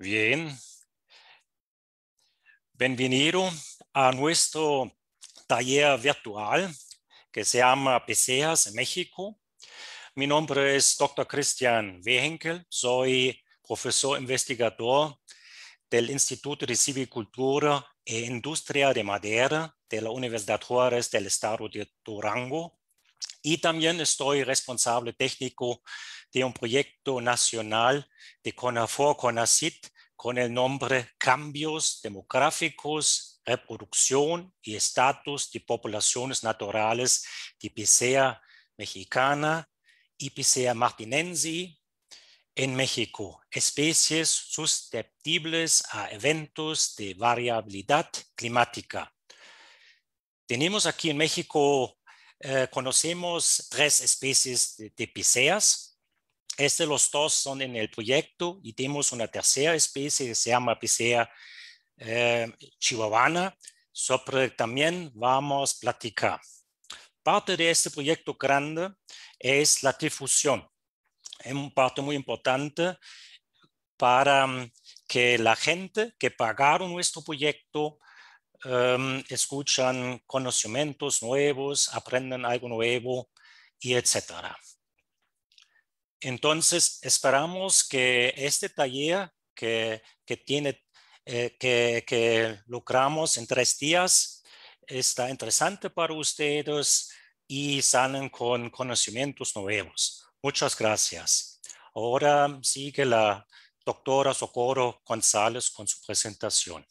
Bien. Bienvenido a nuestro taller virtual que se llama PCAS en México. Mi nombre es Dr. Christian Wehenkel. Soy profesor investigador del Instituto de Cultura e Industria de Madera de la Universidad Juárez del Estado de Durango. Y también estoy responsable técnico de un proyecto nacional de CONAFOR, CONACIT, con el nombre Cambios Demográficos, Reproducción y Estatus de Poblaciones Naturales de Picea Mexicana y Picea Martinensi en México, especies susceptibles a eventos de variabilidad climática. Tenemos aquí en México, eh, conocemos tres especies de, de estos los dos son en el proyecto y tenemos una tercera especie que se llama Picea eh, chihuahua sobre también vamos a platicar. Parte de este proyecto grande es la difusión. Es un parte muy importante para mm, que la gente que pagaron nuestro proyecto em, escuchen conocimientos nuevos, aprendan algo nuevo y etcétera. Entonces, esperamos que este taller que, que tiene, eh, que, logramos en tres días, está interesante para ustedes y salen con conocimientos nuevos. Muchas gracias. Ahora sigue la doctora Socorro González con su presentación.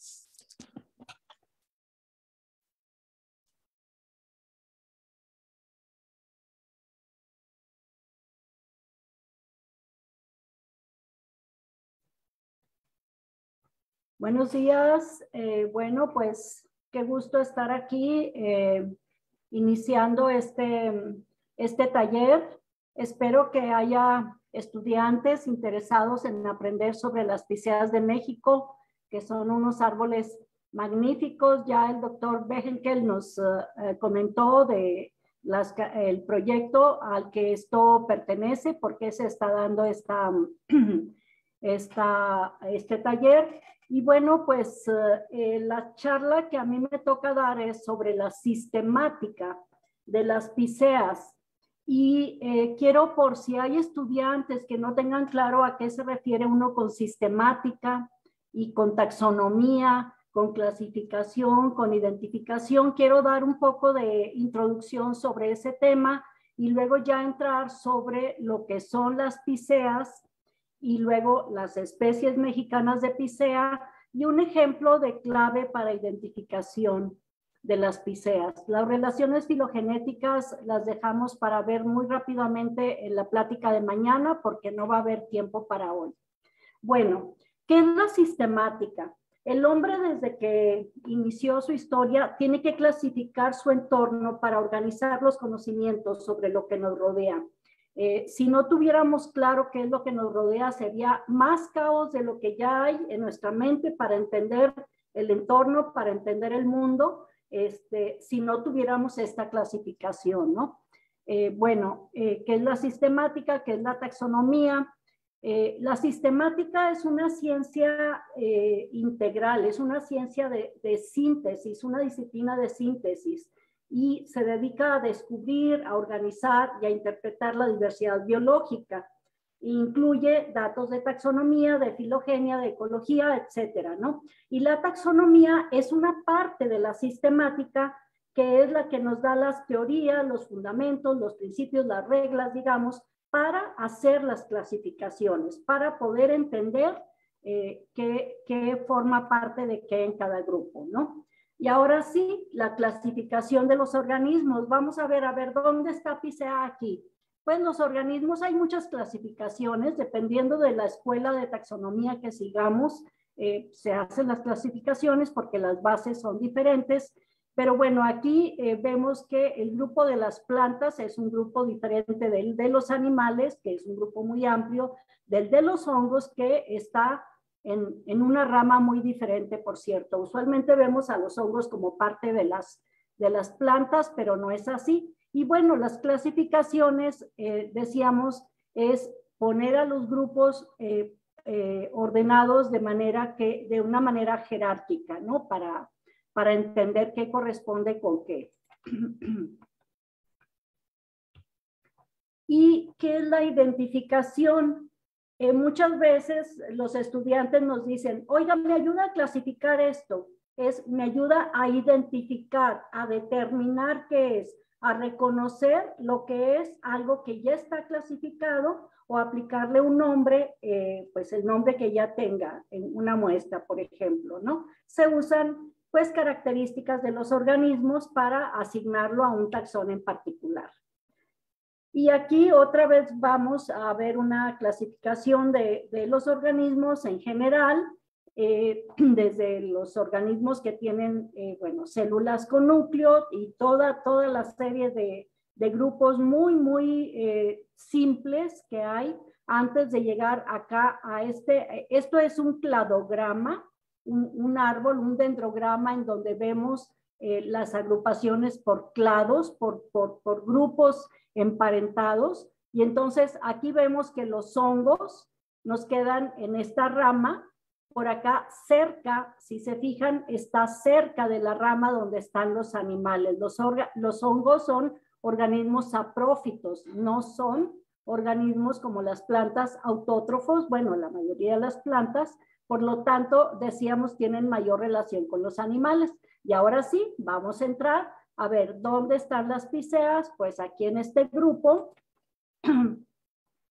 Buenos días. Eh, bueno, pues qué gusto estar aquí eh, iniciando este, este taller. Espero que haya estudiantes interesados en aprender sobre las piseas de México, que son unos árboles magníficos. Ya el doctor Bejenkel nos eh, comentó de el proyecto al que esto pertenece, por qué se está dando esta, este taller. Y bueno, pues eh, la charla que a mí me toca dar es sobre la sistemática de las piceas Y eh, quiero, por si hay estudiantes que no tengan claro a qué se refiere uno con sistemática y con taxonomía, con clasificación, con identificación, quiero dar un poco de introducción sobre ese tema y luego ya entrar sobre lo que son las piceas y luego las especies mexicanas de Picea y un ejemplo de clave para identificación de las piceas Las relaciones filogenéticas las dejamos para ver muy rápidamente en la plática de mañana porque no va a haber tiempo para hoy. Bueno, ¿qué es la sistemática? El hombre desde que inició su historia tiene que clasificar su entorno para organizar los conocimientos sobre lo que nos rodea. Eh, si no tuviéramos claro qué es lo que nos rodea, sería más caos de lo que ya hay en nuestra mente para entender el entorno, para entender el mundo, este, si no tuviéramos esta clasificación, ¿no? Eh, bueno, eh, ¿qué es la sistemática? ¿Qué es la taxonomía? la sistemática es una ciencia integral, es una ciencia de, síntesis, una disciplina de síntesis y se dedica a descubrir, a organizar y a interpretar la diversidad biológica. Incluye datos de taxonomía, de filogenia, de ecología, etcétera, ¿no? Y la taxonomía es una parte de la sistemática que es la que nos da las teorías, los fundamentos, los principios, las reglas, digamos, para hacer las clasificaciones, para poder entender eh, qué, qué forma parte de qué en cada grupo, ¿no? Y ahora sí, la clasificación de los organismos. Vamos a ver, a ver, ¿dónde está PICEA aquí? Pues los organismos, hay muchas clasificaciones, dependiendo de la escuela de taxonomía que sigamos, eh, se hacen las clasificaciones porque las bases son diferentes. Pero bueno, aquí eh, vemos que el grupo de las plantas es un grupo diferente del de los animales, que es un grupo muy amplio, del de los hongos, que está en, una rama muy diferente, por cierto. Usualmente vemos a los hongos como parte de las, de las plantas, pero no es así. Y bueno, las clasificaciones, eh, decíamos, es poner a los grupos eh, eh, ordenados de, manera que, de una manera jerárquica, ¿no? Para, para entender qué corresponde con qué. ¿Y qué es la identificación? Eh, muchas veces los estudiantes nos dicen, oiga, me ayuda a clasificar esto, es, me ayuda a identificar, a determinar qué es, a reconocer lo que es algo que ya está clasificado o aplicarle un nombre, eh, pues el nombre que ya tenga en una muestra, por ejemplo, ¿no? Se usan pues características de los organismos para asignarlo a un taxón en particular. Y aquí otra vez vamos a ver una clasificación de, los organismos en general, eh, desde los organismos que tienen, eh, bueno, células con núcleo y toda, toda la serie de, grupos muy, muy eh, simples que hay antes de llegar acá a este. Esto es un cladograma, un, un árbol, un dendrograma en donde vemos eh, las agrupaciones por clados, por, grupos emparentados. Y entonces aquí vemos que los hongos nos quedan en esta rama, por acá cerca, si se fijan, está cerca de la rama donde están los animales. Los, los hongos son organismos saprófitos, no son organismos como las plantas autótrofos, bueno, la mayoría de las plantas, por lo tanto, decíamos, tienen mayor relación con los animales. Y ahora sí, vamos a entrar a ver dónde están las piceas pues aquí en este grupo.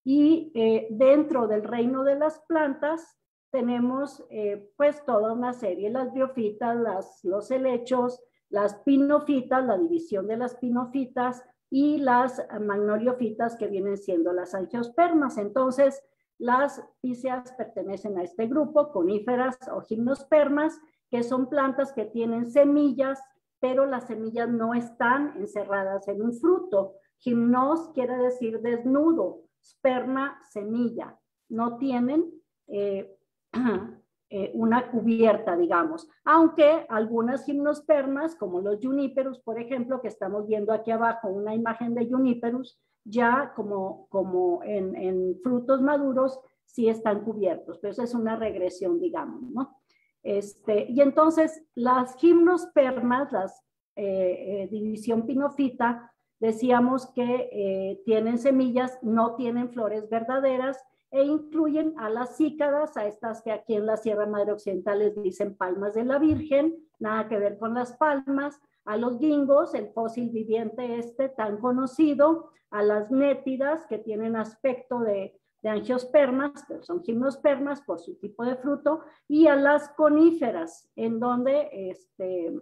Y eh, dentro del reino de las plantas tenemos eh, pues toda una serie, las biofitas, las, los helechos, las pinofitas, la división de las pinofitas y las magnoliofitas que vienen siendo las angiospermas. Entonces, las piceas pertenecen a este grupo, coníferas o gimnospermas, que son plantas que tienen semillas, pero las semillas no están encerradas en un fruto. Gimnos quiere decir desnudo, sperma, semilla. No tienen eh, eh, una cubierta, digamos. Aunque algunas gimnospermas, como los juniperus, por ejemplo, que estamos viendo aquí abajo una imagen de juniperus, ya como, como en, en frutos maduros, sí están cubiertos. Pero eso es una regresión, digamos, ¿no? Este, y entonces las gimnospermas, las eh, eh, división pinofita, decíamos que eh, tienen semillas, no tienen flores verdaderas e incluyen a las cícadas, a estas que aquí en la Sierra Madre Occidental les dicen palmas de la Virgen, nada que ver con las palmas, a los gingos, el fósil viviente este tan conocido, a las nétidas que tienen aspecto de, de angiospermas, pero son gimnospermas por su tipo de fruto, y a las coníferas, en donde, este,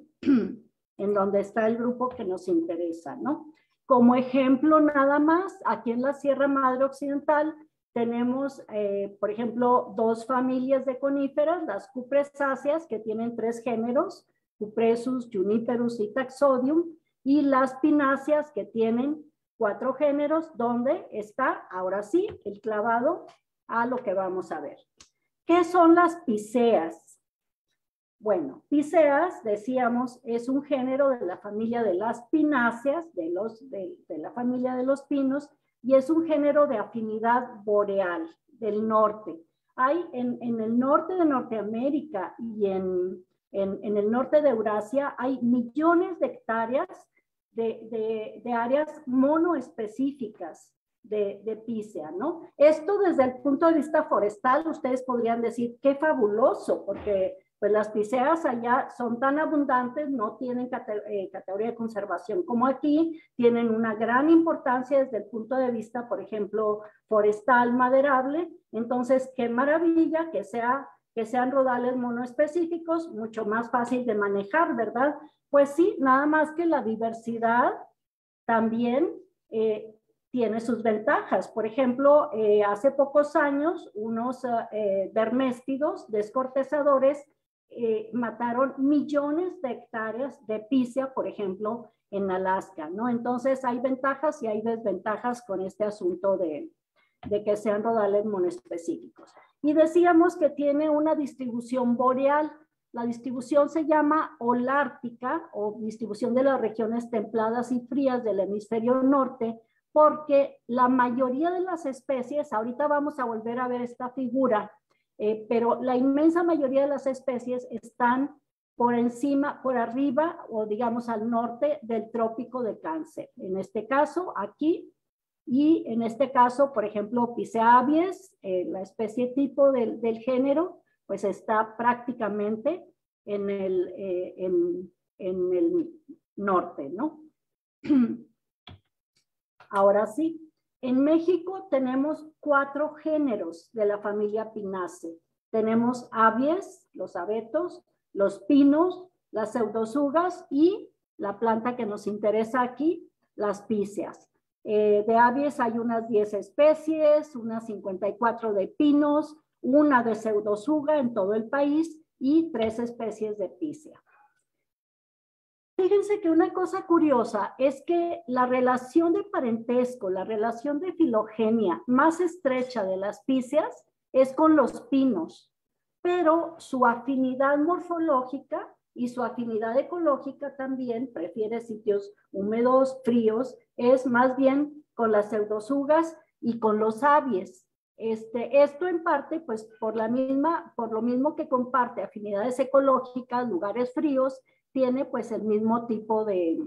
en donde está el grupo que nos interesa, ¿no? Como ejemplo nada más, aquí en la Sierra Madre Occidental tenemos, eh, por ejemplo, dos familias de coníferas, las cupresáceas, que tienen tres géneros, Cupressus, Juniperus y Taxodium, y las pináceas, que tienen cuatro géneros donde está ahora sí el clavado a lo que vamos a ver. ¿Qué son las piseas? Bueno, piseas, decíamos, es un género de la familia de las pináceas, de, los, de, la familia de los pinos, y es un género de afinidad boreal del norte. Hay en, el norte de Norteamérica y en, en, en el norte de Eurasia, hay millones de hectáreas de, áreas monoespecíficas de, de Picea, ¿no? Esto desde el punto de vista forestal, ustedes podrían decir, qué fabuloso, porque pues las piceas allá son tan abundantes, no tienen eh, categoría de conservación como aquí, tienen una gran importancia desde el punto de vista, por ejemplo, forestal maderable. Entonces, qué maravilla que sea que sean rodales monoespecíficos, mucho más fácil de manejar, ¿verdad? Pues sí, nada más que la diversidad también eh, tiene sus ventajas. Por ejemplo, eh, hace pocos años unos eh, verméstidos, descortezadores, eh, mataron millones de hectáreas de picia por ejemplo, en Alaska, ¿no? Entonces hay ventajas y hay desventajas con este asunto de, de que sean rodales monoespecíficos. Y decíamos que tiene una distribución boreal, la distribución se llama holártica o distribución de las regiones templadas y frías del hemisferio norte, porque la mayoría de las especies, ahorita vamos a volver a ver esta figura, eh, pero la inmensa mayoría de las especies están por encima, por arriba o digamos al norte del trópico de cáncer. En este caso, aquí, y en este caso, por ejemplo, Piceabies, eh, la especie tipo del, del género, pues está prácticamente en el, eh, norte, ¿no? Ahora sí, en México tenemos cuatro géneros de la familia Pinaceae. Tenemos avies, los abetos, los pinos, las pseudosugas y la planta que nos interesa aquí, las píceas. Eh, de avies hay unas 10 especies, unas 54 de pinos, una de pseudosuga en todo el país y tres especies de pícea. Fíjense que una cosa curiosa es que la relación de parentesco, la relación de filogenia más estrecha de las píceas es con los pinos, pero su afinidad morfológica y su afinidad ecológica también prefiere sitios húmedos, fríos, es más bien con las pseudosugas y con los avies. Este, esto en parte, pues por, la misma, por lo mismo que comparte afinidades ecológicas, lugares fríos, tiene pues el mismo tipo de,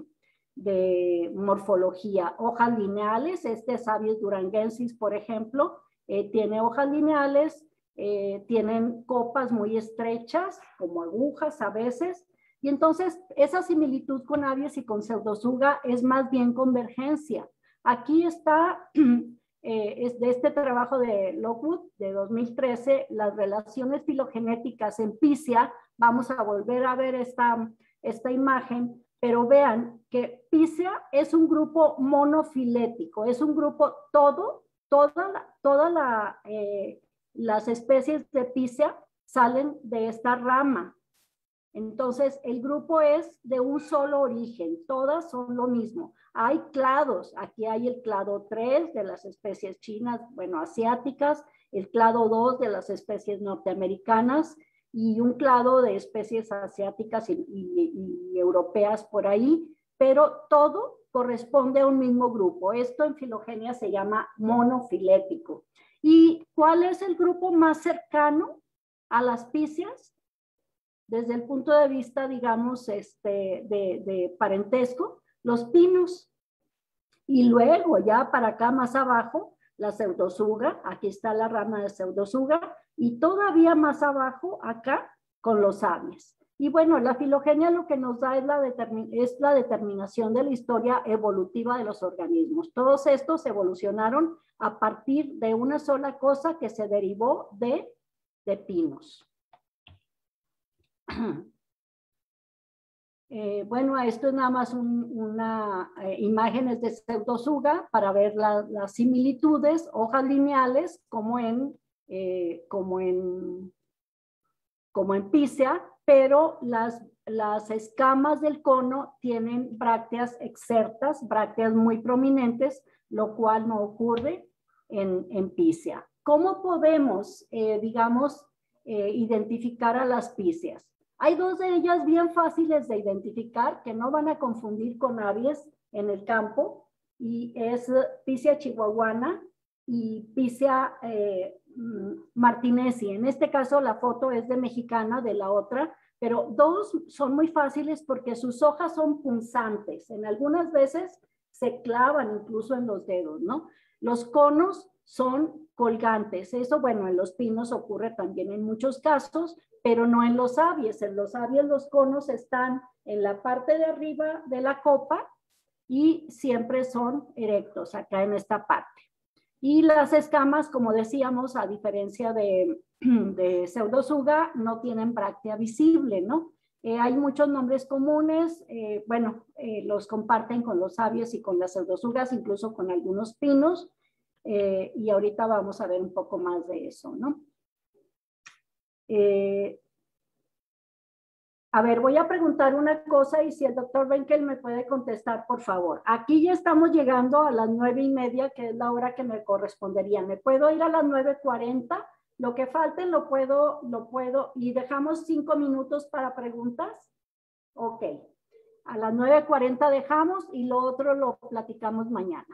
morfología. Hojas lineales, este sabios durangensis, por ejemplo, eh, tiene hojas lineales, eh, tienen copas muy estrechas, como agujas a veces, y entonces esa similitud con aves y con Pseudosuga es más bien convergencia. Aquí está Eh, es de este trabajo de Lockwood de 2013, las relaciones filogenéticas en Pisia, vamos a volver a ver esta, imagen, pero vean que Pisia es un grupo monofilético, es un grupo todo, todas eh, las especies de Pisia salen de esta rama, entonces, el grupo es de un solo origen, todas son lo mismo. Hay clados, aquí hay el clado 3 de las especies chinas, bueno, asiáticas, el clado 2 de las especies norteamericanas y un clado de especies asiáticas y, europeas por ahí, pero todo corresponde a un mismo grupo. Esto en filogenia se llama monofilético. ¿Y cuál es el grupo más cercano a las piscias? desde el punto de vista, digamos, este, de, parentesco, los pinos. Y luego, ya para acá más abajo, la pseudosuga, aquí está la rama de pseudosuga, y todavía más abajo, acá, con los aves. Y bueno, la filogenia lo que nos da es la, es la determinación de la historia evolutiva de los organismos. Todos estos evolucionaron a partir de una sola cosa que se derivó de, de pinos. Eh, bueno, esto es nada más una eh, imágenes de pseudosuga para ver las similitudes, hojas lineales, como en, eh, como en, como en Pisia, pero las, escamas del cono tienen brácteas exertas, brácteas muy prominentes, lo cual no ocurre en, en Pisia. ¿Cómo podemos, digamos, identificar a las Pisias? Hay dos de ellas bien fáciles de identificar que no van a confundir con aves en el campo y es picia chihuahuana y picia eh, mm, martinesi. En este caso la foto es de mexicana de la otra, pero dos son muy fáciles porque sus hojas son punzantes. En algunas veces se clavan incluso en los dedos, ¿no? Los conos son colgantes. Eso, bueno, en los pinos ocurre también en muchos casos, pero no en los sabios En los sabios los conos están en la parte de arriba de la copa y siempre son erectos, acá en esta parte. Y las escamas, como decíamos, a diferencia de, pseudosuga, no tienen práctica visible, ¿no? Eh, hay muchos nombres comunes, eh, bueno, eh, los comparten con los sabios y con las pseudosugas, incluso con algunos pinos, y ahorita vamos a ver un poco más de eso, ¿no? Eh, a ver, voy a preguntar una cosa y si el doctor Benkel me puede contestar, por favor. Aquí ya estamos llegando a las nueve y media, que es la hora que me correspondería. ¿Me puedo ir a las nueve cuarenta Lo que falte lo puedo, lo puedo, y dejamos cinco minutos para preguntas. Ok, a las cuarenta dejamos y lo otro lo platicamos mañana.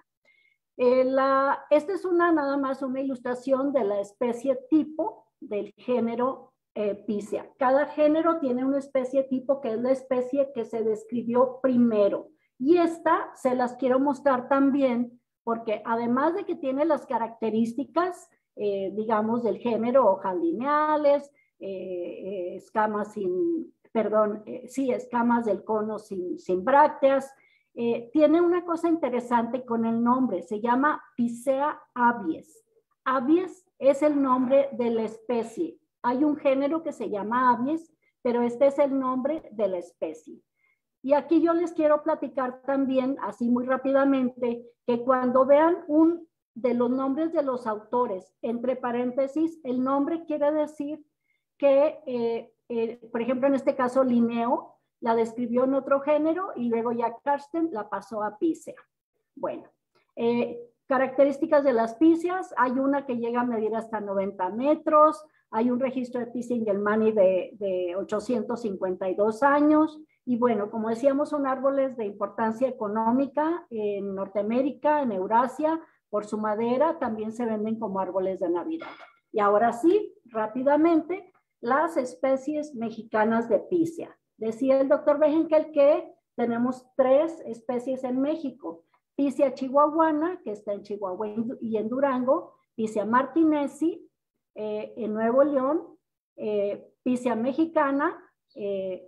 Eh, la, esta es una nada más una ilustración de la especie tipo del género eh, Picea. Cada género tiene una especie tipo que es la especie que se describió primero. Y esta se las quiero mostrar también porque además de que tiene las características, eh, digamos, del género hojas lineales, eh, escamas sin, perdón, sí, escamas del cono sin, sin brácteas, tiene una cosa interesante con el nombre, se llama Picea avies. Avies es el nombre de la especie. Hay un género que se llama Avis, pero este es el nombre de la especie. Y aquí yo les quiero platicar también, así muy rápidamente, que cuando vean un de los nombres de los autores, entre paréntesis, el nombre quiere decir que, eh, eh, por ejemplo, en este caso, Linneo la describió en otro género y luego ya Carsten la pasó a Picea. Bueno, eh, Características de las pisias, hay una que llega a medir hasta 90 metros, hay un registro de en el de, de 852 años, y bueno, como decíamos, son árboles de importancia económica en Norteamérica, en Eurasia, por su madera también se venden como árboles de Navidad. Y ahora sí, rápidamente, las especies mexicanas de picia Decía el doctor Bejenkel que tenemos tres especies en México. Picia Chihuahuana, que está en Chihuahua y en Durango, Picia Martinesi, eh, en Nuevo León, eh, Picia Mexicana, eh,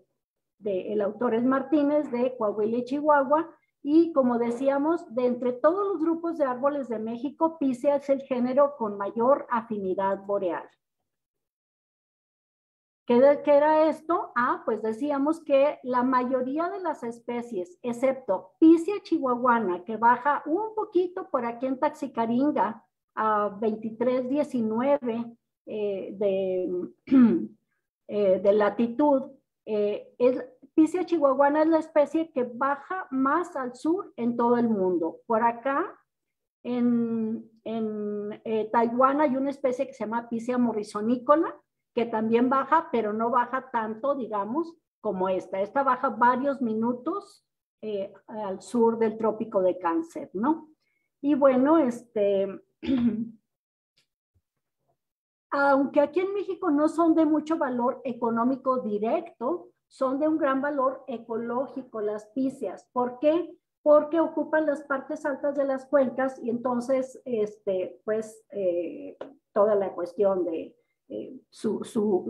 de, el autor es Martínez, de Coahuila y Chihuahua, y como decíamos, de entre todos los grupos de árboles de México, Picia es el género con mayor afinidad boreal. ¿Qué, era esto? Ah, pues decíamos que la mayoría de las especies, excepto picia chihuahuana, que baja un poquito por aquí en Taxicaringa a 2319 eh, de, eh, de, latitud, eh, es, chihuahuana es la especie que baja más al sur en todo el mundo. Por acá, en, eh, Taiwán, hay una especie que se llama picia morrisonicola que también baja, pero no baja tanto, digamos, como esta. Esta baja varios minutos eh, al sur del trópico de cáncer, ¿no? Y bueno, este, aunque aquí en México no son de mucho valor económico directo, son de un gran valor ecológico las picias. ¿Por qué? Porque ocupan las partes altas de las cuencas y entonces, este, pues, eh, toda la cuestión de, eh,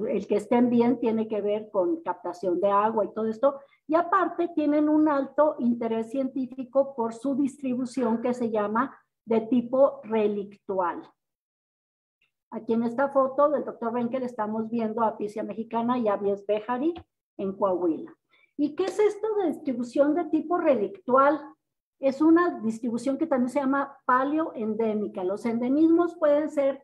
el que estén bien tiene que ver con captación de agua y todo esto. Y aparte tienen un alto interés científico por su distribución que se llama de tipo relictual. Aquí en esta foto del doctor Benkel estamos viendo a Picia mexicana y a Bies en Coahuila. ¿Y qué es esto de distribución de tipo relictual? Es una distribución que también se llama paleoendémica. Los endemismos pueden ser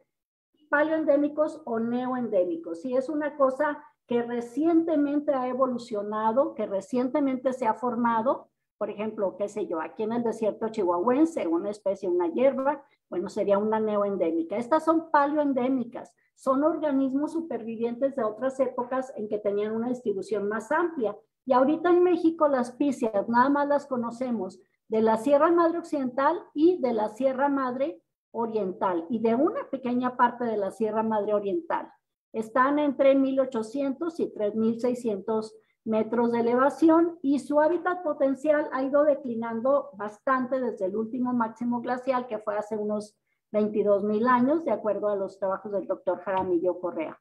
paleoendémicos o neoendémicos. Si es una cosa que recientemente ha evolucionado, que recientemente se ha formado, por ejemplo, qué sé yo, aquí en el desierto chihuahuense, una especie, una hierba, bueno, sería una neoendémica. Estas son paleoendémicas, son organismos supervivientes de otras épocas en que tenían una distribución más amplia. Y ahorita en México las picias nada más las conocemos de la Sierra Madre Occidental y de la Sierra Madre oriental y de una pequeña parte de la Sierra Madre Oriental. Están entre 1800 y 3600 metros de elevación y su hábitat potencial ha ido declinando bastante desde el último máximo glacial que fue hace unos 22 mil años, de acuerdo a los trabajos del doctor Jaramillo Correa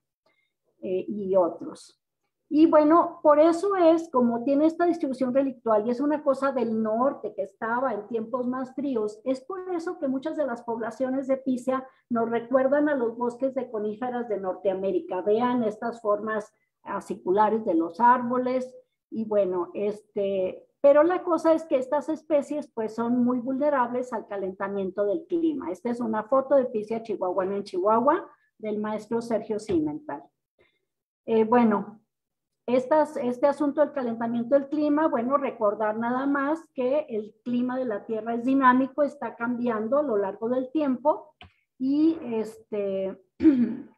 eh, y otros. Y bueno, por eso es como tiene esta distribución relictual y es una cosa del norte que estaba en tiempos más fríos, es por eso que muchas de las poblaciones de picia nos recuerdan a los bosques de coníferas de Norteamérica. Vean estas formas aciculares de los árboles y bueno, este, pero la cosa es que estas especies pues son muy vulnerables al calentamiento del clima. Esta es una foto de picia chihuahuana en Chihuahua del maestro Sergio Cimental. Eh, bueno, este asunto del calentamiento del clima, bueno, recordar nada más que el clima de la Tierra es dinámico, está cambiando a lo largo del tiempo y este,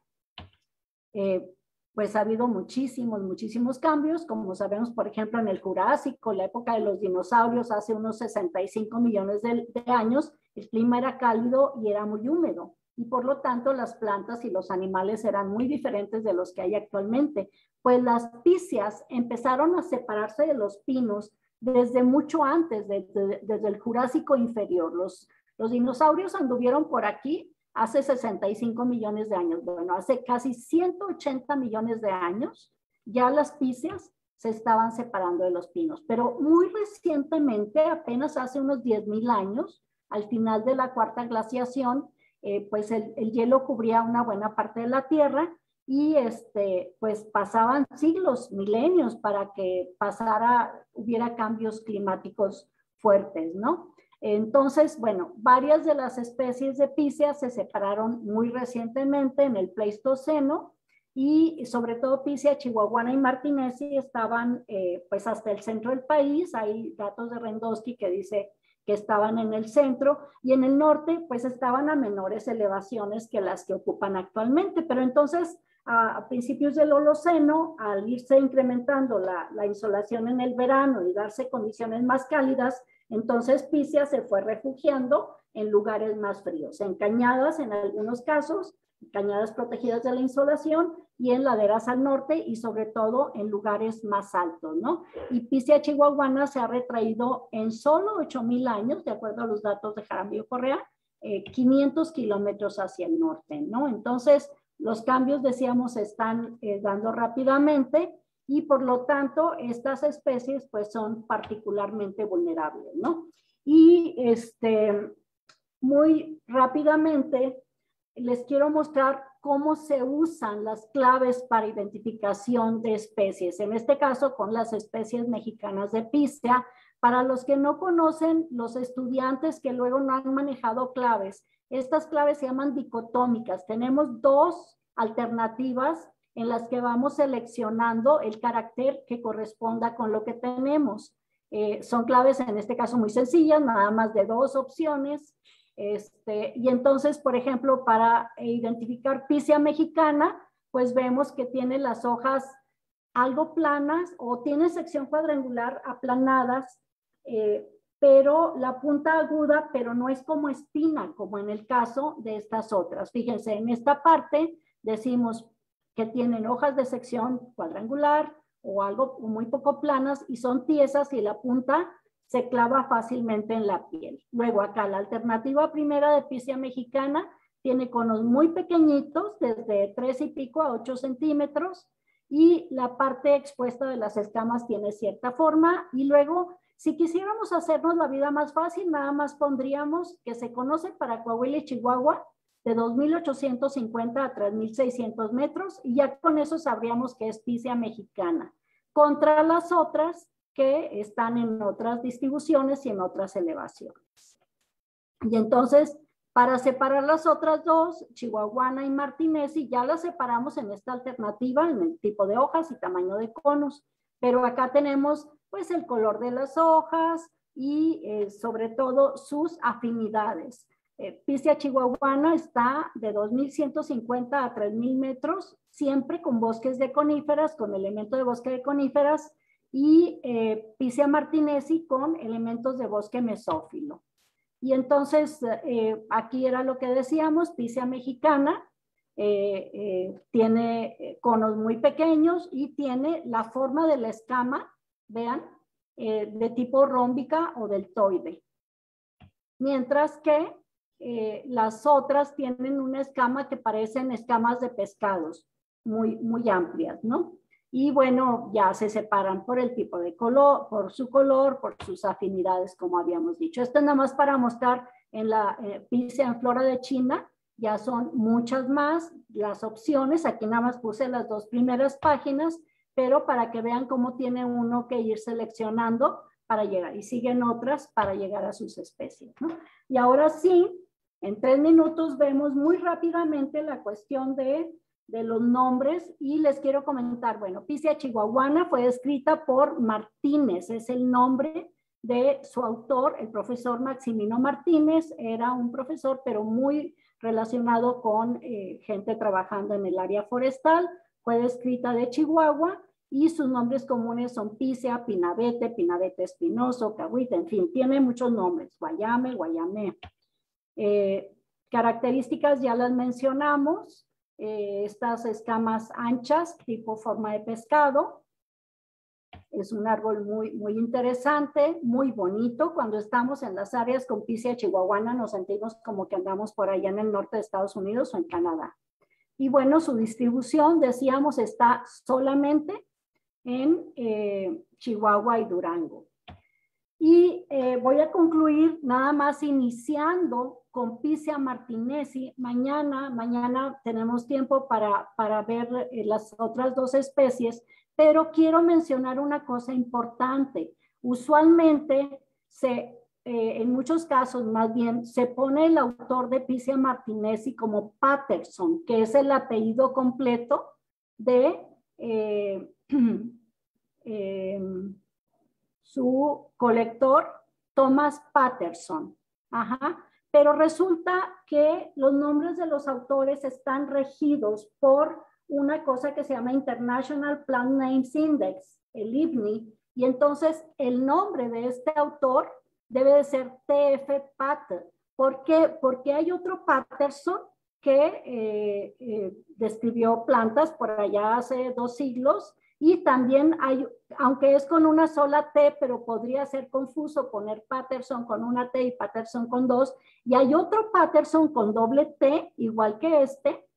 eh, pues ha habido muchísimos, muchísimos cambios, como sabemos, por ejemplo, en el Jurásico, la época de los dinosaurios, hace unos 65 millones de años, el clima era cálido y era muy húmedo y por lo tanto las plantas y los animales eran muy diferentes de los que hay actualmente, pues las picias empezaron a separarse de los pinos desde mucho antes, desde, el Jurásico inferior. Los, dinosaurios anduvieron por aquí hace 65 millones de años, bueno, hace casi 180 millones de años, ya las picias se estaban separando de los pinos, pero muy recientemente, apenas hace unos 10.000 años, al final de la cuarta glaciación, eh, pues el, hielo cubría una buena parte de la Tierra y este, pues pasaban siglos, milenios para que pasara, hubiera cambios climáticos fuertes, ¿no? Entonces, bueno, varias de las especies de Picea se separaron muy recientemente en el Pleistoceno y sobre todo Picea Chihuahuana y y estaban eh, pues hasta el centro del país. Hay datos de Rendowski que dice que estaban en el centro y en el norte pues estaban a menores elevaciones que las que ocupan actualmente. Pero entonces a, principios del Holoceno, al irse incrementando la, insolación en el verano y darse condiciones más cálidas, entonces Picia se fue refugiando en lugares más fríos, en cañadas en algunos casos, cañadas protegidas de la insolación y en laderas al norte y sobre todo en lugares más altos, ¿no? Y Picea chihuahuana se ha retraído en solo 8.000 años, de acuerdo a los datos de Jaramillo Correa, eh, 500 kilómetros hacia el norte, ¿no? Entonces, los cambios, decíamos, se están eh, dando rápidamente y por lo tanto estas especies pues son particularmente vulnerables, ¿no? Y este, muy rápidamente les quiero mostrar cómo se usan las claves para identificación de especies, en este caso con las especies mexicanas de Pistea. Para los que no conocen, los estudiantes que luego no han manejado claves, estas claves se llaman dicotómicas. Tenemos dos alternativas en las que vamos seleccionando el carácter que corresponda con lo que tenemos. Eh, son claves en este caso muy sencillas, nada más de dos opciones este, y entonces, por ejemplo, para identificar pisia mexicana, pues vemos que tiene las hojas algo planas o tiene sección cuadrangular aplanadas, eh, pero la punta aguda, pero no es como espina, como en el caso de estas otras. Fíjense, en esta parte decimos que tienen hojas de sección cuadrangular o algo muy poco planas y son tiesas y la punta se clava fácilmente en la piel. Luego acá la alternativa primera de picia mexicana tiene conos muy pequeñitos, desde tres y pico a 8 centímetros, y la parte expuesta de las escamas tiene cierta forma. Y luego, si quisiéramos hacernos la vida más fácil, nada más pondríamos que se conoce para Coahuila y Chihuahua de 2.850 a 3.600 metros, y ya con eso sabríamos que es picia mexicana. Contra las otras, que están en otras distribuciones y en otras elevaciones. Y entonces, para separar las otras dos, Chihuahuana y y ya las separamos en esta alternativa, en el tipo de hojas y tamaño de conos. Pero acá tenemos pues el color de las hojas y eh, sobre todo sus afinidades. Eh, Picia chihuahuana está de 2.150 a 3.000 metros, siempre con bosques de coníferas, con elemento de bosque de coníferas, y eh, Picea martinesi con elementos de bosque mesófilo. Y entonces eh, aquí era lo que decíamos, Picea mexicana eh, eh, tiene conos muy pequeños y tiene la forma de la escama, vean, de tipo rómbica o deltoide. Mientras que las otras tienen una escama que parecen escamas de pescados, muy, muy amplias, ¿no? y bueno, ya se separan por el tipo de color, por su color, por sus afinidades, como habíamos dicho. Esto nada más para mostrar en la eh, en flora de China, ya son muchas más las opciones. Aquí nada más puse las dos primeras páginas, pero para que vean cómo tiene uno que ir seleccionando para llegar y siguen otras para llegar a sus especies. ¿no? Y ahora sí, en tres minutos vemos muy rápidamente la cuestión de de los nombres y les quiero comentar, bueno, Picia Chihuahuana fue escrita por Martínez, es el nombre de su autor, el profesor Maximino Martínez, era un profesor pero muy relacionado con eh, gente trabajando en el área forestal, fue descrita de Chihuahua y sus nombres comunes son picia Pinabete, Pinabete Espinoso, Cahuita, en fin, tiene muchos nombres, Guayame, Guayame. Eh, características ya las mencionamos, eh, estas escamas anchas tipo forma de pescado. Es un árbol muy, muy interesante, muy bonito. Cuando estamos en las áreas con Picia chihuahuana nos sentimos como que andamos por allá en el norte de Estados Unidos o en Canadá. Y bueno, su distribución, decíamos, está solamente en eh, Chihuahua y Durango. Y eh, voy a concluir nada más iniciando con Picia martinesi, Mañana, mañana tenemos tiempo para, ver eh, las otras dos especies, pero quiero mencionar una cosa importante. Usualmente se eh, en muchos casos más bien se pone el autor de Picia martinesi como Patterson, que es el apellido completo de eh, em, su colector Thomas Patterson. Pero resulta que los nombres de los autores están regidos por una cosa que se llama International Plant Names Index, el IPNI, y entonces el nombre de este autor debe de ser TF Pat, ¿Por qué? Porque hay otro Patterson que eh, eh, describió plantas por allá hace dos siglos y también hay, aunque es con una sola T, pero podría ser confuso poner Patterson con una T y Patterson con dos. Y hay otro Patterson con doble T, igual que este,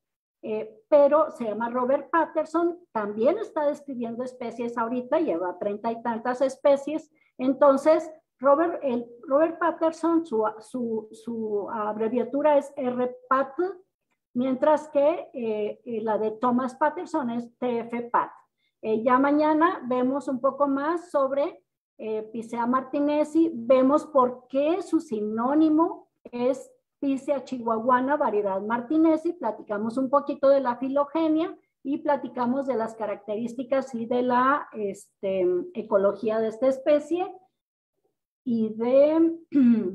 eh, pero se llama Robert Patterson, también está describiendo especies ahorita, lleva treinta y tantas especies. Entonces, Robert, el, Robert Patterson, su, abreviatura es R. Pat mientras que eh, eh, la de Thomas Patterson es T.F. Pat eh, ya mañana vemos un poco más sobre eh, Picea martinesi, vemos por qué su sinónimo es Picea chihuahuana, variedad martinesi, platicamos un poquito de la filogenia y platicamos de las características y de la este, ecología de esta especie y de,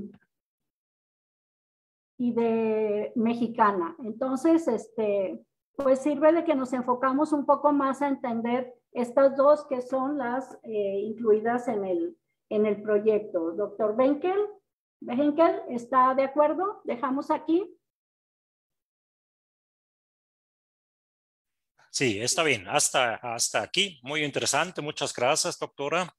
y de mexicana. Entonces, este, pues sirve de que nos enfocamos un poco más a entender estas dos que son las eh, incluidas en el, proyecto. Doctor Benkel, ¿está de acuerdo? Dejamos aquí. Sí, está bien. Hasta, hasta aquí. Muy interesante. Muchas gracias, doctora.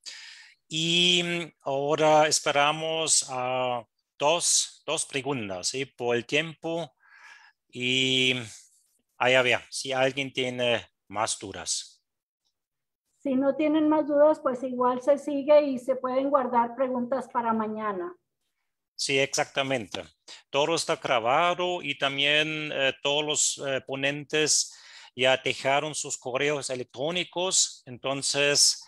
Y ahora esperamos a dos, preguntas por el tiempo. Y allá vea si alguien tiene más dudas. Si no tienen más dudas, pues igual se sigue y se pueden guardar preguntas para mañana. Sí, exactamente. Todo está grabado y también eh, todos los eh, ponentes ya dejaron sus correos electrónicos. Entonces,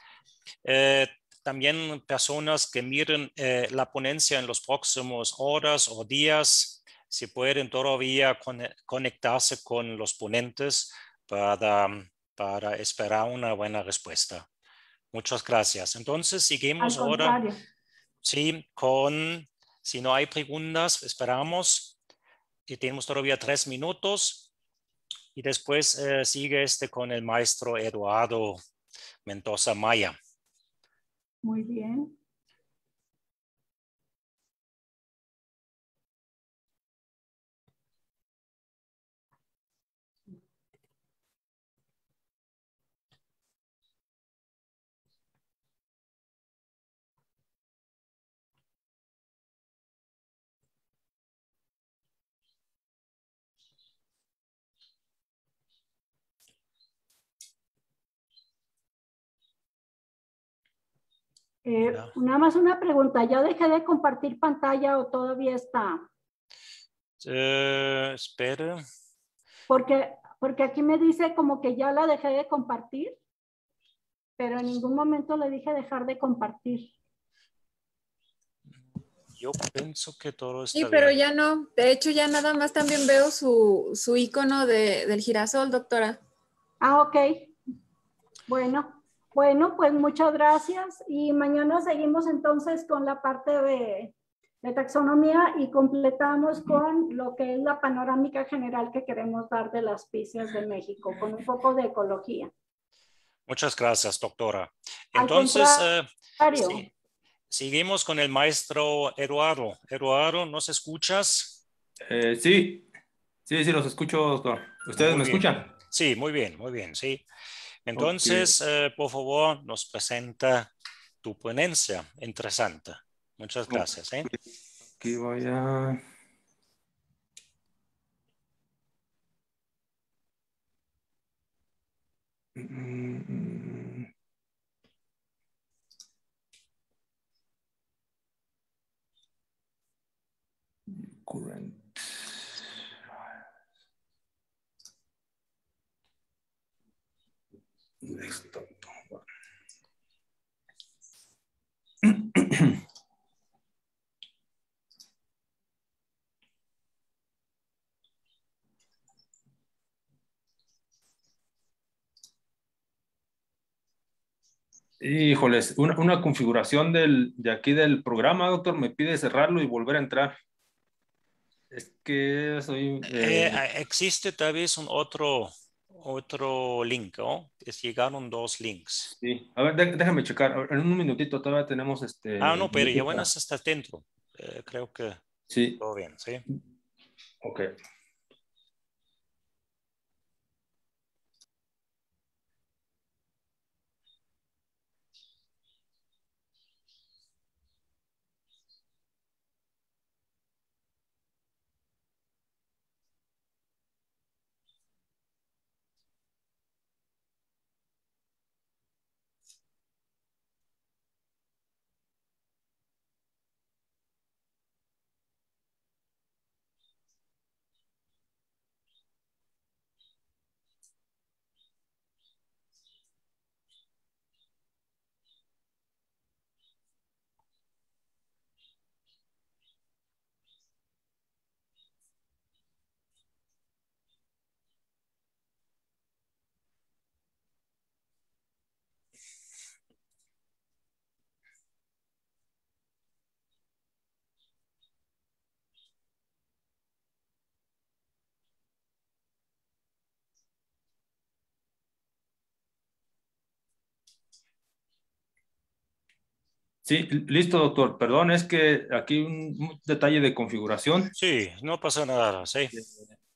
eh, también personas que miren la ponencia en los próximos horas o días, si pueden todavía conectarse con los ponentes para para esperar una buena respuesta. Muchas gracias. Entonces, seguimos ahora sí, con, si no hay preguntas, esperamos. Y tenemos todavía tres minutos. Y después eh, sigue este con el maestro Eduardo Mendoza Maya. Muy bien. Eh, nada más una pregunta, ¿ya dejé de compartir pantalla o todavía está? Eh, espera. Porque, porque aquí me dice como que ya la dejé de compartir, pero en ningún momento le dije dejar de compartir. Yo pienso que todo está Sí, pero ya no. De hecho, ya nada más también veo su, su icono de, del girasol, doctora. Ah, ok. Bueno. Bueno, pues muchas gracias y mañana seguimos entonces con la parte de, taxonomía y completamos con lo que es la panorámica general que queremos dar de las piscis de México, con un poco de ecología. Muchas gracias, doctora. Entonces, eh, seguimos con el maestro Eduardo. Eduardo, ¿nos escuchas? Eh, sí, sí, sí, los escucho, doctor. ¿Ustedes me escuchan? Sí, muy bien, muy bien, sí. Entonces, eh, por favor, nos presenta tu ponencia. Interesante. Muchas gracias. ¿eh? Aquí voy a... Mm, mm, mm. Híjoles, una, configuración del, de aquí del programa, doctor, me pide cerrarlo y volver a entrar. Es que soy... Eh, eh, existe tal vez un otro otro link, ¿no? ¿oh? llegaron dos links. Sí, a ver, déjame checar. En un minutito todavía tenemos este. Ah, no, pero ya buenas hasta dentro. Eh, creo que. Sí. Todo bien, sí. Ok. Sí, listo, doctor. Perdón, es que aquí un, detalle de configuración. Sí, no pasa nada, sí.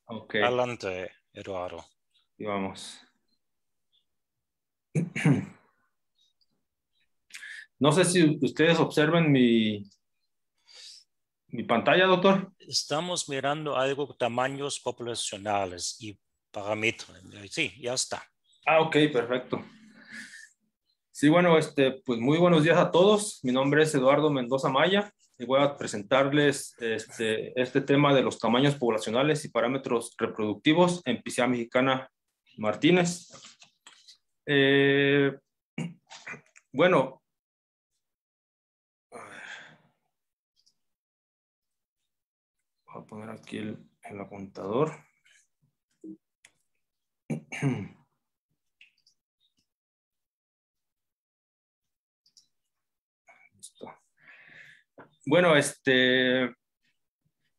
Okay. Adelante, Eduardo. Y vamos. No sé si ustedes observen mi, mi pantalla, doctor. Estamos mirando algo, tamaños poblacionales y parámetros. Sí, ya está. Ah, ok, perfecto. Sí, bueno, este, pues muy buenos días a todos. Mi nombre es Eduardo Mendoza Maya y voy a presentarles este, este tema de los tamaños poblacionales y parámetros reproductivos en Piscina Mexicana Martínez. Eh, bueno, voy a poner aquí el, el apuntador. Bueno, este,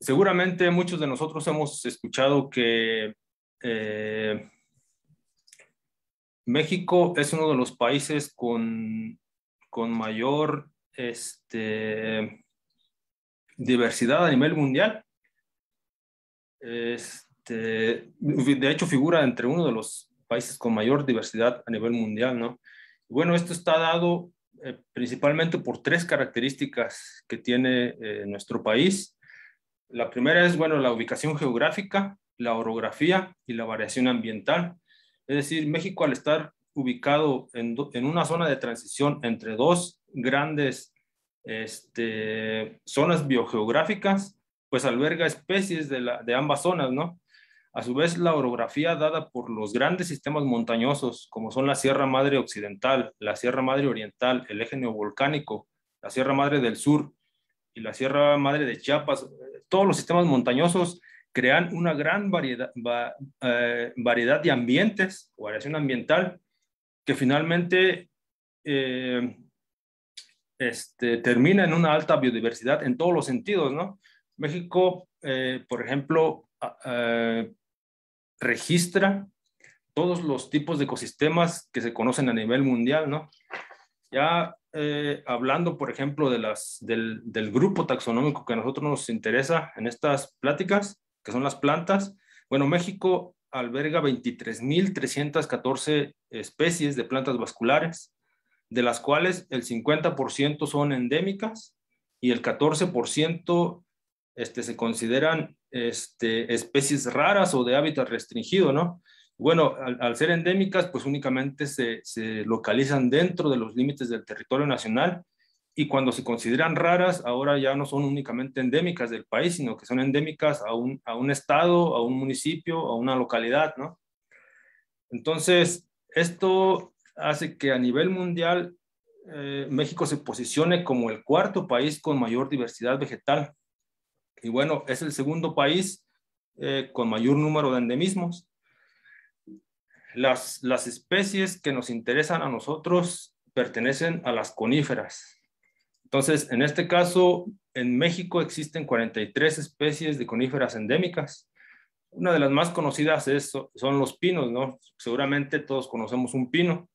seguramente muchos de nosotros hemos escuchado que eh, México es uno de los países con, con mayor este, diversidad a nivel mundial. Este, de hecho, figura entre uno de los países con mayor diversidad a nivel mundial, ¿no? Bueno, esto está dado eh, principalmente por tres características que tiene eh, nuestro país. La primera es, bueno, la ubicación geográfica, la orografía y la variación ambiental. Es decir, México al estar ubicado en, una zona de transición entre dos grandes este, zonas biogeográficas, pues alberga especies de, la, de ambas zonas, ¿no? A su vez, la orografía dada por los grandes sistemas montañosos, como son la Sierra Madre Occidental, la Sierra Madre Oriental, el eje neovolcánico, la Sierra Madre del Sur y la Sierra Madre de Chiapas, todos los sistemas montañosos crean una gran variedad, eh, variedad de ambientes, o variación ambiental, que finalmente eh, este, termina en una alta biodiversidad en todos los sentidos, México, eh, por ejemplo, ah, registra todos los tipos de ecosistemas que se conocen a nivel mundial, ¿no? Ya eh, hablando, por ejemplo, de las, del, del, grupo taxonómico que a nosotros nos interesa en estas pláticas, que son las plantas, bueno, México alberga 23.314 especies de plantas vasculares, de las cuales el 50% son endémicas y el 14% este, se consideran este, especies raras o de hábitat restringido, ¿no? Bueno, al, ser endémicas, pues únicamente se, localizan dentro de los límites del territorio nacional y cuando se consideran raras, ahora ya no son únicamente endémicas del país, sino que son endémicas a un, estado, a un municipio, a una localidad, ¿no? Entonces, esto hace que a nivel mundial eh, México se posicione como el cuarto país con mayor diversidad vegetal y bueno, es el segundo país eh, con mayor número de endemismos. Las, las especies que nos interesan a nosotros pertenecen a las coníferas. Entonces, en este caso, en México existen 43 especies de coníferas endémicas. Una de las más conocidas es, son los pinos, ¿no? Seguramente todos conocemos un pino.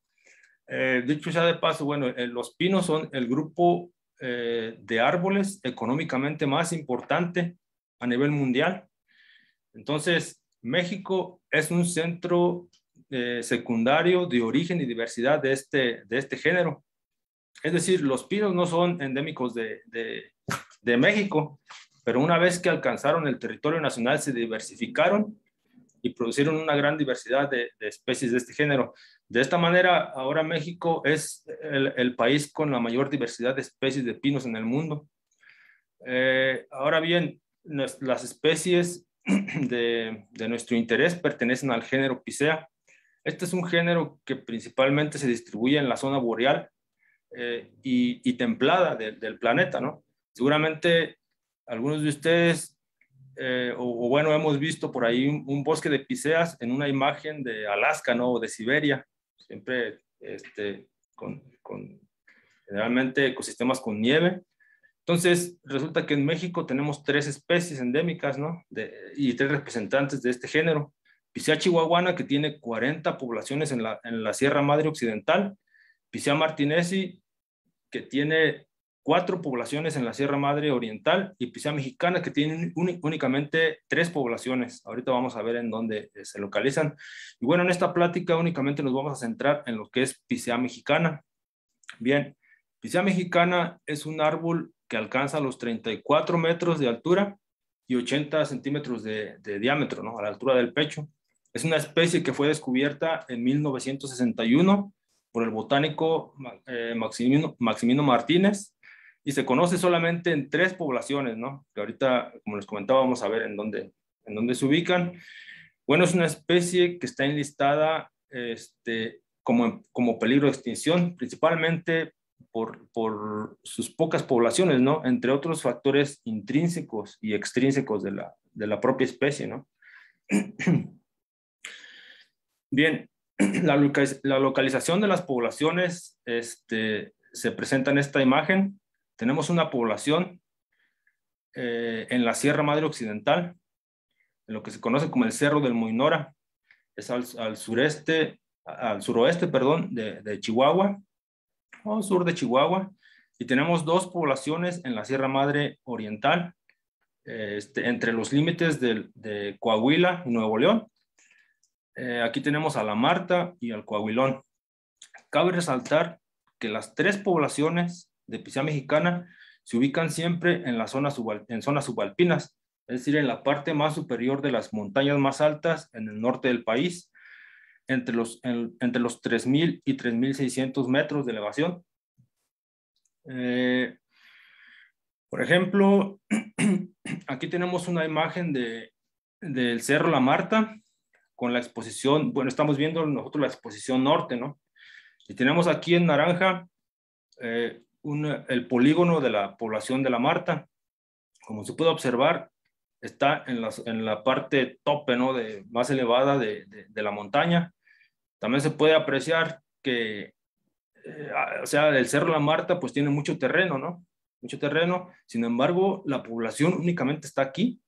Eh, dicho ya de paso, bueno, eh, los pinos son el grupo eh, de árboles económicamente más importante a nivel mundial. Entonces, México es un centro eh, secundario de origen y diversidad de este, de este género. Es decir, los pinos no son endémicos de, México, pero una vez que alcanzaron el territorio nacional se diversificaron y produjeron una gran diversidad de, especies de este género. De esta manera, ahora México es el, país con la mayor diversidad de especies de pinos en el mundo. Eh, ahora bien, las especies de, nuestro interés pertenecen al género Picea. Este es un género que principalmente se distribuye en la zona boreal eh, y, templada del planeta, ¿no? Seguramente algunos de ustedes, eh, o, bueno, hemos visto por ahí un, un, bosque de Piceas en una imagen de Alaska, ¿no? O de Siberia siempre este, con, generalmente ecosistemas con nieve. Entonces, resulta que en México tenemos tres especies endémicas, ¿no? De, y tres representantes de este género. Picea chihuahuana, que tiene 40 poblaciones en la, Sierra Madre Occidental. Picea martinesi, que tiene cuatro poblaciones en la Sierra Madre Oriental y picea pues, Mexicana, que tienen únicamente tres poblaciones. Ahorita vamos a ver en dónde eh, se localizan. Y bueno, en esta plática únicamente nos vamos a centrar en lo que es Pisea Mexicana. Bien, picea Mexicana es un árbol que alcanza los 34 metros de altura y 80 centímetros de, diámetro, ¿no? A la altura del pecho. Es una especie que fue descubierta en 1961 por el botánico eh, Maximino, Maximino Martínez y se conoce solamente en tres poblaciones, ¿no? Que ahorita, como les comentaba, vamos a ver en dónde, en dónde se ubican. Bueno, es una especie que está enlistada este, como, como peligro de extinción, principalmente por, sus pocas poblaciones, ¿no? Entre otros factores intrínsecos y extrínsecos de la, propia especie, ¿no? Bien, la, localización de las poblaciones este, se presenta en esta imagen. Tenemos una población eh, en la Sierra Madre Occidental, en lo que se conoce como el Cerro del Moinora, es al, sureste, al suroeste, perdón, de, Chihuahua, o sur de Chihuahua, y tenemos dos poblaciones en la Sierra Madre Oriental, eh, este, entre los límites de, Coahuila y Nuevo León. Eh, aquí tenemos a La Marta y al Coahuilón. Cabe resaltar que las tres poblaciones de Pisa mexicana se ubican siempre en, la zona en zonas subalpinas, es decir, en la parte más superior de las montañas más altas en el norte del país, entre los, entre los 3.000 y 3.600 metros de elevación. Eh, por ejemplo, aquí tenemos una imagen de, del Cerro La Marta con la exposición, bueno, estamos viendo nosotros la exposición norte, ¿no? Y tenemos aquí en naranja eh, el polígono de la población de La Marta. Como se puede observar, está en, la parte tope, ¿no? De, más elevada de, la montaña. También se puede apreciar que, eh, o sea, el Cerro La Marta pues tiene mucho terreno, ¿no? Mucho terreno. Sin embargo, la población únicamente está aquí.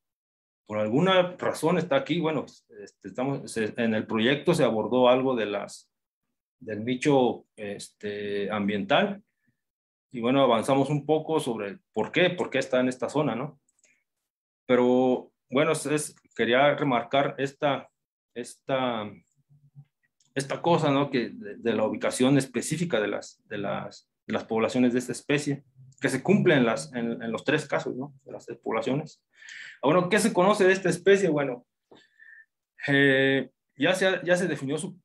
Por alguna razón está aquí. Bueno, este, estamos, en el proyecto se abordó algo de las, del nicho este, ambiental, y bueno, avanzamos un poco sobre por qué, por qué está en esta zona, ¿no? Pero bueno, quería remarcar esta, esta, esta cosa, ¿no? Que de, la ubicación específica de las, de las, de las poblaciones de esta especie, que se cumplen en, las, en, los tres casos, ¿no? De las poblaciones. Ah, bueno, ¿qué se conoce de esta especie? Bueno, eh, ya, se, ya se definió su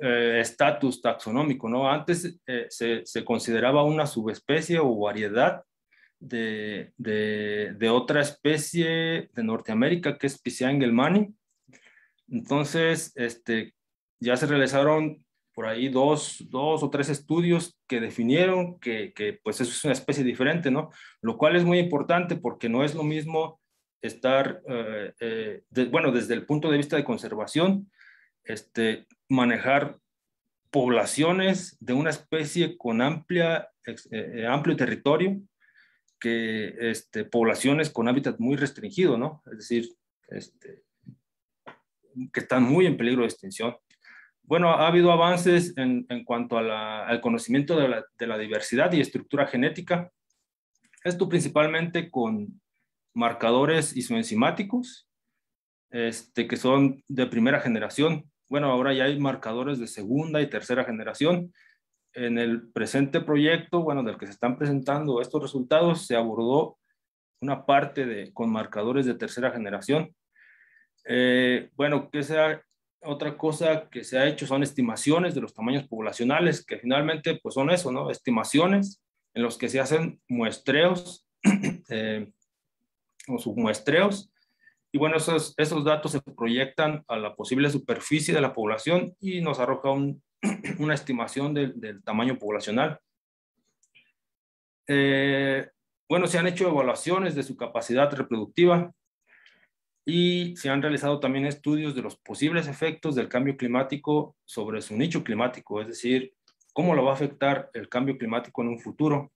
eh, estatus taxonómico, ¿no? Antes eh, se, consideraba una subespecie o variedad de, otra especie de Norteamérica que es Picea Mani. Entonces, este, ya se realizaron por ahí dos, dos o tres estudios que definieron que, pues eso es una especie diferente, ¿no? Lo cual es muy importante porque no es lo mismo estar, eh, bueno, desde el punto de vista de conservación, este, manejar poblaciones de una especie con amplia, eh, eh, amplio territorio, que este, poblaciones con hábitat muy restringido, ¿no? Es decir, este, que están muy en peligro de extinción. Bueno, ha habido avances en, cuanto al conocimiento de la, diversidad y estructura genética. Esto principalmente con marcadores isoenzimáticos, este, que son de primera generación, bueno, ahora ya hay marcadores de segunda y tercera generación. En el presente proyecto, bueno, del que se están presentando estos resultados, se abordó una parte de, con marcadores de tercera generación. Eh, bueno, que sea otra cosa que se ha hecho son estimaciones de los tamaños poblacionales, que finalmente pues son eso, ¿no? Estimaciones en los que se hacen muestreos eh, o submuestreos y bueno, esos, datos se proyectan a la posible superficie de la población y nos arroja una estimación del, tamaño poblacional. Eh, bueno, se han hecho evaluaciones de su capacidad reproductiva y se han realizado también estudios de los posibles efectos del cambio climático sobre su nicho climático, es decir, cómo lo va a afectar el cambio climático en un futuro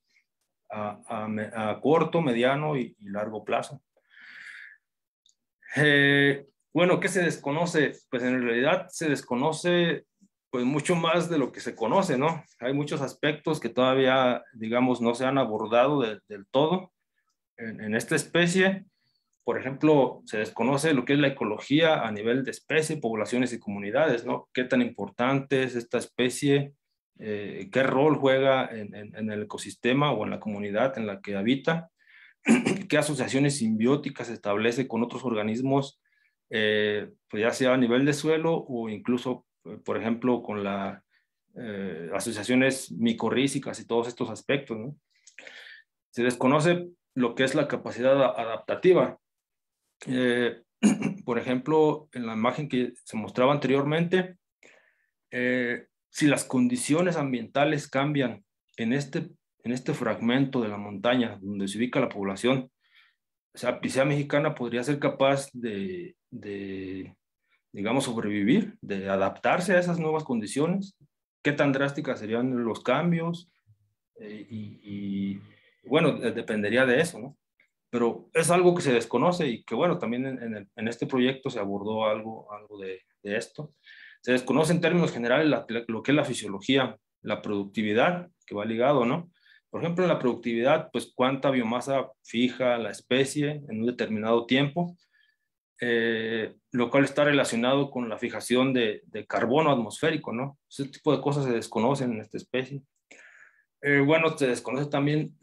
a, corto, mediano y largo plazo. Eh, bueno, ¿qué se desconoce? Pues en realidad se desconoce pues mucho más de lo que se conoce, ¿no? Hay muchos aspectos que todavía, digamos, no se han abordado del todo en, esta especie. Por ejemplo, se desconoce lo que es la ecología a nivel de especie, poblaciones y comunidades, ¿no? ¿Qué tan importante es esta especie? Eh, ¿Qué rol juega en, el ecosistema o en la comunidad en la que habita? qué asociaciones simbióticas establece con otros organismos, eh, pues ya sea a nivel de suelo o incluso, eh, por ejemplo, con las eh, asociaciones micorrísicas y todos estos aspectos. Se desconoce lo que es la capacidad adaptativa. por ejemplo, en la imagen que se mostraba anteriormente, si las condiciones ambientales cambian en este en este fragmento de la montaña donde se ubica la población, o sea, mexicana podría ser capaz de, digamos, sobrevivir, de adaptarse a esas nuevas condiciones. ¿Qué tan drásticas serían los cambios? Eh, y, bueno, eh, dependería de eso, ¿no? Pero es algo que se desconoce y que, bueno, también en, este proyecto se abordó algo, algo de, esto. Se desconoce en términos generales lo que es la fisiología, la productividad, que va ligado, ¿no? Por ejemplo, en la productividad, pues cuánta biomasa fija la especie en un determinado tiempo, eh, lo cual está relacionado con la fijación de, carbono atmosférico, ¿no? Ese tipo de cosas se desconocen en esta especie. Eh, bueno, se desconoce también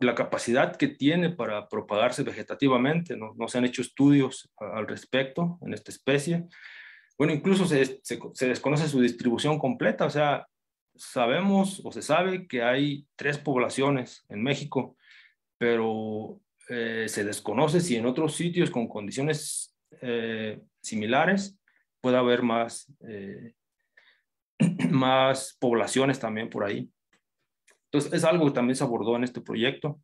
la capacidad que tiene para propagarse vegetativamente, no, no se han hecho estudios al respecto en esta especie. Bueno, incluso se, desconoce su distribución completa, o sea, sabemos o se sabe que hay tres poblaciones en México, pero eh, se desconoce si en otros sitios con condiciones eh, similares puede haber más, eh, más poblaciones también por ahí. Entonces, es algo que también se abordó en este proyecto.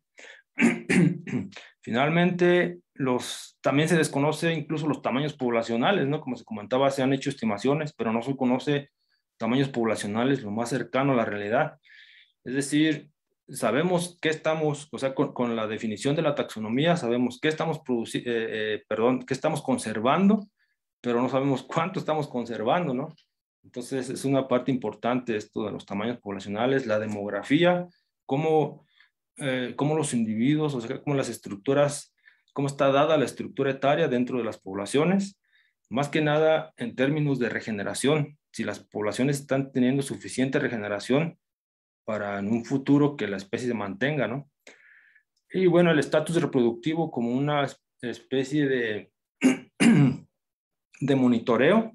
Finalmente, los, también se desconoce incluso los tamaños poblacionales, ¿no? Como se comentaba, se han hecho estimaciones, pero no se conoce tamaños poblacionales lo más cercano a la realidad. Es decir, sabemos qué estamos, o sea, con, la definición de la taxonomía, sabemos qué estamos, produciendo eh, eh, perdón, qué estamos conservando, pero no sabemos cuánto estamos conservando, ¿no? Entonces, es una parte importante esto de los tamaños poblacionales, la demografía, cómo, eh, cómo los individuos, o sea, cómo las estructuras, cómo está dada la estructura etaria dentro de las poblaciones, más que nada en términos de regeneración, si las poblaciones están teniendo suficiente regeneración para en un futuro que la especie se mantenga, ¿no? Y bueno, el estatus reproductivo como una especie de, de monitoreo,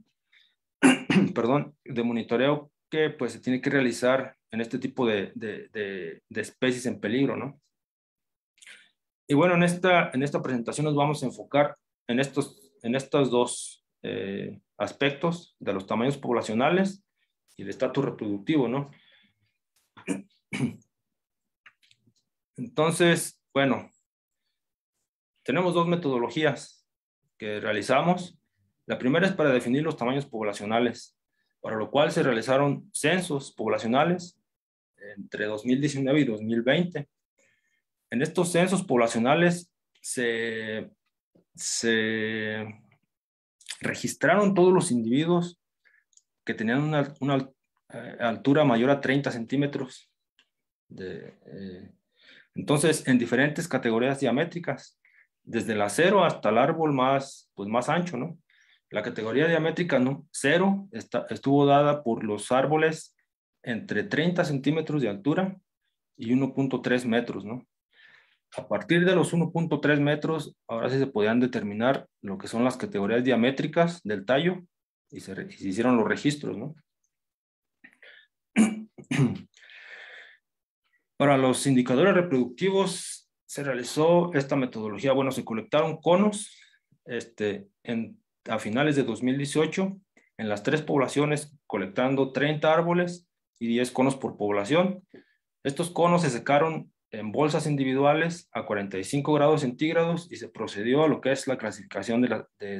perdón, de monitoreo que pues se tiene que realizar en este tipo de, de, especies en peligro, ¿no? Y bueno, en esta, en esta presentación nos vamos a enfocar en, estos, en estas dos eh, aspectos de los tamaños poblacionales y el estatus reproductivo, ¿no? Entonces, bueno, tenemos dos metodologías que realizamos. La primera es para definir los tamaños poblacionales, para lo cual se realizaron censos poblacionales entre 2019 y 2020. En estos censos poblacionales se, se registraron todos los individuos que tenían una, eh, altura mayor a 30 centímetros. Eh, entonces, en diferentes categorías diamétricas, desde la cero hasta el árbol más, pues más ancho, ¿no? La categoría diamétrica ¿no? cero estuvo dada por los árboles entre 30 centímetros de altura y 1.3 metros, ¿no? A partir de los 1.3 metros, ahora sí se podían determinar lo que son las categorías diamétricas del tallo y se, hicieron los registros, ¿no? Para los indicadores reproductivos se realizó esta metodología, bueno, se colectaron conos este, a finales de 2018 en las tres poblaciones colectando 30 árboles y 10 conos por población. Estos conos se secaron en bolsas individuales a 45 grados centígrados y se procedió a lo que es la clasificación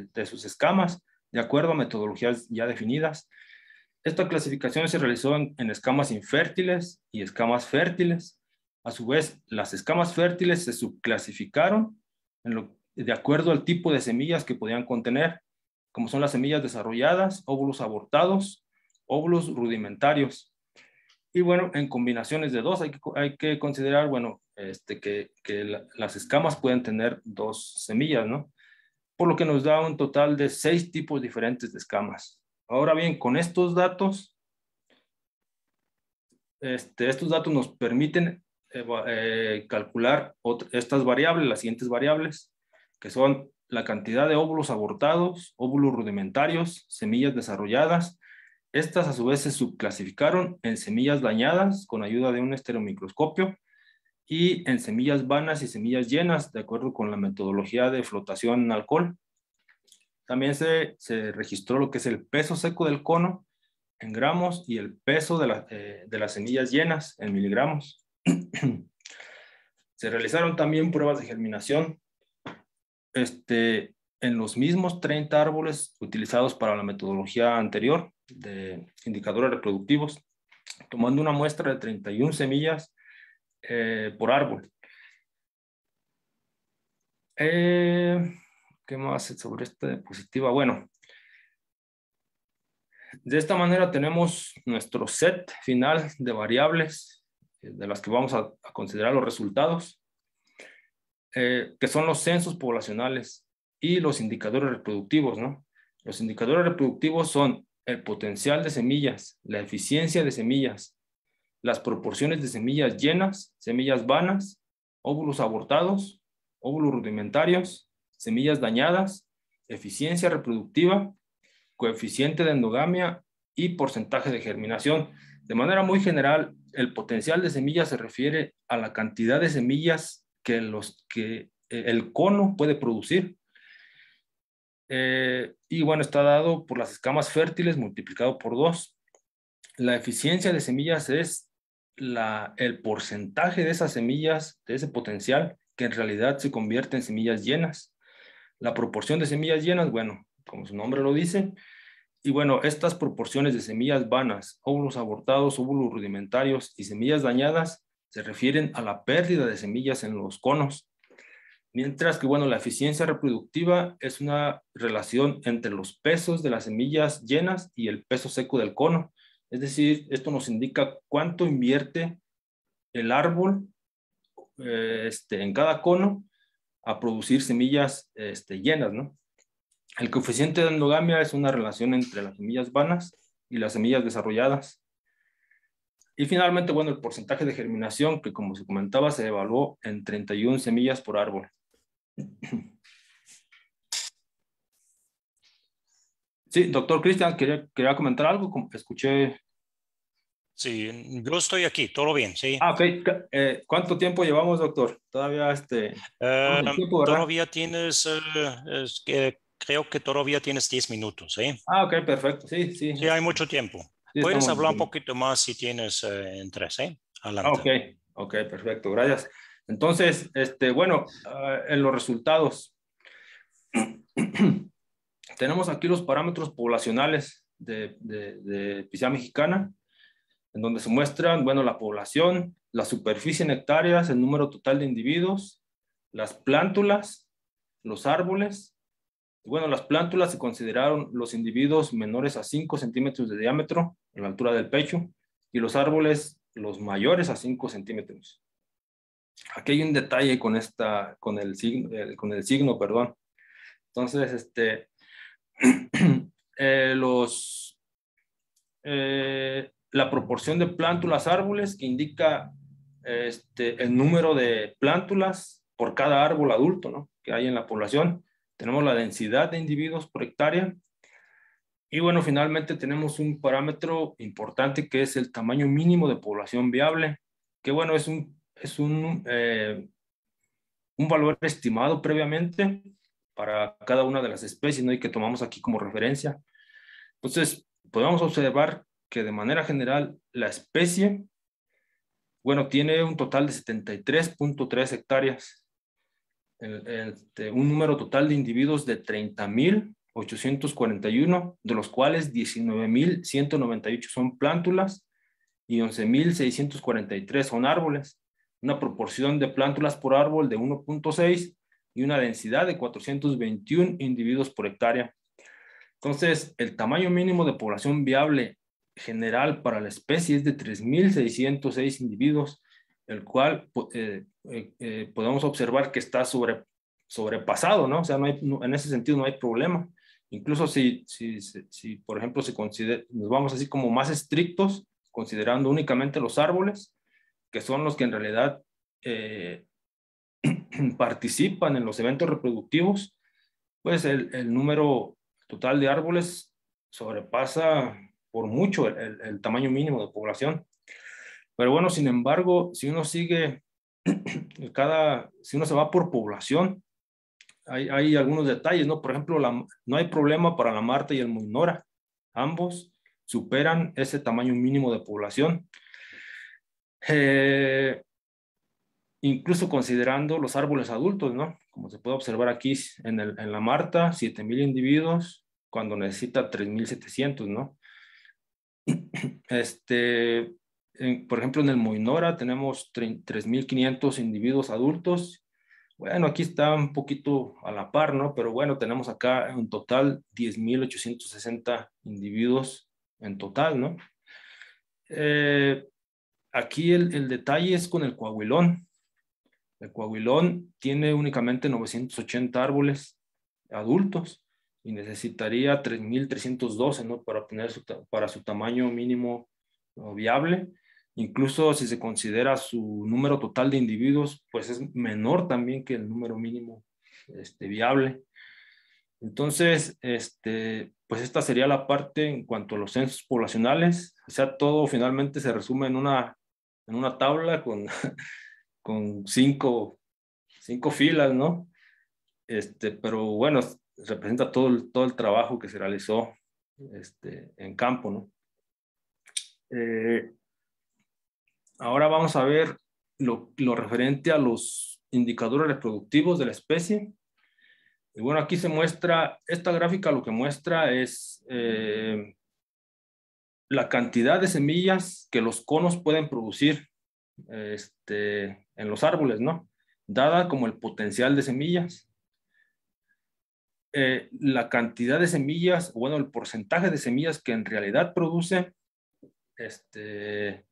de, sus escamas de acuerdo a metodologías ya definidas. Esta clasificación se realizó en, escamas infértiles y escamas fértiles. A su vez, las escamas fértiles se subclasificaron de acuerdo al tipo de semillas que podían contener, como son las semillas desarrolladas, óvulos abortados, óvulos rudimentarios. Y bueno, en combinaciones de dos hay que, hay que considerar, bueno, este, que, que las escamas pueden tener dos semillas, ¿no? Por lo que nos da un total de seis tipos diferentes de escamas. Ahora bien, con estos datos, este, estos datos nos permiten eh, calcular estas variables, las siguientes variables, que son la cantidad de óvulos abortados, óvulos rudimentarios, semillas desarrolladas, estas a su vez se subclasificaron en semillas dañadas con ayuda de un estereomicroscopio y en semillas vanas y semillas llenas de acuerdo con la metodología de flotación en alcohol. También se, registró lo que es el peso seco del cono en gramos y el peso de, eh, las semillas llenas en miligramos. se realizaron también pruebas de germinación este, en los mismos 30 árboles utilizados para la metodología anterior de indicadores reproductivos, tomando una muestra de 31 semillas eh, por árbol. Eh, ¿Qué más sobre esta diapositiva? Bueno, de esta manera tenemos nuestro set final de variables eh, de las que vamos a, considerar los resultados, que son los censos poblacionales y los indicadores reproductivos, ¿no? Los indicadores reproductivos son el potencial de semillas, la eficiencia de semillas, las proporciones de semillas llenas, semillas vanas, óvulos abortados, óvulos rudimentarios, semillas dañadas, eficiencia reproductiva, coeficiente de endogamia y porcentaje de germinación. De manera muy general, el potencial de semillas se refiere a la cantidad de semillas que, los, que eh, el cono puede producir eh, y bueno, está dado por las escamas fértiles multiplicado por dos. La eficiencia de semillas es el porcentaje de esas semillas, de ese potencial, que en realidad se convierte en semillas llenas. La proporción de semillas llenas, bueno, como su nombre lo dice, y bueno, estas proporciones de semillas vanas, óvulos abortados, óvulos rudimentarios y semillas dañadas se refieren a la pérdida de semillas en los conos. Mientras que, bueno, la eficiencia reproductiva es una relación entre los pesos de las semillas llenas y el peso seco del cono. Es decir, esto nos indica cuánto invierte el árbol eh, este, en cada cono a producir semillas este, llenas, El coeficiente de endogamia es una relación entre las semillas vanas y las semillas desarrolladas. Y finalmente, bueno, el porcentaje de germinación, que como se comentaba, se evaluó en 31 semillas por árbol. Sí, doctor Cristian, ¿quería, comentar algo, escuché. Sí, yo estoy aquí, todo bien, sí. Ah, eh, ¿Cuánto tiempo llevamos, doctor? Todavía este. Eh, todavía tienes, eh, creo que todavía tienes 10 minutos, ¿sí? Ah, ok, perfecto, sí, sí. Sí, hay mucho tiempo. Puedes hablar un poquito más si tienes uh, interés, ¿eh? Adelante. ok, perfecto, gracias. Entonces, este, bueno, ah, en los resultados, tenemos aquí los parámetros poblacionales de, de, mexicana, en donde se muestran, bueno, la población, la superficie en hectáreas, el número total de individuos, las plántulas, los árboles. Bueno, las plántulas se consideraron los individuos menores a 5 centímetros de diámetro, en la altura del pecho, y los árboles los mayores a 5 centímetros aquí hay un detalle con esta, con el signo, eh, con el signo, perdón. Entonces, este, eh, los, eh, la proporción de plántulas árboles que indica este, el número de plántulas por cada árbol adulto ¿no? que hay en la población. Tenemos la densidad de individuos por hectárea. Y bueno, finalmente tenemos un parámetro importante que es el tamaño mínimo de población viable, que bueno, es un es un, eh, un valor estimado previamente para cada una de las especies ¿no? y que tomamos aquí como referencia. Entonces, podemos observar que de manera general la especie, bueno, tiene un total de 73.3 hectáreas, este, un número total de individuos de 30.841, de los cuales 19.198 son plántulas y 11.643 son árboles una proporción de plántulas por árbol de 1.6 y una densidad de 421 individuos por hectárea. Entonces, el tamaño mínimo de población viable general para la especie es de 3.606 individuos, el cual pues, eh, eh, eh, podemos observar que está sobre, sobrepasado, ¿no? O sea, no en ese sentido no hay problema. Incluso si, por ejemplo, si consider, nos vamos así como más estrictos, considerando únicamente los árboles, que son los que en realidad eh, participan en los eventos reproductivos, pues el, número total de árboles sobrepasa por mucho el, tamaño mínimo de población. Pero bueno, sin embargo, si uno sigue cada, si uno se va por población, hay, algunos detalles, ¿no? Por ejemplo, no hay problema para la Marta y el Moinora, Ambos superan ese tamaño mínimo de población. Eh, incluso considerando los árboles adultos, ¿no? Como se puede observar aquí en, la Marta, 7.000 individuos cuando necesita 3.700, ¿no? Este, por ejemplo, en el Moinora tenemos 3.500 individuos adultos. Bueno, aquí está un poquito a la par, ¿no? Pero bueno, tenemos acá un total 10.860 individuos en total, ¿no? Eh, aquí el, detalle es con el coahuilón. El coahuilón tiene únicamente 980 árboles adultos y necesitaría 3.312 ¿no? para obtener su, para su tamaño mínimo viable. Incluso si se considera su número total de individuos, pues es menor también que el número mínimo este, viable. Entonces, este, pues esta sería la parte en cuanto a los censos poblacionales. O sea, todo finalmente se resume en una en una tabla con, con cinco, filas, ¿no? Este, pero bueno, representa todo el, todo el trabajo que se realizó este, en campo, ¿no? Eh, ahora vamos a ver lo, referente a los indicadores reproductivos de la especie. Y bueno, aquí se muestra, esta gráfica lo que muestra es eh, la cantidad de semillas que los conos pueden producir este, en los árboles, ¿no? Dada como el potencial de semillas. Eh, la cantidad de semillas, bueno, el porcentaje de semillas que en realidad produce este,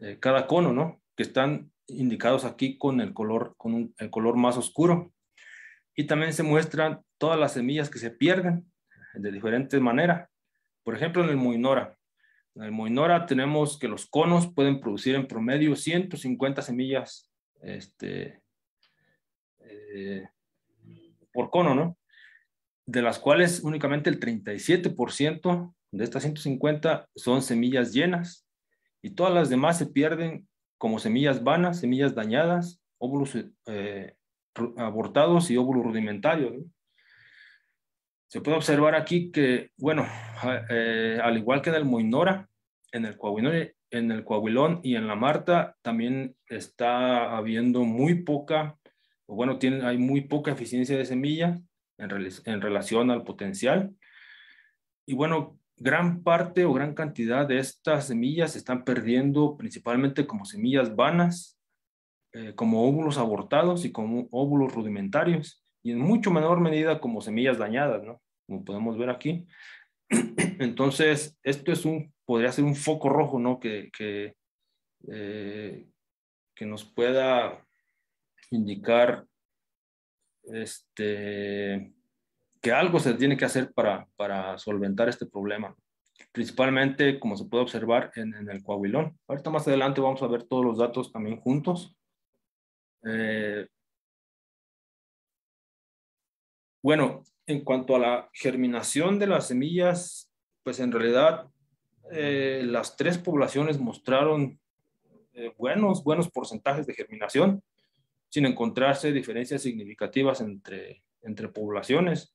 eh, cada cono, ¿no? Que están indicados aquí con el color, con color más oscuro. Y también se muestran todas las semillas que se pierden de diferentes maneras. Por ejemplo, en el muinora en el Moinora tenemos que los conos pueden producir en promedio 150 semillas este, eh, por cono, ¿no? De las cuales únicamente el 37% de estas 150 son semillas llenas y todas las demás se pierden como semillas vanas, semillas dañadas, óvulos eh, abortados y óvulos rudimentarios. ¿no? Se puede observar aquí que, bueno, eh, al igual que en el Moinora, en el Coahuilón, y en la Marta, también está habiendo muy poca, bueno, hay muy poca eficiencia de semilla en, relación al potencial. Y bueno, gran parte o gran cantidad de estas semillas se están perdiendo principalmente como semillas vanas, eh, como óvulos abortados y como óvulos rudimentarios y en mucho menor medida como semillas dañadas, ¿no? Como podemos ver aquí. Entonces, esto es un, podría ser un foco rojo, ¿no? Que, eh, que, nos pueda indicar este, que algo se tiene que hacer para, para solventar este problema principalmente como se puede observar en, el coahuilón. Ahorita más adelante vamos a ver todos los datos también juntos. Eh, bueno, en cuanto a la germinación de las semillas, pues en realidad eh, las tres poblaciones mostraron eh, buenos, buenos porcentajes de germinación, sin encontrarse diferencias significativas entre, poblaciones.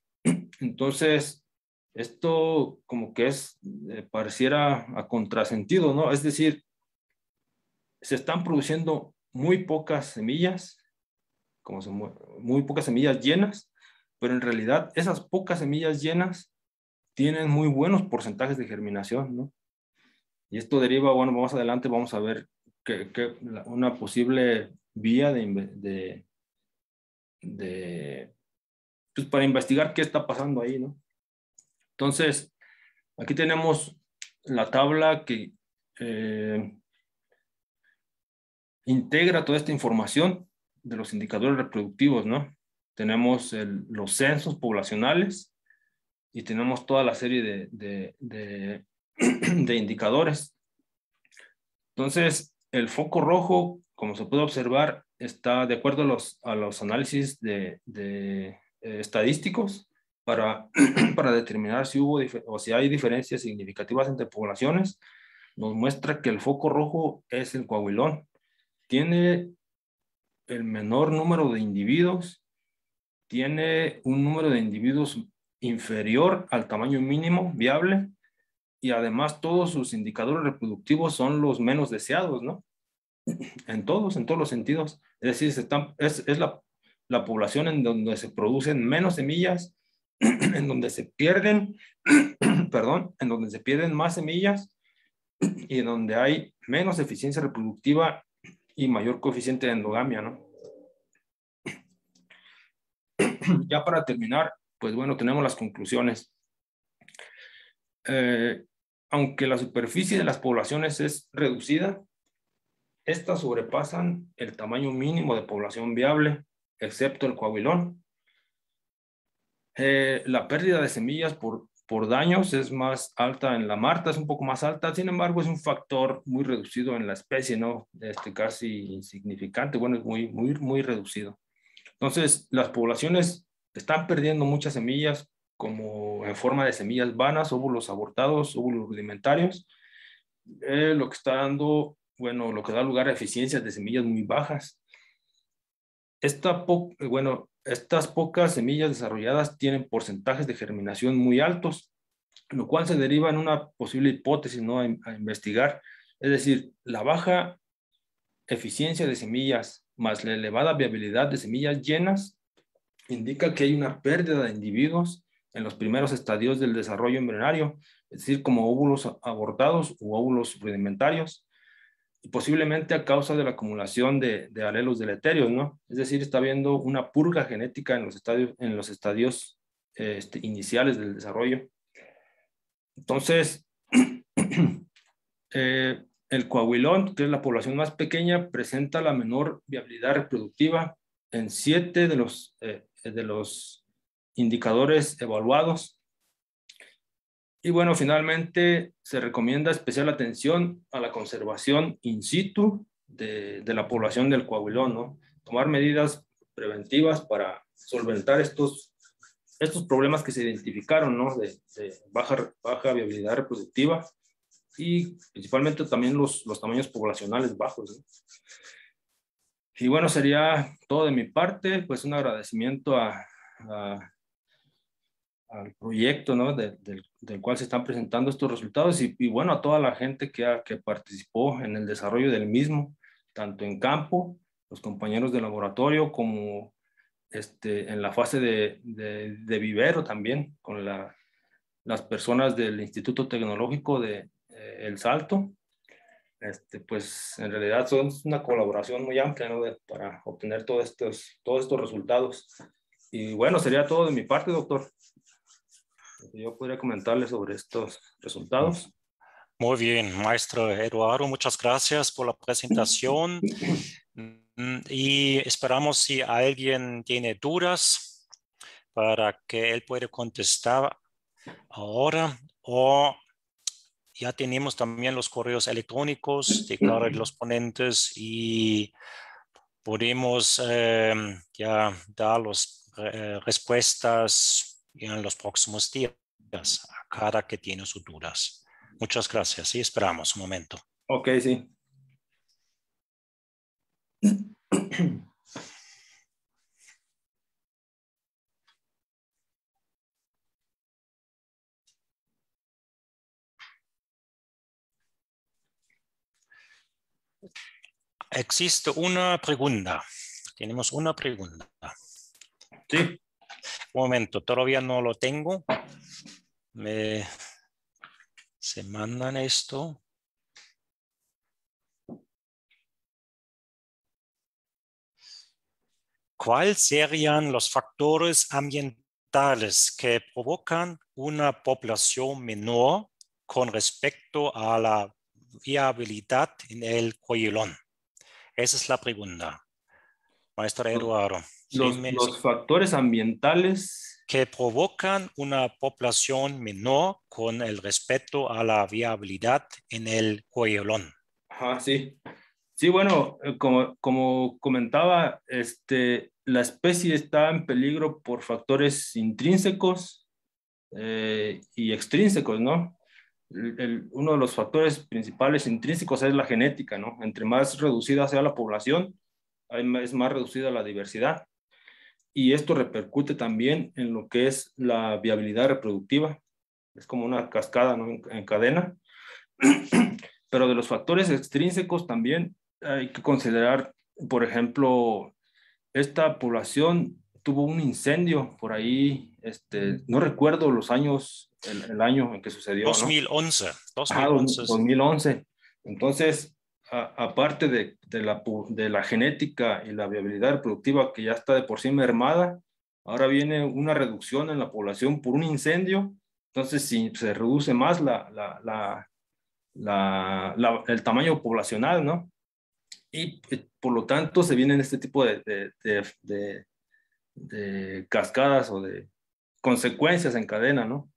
Entonces, esto como que es, eh, pareciera a contrasentido, ¿no? Es decir, se están produciendo muy pocas semillas, como muy pocas semillas llenas, pero en realidad esas pocas semillas llenas tienen muy buenos porcentajes de germinación, ¿no? Y esto deriva, bueno, más adelante vamos a ver que, una posible vía de, pues para investigar qué está pasando ahí, ¿no? Entonces, aquí tenemos la tabla que eh, integra toda esta información de los indicadores reproductivos, ¿no? tenemos los censos poblacionales y tenemos toda la serie de, indicadores. Entonces, el foco rojo, como se puede observar, está de acuerdo a los, a los análisis de, eh, estadísticos para, para determinar si hubo o si hay diferencias significativas entre poblaciones. Nos muestra que el foco rojo es el coahuilón. Tiene el menor número de individuos tiene un número de individuos inferior al tamaño mínimo viable y además todos sus indicadores reproductivos son los menos deseados, ¿no? En todos, en todos los sentidos. Es decir, es, la, la, población en donde se producen menos semillas, en donde se pierden, perdón, en donde se pierden más semillas y en donde hay menos eficiencia reproductiva y mayor coeficiente de endogamia, ¿no? ya para terminar, pues bueno, tenemos las conclusiones. Eh, aunque la superficie de las poblaciones es reducida, estas sobrepasan el tamaño mínimo de población viable, excepto el coavilón. Eh, la pérdida de semillas por, por daños es más alta en la Marta, es un poco más alta, sin embargo es un factor muy reducido en la especie, ¿no? Este, casi insignificante, bueno, es muy, muy, muy reducido. Entonces, las poblaciones están perdiendo muchas semillas como en forma de semillas vanas, óvulos abortados, óvulos rudimentarios, eh, lo que está dando, bueno, lo que da lugar a eficiencias de semillas muy bajas. bueno, estas pocas semillas desarrolladas tienen porcentajes de germinación muy altos, lo cual se deriva en una posible hipótesis ¿no? a investigar, es decir, la baja eficiencia de semillas más la elevada viabilidad de semillas llenas indica que hay una pérdida de individuos en los primeros estadios del desarrollo embrionario, es decir, como óvulos abortados u óvulos rudimentarios, y posiblemente a causa de la acumulación de, alelos deleterios, ¿no? Es decir, está habiendo una purga genética en los estadios, en los estadios este, iniciales del desarrollo. Entonces, eh, el coahuilón, que es la población más pequeña, presenta la menor viabilidad reproductiva en siete de los, eh, de los indicadores evaluados. Y bueno, finalmente se recomienda especial atención a la conservación in situ de, la población del coahuilón, tomar medidas preventivas para solventar estos, estos problemas que se identificaron ¿no? de, de baja, baja viabilidad reproductiva y principalmente también los, los tamaños poblacionales bajos. Y bueno, sería todo de mi parte, pues un agradecimiento a, al proyecto ¿no? del, del, cual se están presentando estos resultados y, bueno, a toda la gente que, que participó en el desarrollo del mismo, tanto en campo, los compañeros de laboratorio, como este, en la fase de, de, de vivero también, con la, las personas del Instituto Tecnológico de, el Salto. Este, pues en realidad son una colaboración muy amplia para obtener todos estos, todos estos resultados. Y bueno, sería todo de mi parte, doctor. Yo podría comentarle sobre estos resultados. Muy bien, maestro Eduardo, muchas gracias por la presentación. Y esperamos si alguien tiene dudas para que él pueda contestar ahora o ya tenemos también los correos electrónicos de cada de los ponentes y podemos em, ya dar las eh, respuestas en los próximos días a cada que tiene sus dudas. Muchas gracias y esperamos un momento. Ok, sí. Existe una pregunta. Tenemos una pregunta. Sí. Un momento, todavía no lo tengo. Me, se mandan esto. ¿Cuáles serían los factores ambientales que provocan una población menor con respecto a la viabilidad en el Coyolón? Esa es la pregunta. Maestro Eduardo. Los, factores ambientales que provocan una población menor con el respeto a la viabilidad en el Coyolón. sí. bueno, eh, como, comentaba, este, la especie está en peligro por factores intrínsecos eh, y extrínsecos, ¿no? uno de los factores principales intrínsecos es la genética, ¿no? Entre más reducida sea la población, es más reducida la diversidad. Y esto repercute también en lo que es la viabilidad reproductiva. Es como una cascada ¿no? en cadena. Pero de los factores extrínsecos también hay que considerar, por ejemplo, esta población tuvo un incendio por ahí, este, no recuerdo los años, el, año en que sucedió. 2011. 2011. Entonces, aparte de, la, de la genética y la viabilidad productiva que ya está de por sí mermada, ahora viene una reducción en la población por un incendio. Entonces, si se reduce más la, la, el tamaño poblacional, ¿no? Y por lo tanto, se vienen este tipo de, de cascadas o de consecuencias en cadena, ¿no?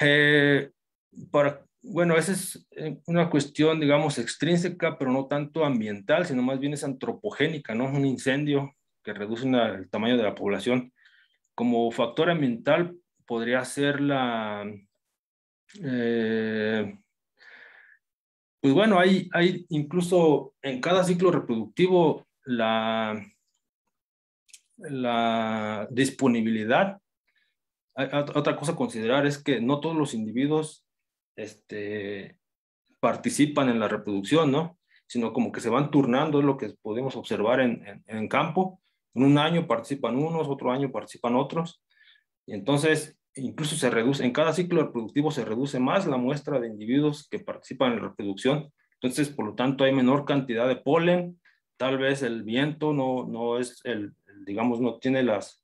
Eh, para, bueno, esa es eh, una cuestión, digamos, extrínseca, pero no tanto ambiental, sino más bien es antropogénica, ¿no? Un incendio que reduce el tamaño de la población. Como factor ambiental podría ser la... Eh, pues bueno, hay, hay incluso en cada ciclo reproductivo la la disponibilidad. Otra cosa a considerar es que no todos los individuos este, participan en la reproducción, ¿no? Sino como que se van turnando, es lo que podemos observar en, campo. En un año participan unos, otro año participan otros. Y entonces, incluso se reduce, en cada ciclo reproductivo se reduce más la muestra de individuos que participan en la reproducción. Entonces, por lo tanto, hay menor cantidad de polen. Tal vez el viento no, no es el, digamos, no tiene las,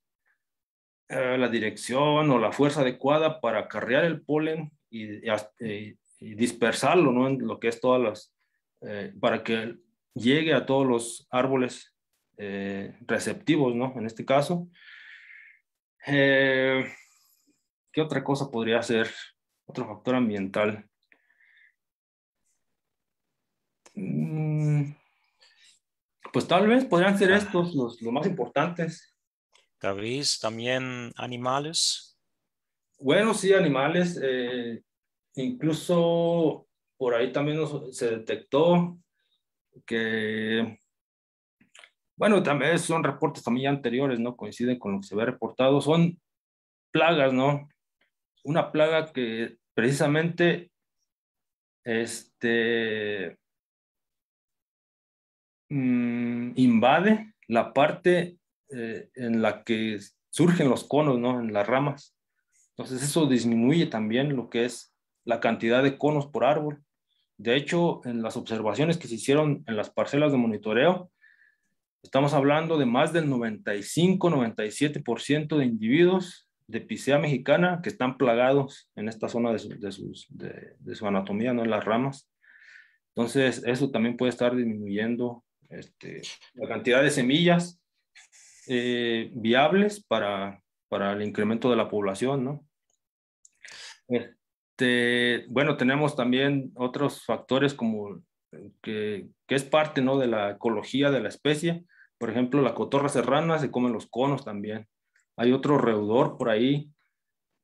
eh, la dirección o la fuerza adecuada para carrear el polen y, dispersarlo, ¿no? En lo que es todas las, eh, para que llegue a todos los árboles eh, receptivos, ¿no? En este caso. ¿Qué otra cosa podría ser? Otro factor ambiental. Mm, pues tal vez podrían ser estos los, más importantes. Tal también animales. Bueno, sí, animales. Eh, incluso por ahí también se detectó que, bueno, también son reportes también anteriores, ¿no? Coinciden con lo que se ve reportado. Son plagas, ¿no? Una plaga que precisamente este, Mm, invade la parte eh, en la que surgen los conos, ¿no? En las ramas. Entonces eso disminuye también lo que es la cantidad de conos por árbol. De hecho, en las observaciones que se hicieron en las parcelas de monitoreo, estamos hablando de más del 95-97% de individuos de Picea mexicana que están plagados en esta zona de su, de de su anatomía, no en las ramas. Entonces, eso también puede estar disminuyendo este, la cantidad de semillas eh, viables para, para el incremento de la población, ¿no? Este, bueno, tenemos también otros factores como que, es parte ¿no? de la ecología de la especie. Por ejemplo, la cotorra serrana se come los conos también. Hay otro roedor por ahí,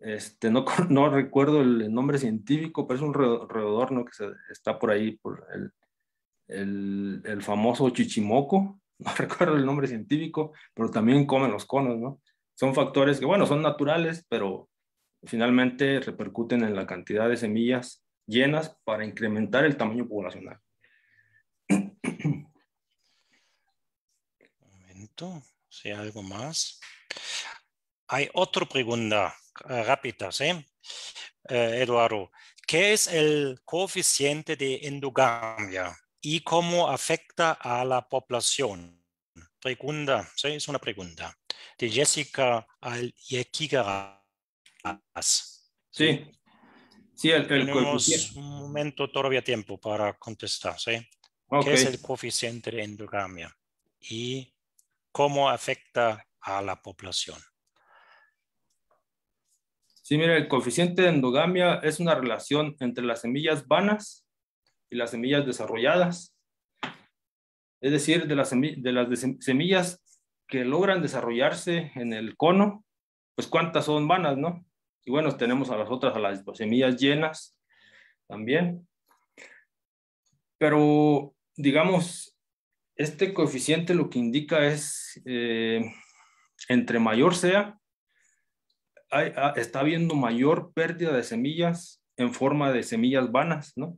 este, no, no recuerdo el nombre científico, pero es un roedor ¿no? que está por ahí, por el, el, famoso chichimoco, no recuerdo el nombre científico, pero también comen los conos, ¿no? Son factores que, bueno, son naturales, pero finalmente repercuten en la cantidad de semillas llenas para incrementar el tamaño poblacional. Un momento, si hay algo más. Hay otra pregunta eh, rápida, ¿sí? Eh, Eduardo, ¿qué es el coeficiente de endogamia? y cómo afecta a la población. Pregunta, sí, es una pregunta de Jessica al Sí, sí, Tenemos un momento todavía tiempo para contestar, ¿Qué es el coeficiente de endogamia? ¿Y cómo afecta a la población? Sí, mira, el coeficiente de endogamia es una relación entre las semillas vanas y las semillas desarrolladas, es decir, de las, de las semillas que logran desarrollarse en el cono, pues cuántas son vanas, ¿no? Y bueno, tenemos a las otras, a las semillas llenas también. Pero, digamos, este coeficiente lo que indica es, eh, entre mayor sea, ah, está habiendo mayor pérdida de semillas en forma de semillas vanas, ¿no?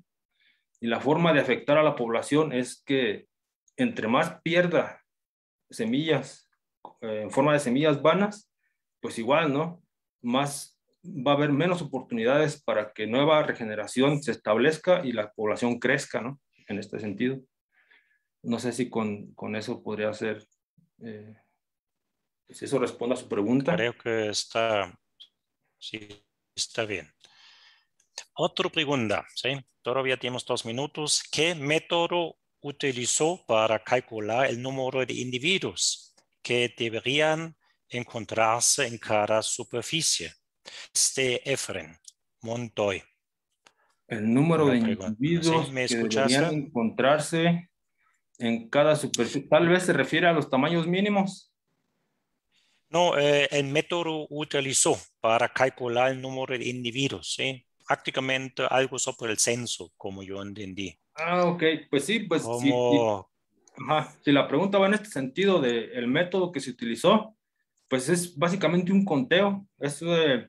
Y la forma de afectar a la población es que entre más pierda semillas eh, en forma de semillas vanas, pues igual, ¿no? Más va a haber menos oportunidades para que nueva regeneración se establezca y la población crezca, ¿no? En este sentido. No sé si con, eso podría ser, eh, si eso responde a su pregunta. Creo que está, sí, está bien. Otra pregunta, ¿sí? Todavía tenemos dos minutos. ¿Qué método utilizó para calcular el número de individuos que deberían encontrarse en cada superficie? Este Efren Montoy. El número de individuos que deberían encontrarse en cada superficie. Tal vez se refiere a los tamaños mínimos. No, eh, el método utilizó para calcular el número de individuos, ¿sí? prácticamente algo sobre el censo, como yo entendí. Ah, ok, pues sí, pues sí, si la pregunta va en este sentido del método que se utilizó, pues es básicamente un conteo, es, eh,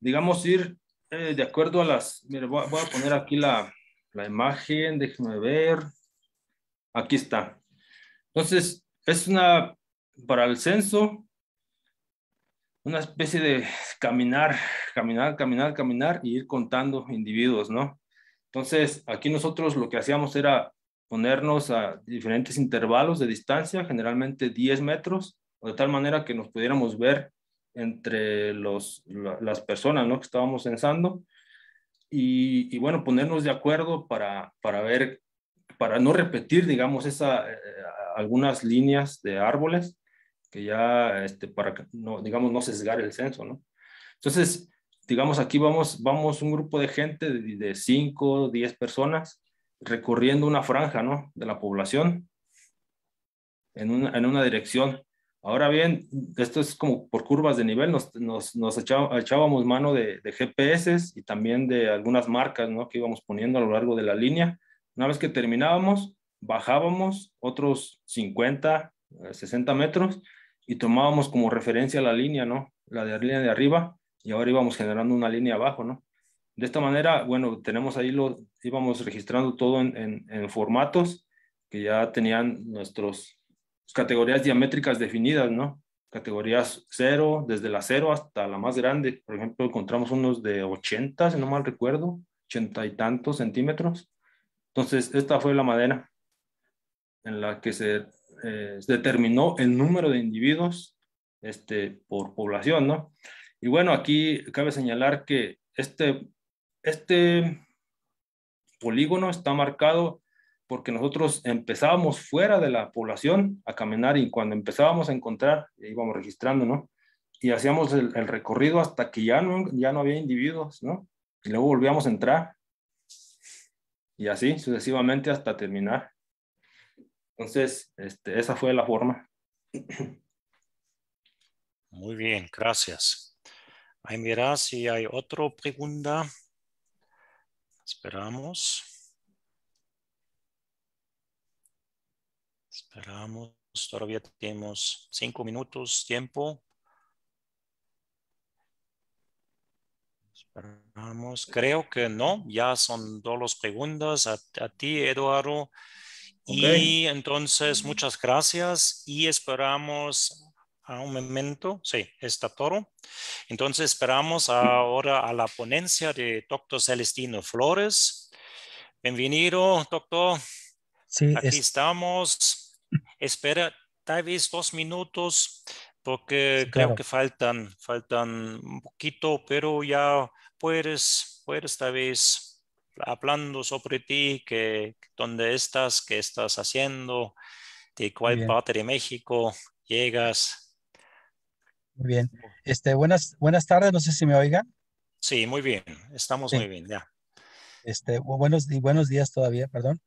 digamos, ir eh, de acuerdo a las, mire, voy, a poner aquí la, la imagen, déjeme ver, aquí está. Entonces, es una, para el censo, una especie de caminar, caminar, caminar, caminar y ir contando individuos, ¿no? Entonces, aquí nosotros lo que hacíamos era ponernos a diferentes intervalos de distancia, generalmente 10 metros, de tal manera que nos pudiéramos ver entre los, las personas ¿no? que estábamos censando y, bueno, ponernos de acuerdo para, para ver, para no repetir, digamos, esa, eh, eh, algunas líneas de árboles que ya, este, para no, digamos, no sesgar el censo, ¿no? Entonces, digamos, aquí vamos, vamos un grupo de gente de 5, 10 personas recorriendo una franja, ¿no? De la población en una, en una dirección. Ahora bien, esto es como por curvas de nivel, nos, nos, nos echábamos mano de, de GPS y también de algunas marcas, ¿no? Que íbamos poniendo a lo largo de la línea. Una vez que terminábamos, bajábamos otros 50, 60 eh, metros y tomábamos como referencia la línea, ¿no? La de la línea de arriba y ahora íbamos generando una línea abajo, ¿no? De esta manera, bueno, tenemos ahí lo, íbamos registrando todo en, en, formatos que ya tenían nuestras pues, categorías diamétricas definidas, ¿no? Categorías 0, desde la cero hasta la más grande. Por ejemplo, encontramos unos de 80, si no mal recuerdo, 80 y tantos centímetros. Entonces, esta fue la madera en la que se eh, determinó el número de individuos este, por población, ¿no? Y bueno, aquí cabe señalar que este, este polígono está marcado porque nosotros empezábamos fuera de la población a caminar y cuando empezábamos a encontrar, eh, íbamos registrando, ¿no? Y hacíamos el, recorrido hasta que ya no, ya no había individuos, ¿no? Y luego volvíamos a entrar y así sucesivamente hasta terminar. Entonces, este, esa fue la forma. Muy bien, gracias. Ahí mira si hay otra pregunta. Esperamos. Esperamos. Todavía tenemos cinco minutos tiempo. Esperamos. Creo que no. Ya son dos las preguntas. a ti, Eduardo. Y entonces, muchas gracias y esperamos a un momento, sí, está todo, Entonces, esperamos ahora a la ponencia de doctor Celestino Flores. Bienvenido, doctor. Sí, aquí estamos. Espera tal vez dos minutos porque creo que faltan, faltan un poquito, pero ya puedes, puedes tal vez hablando sobre ti, que, dónde estás, qué estás haciendo, de cuál parte de México llegas. Muy bien. Este, buenas, buenas tardes, no sé si me oigan. Sí, muy bien, estamos muy bien, ya. Este, buenos, buenos días todavía, perdón.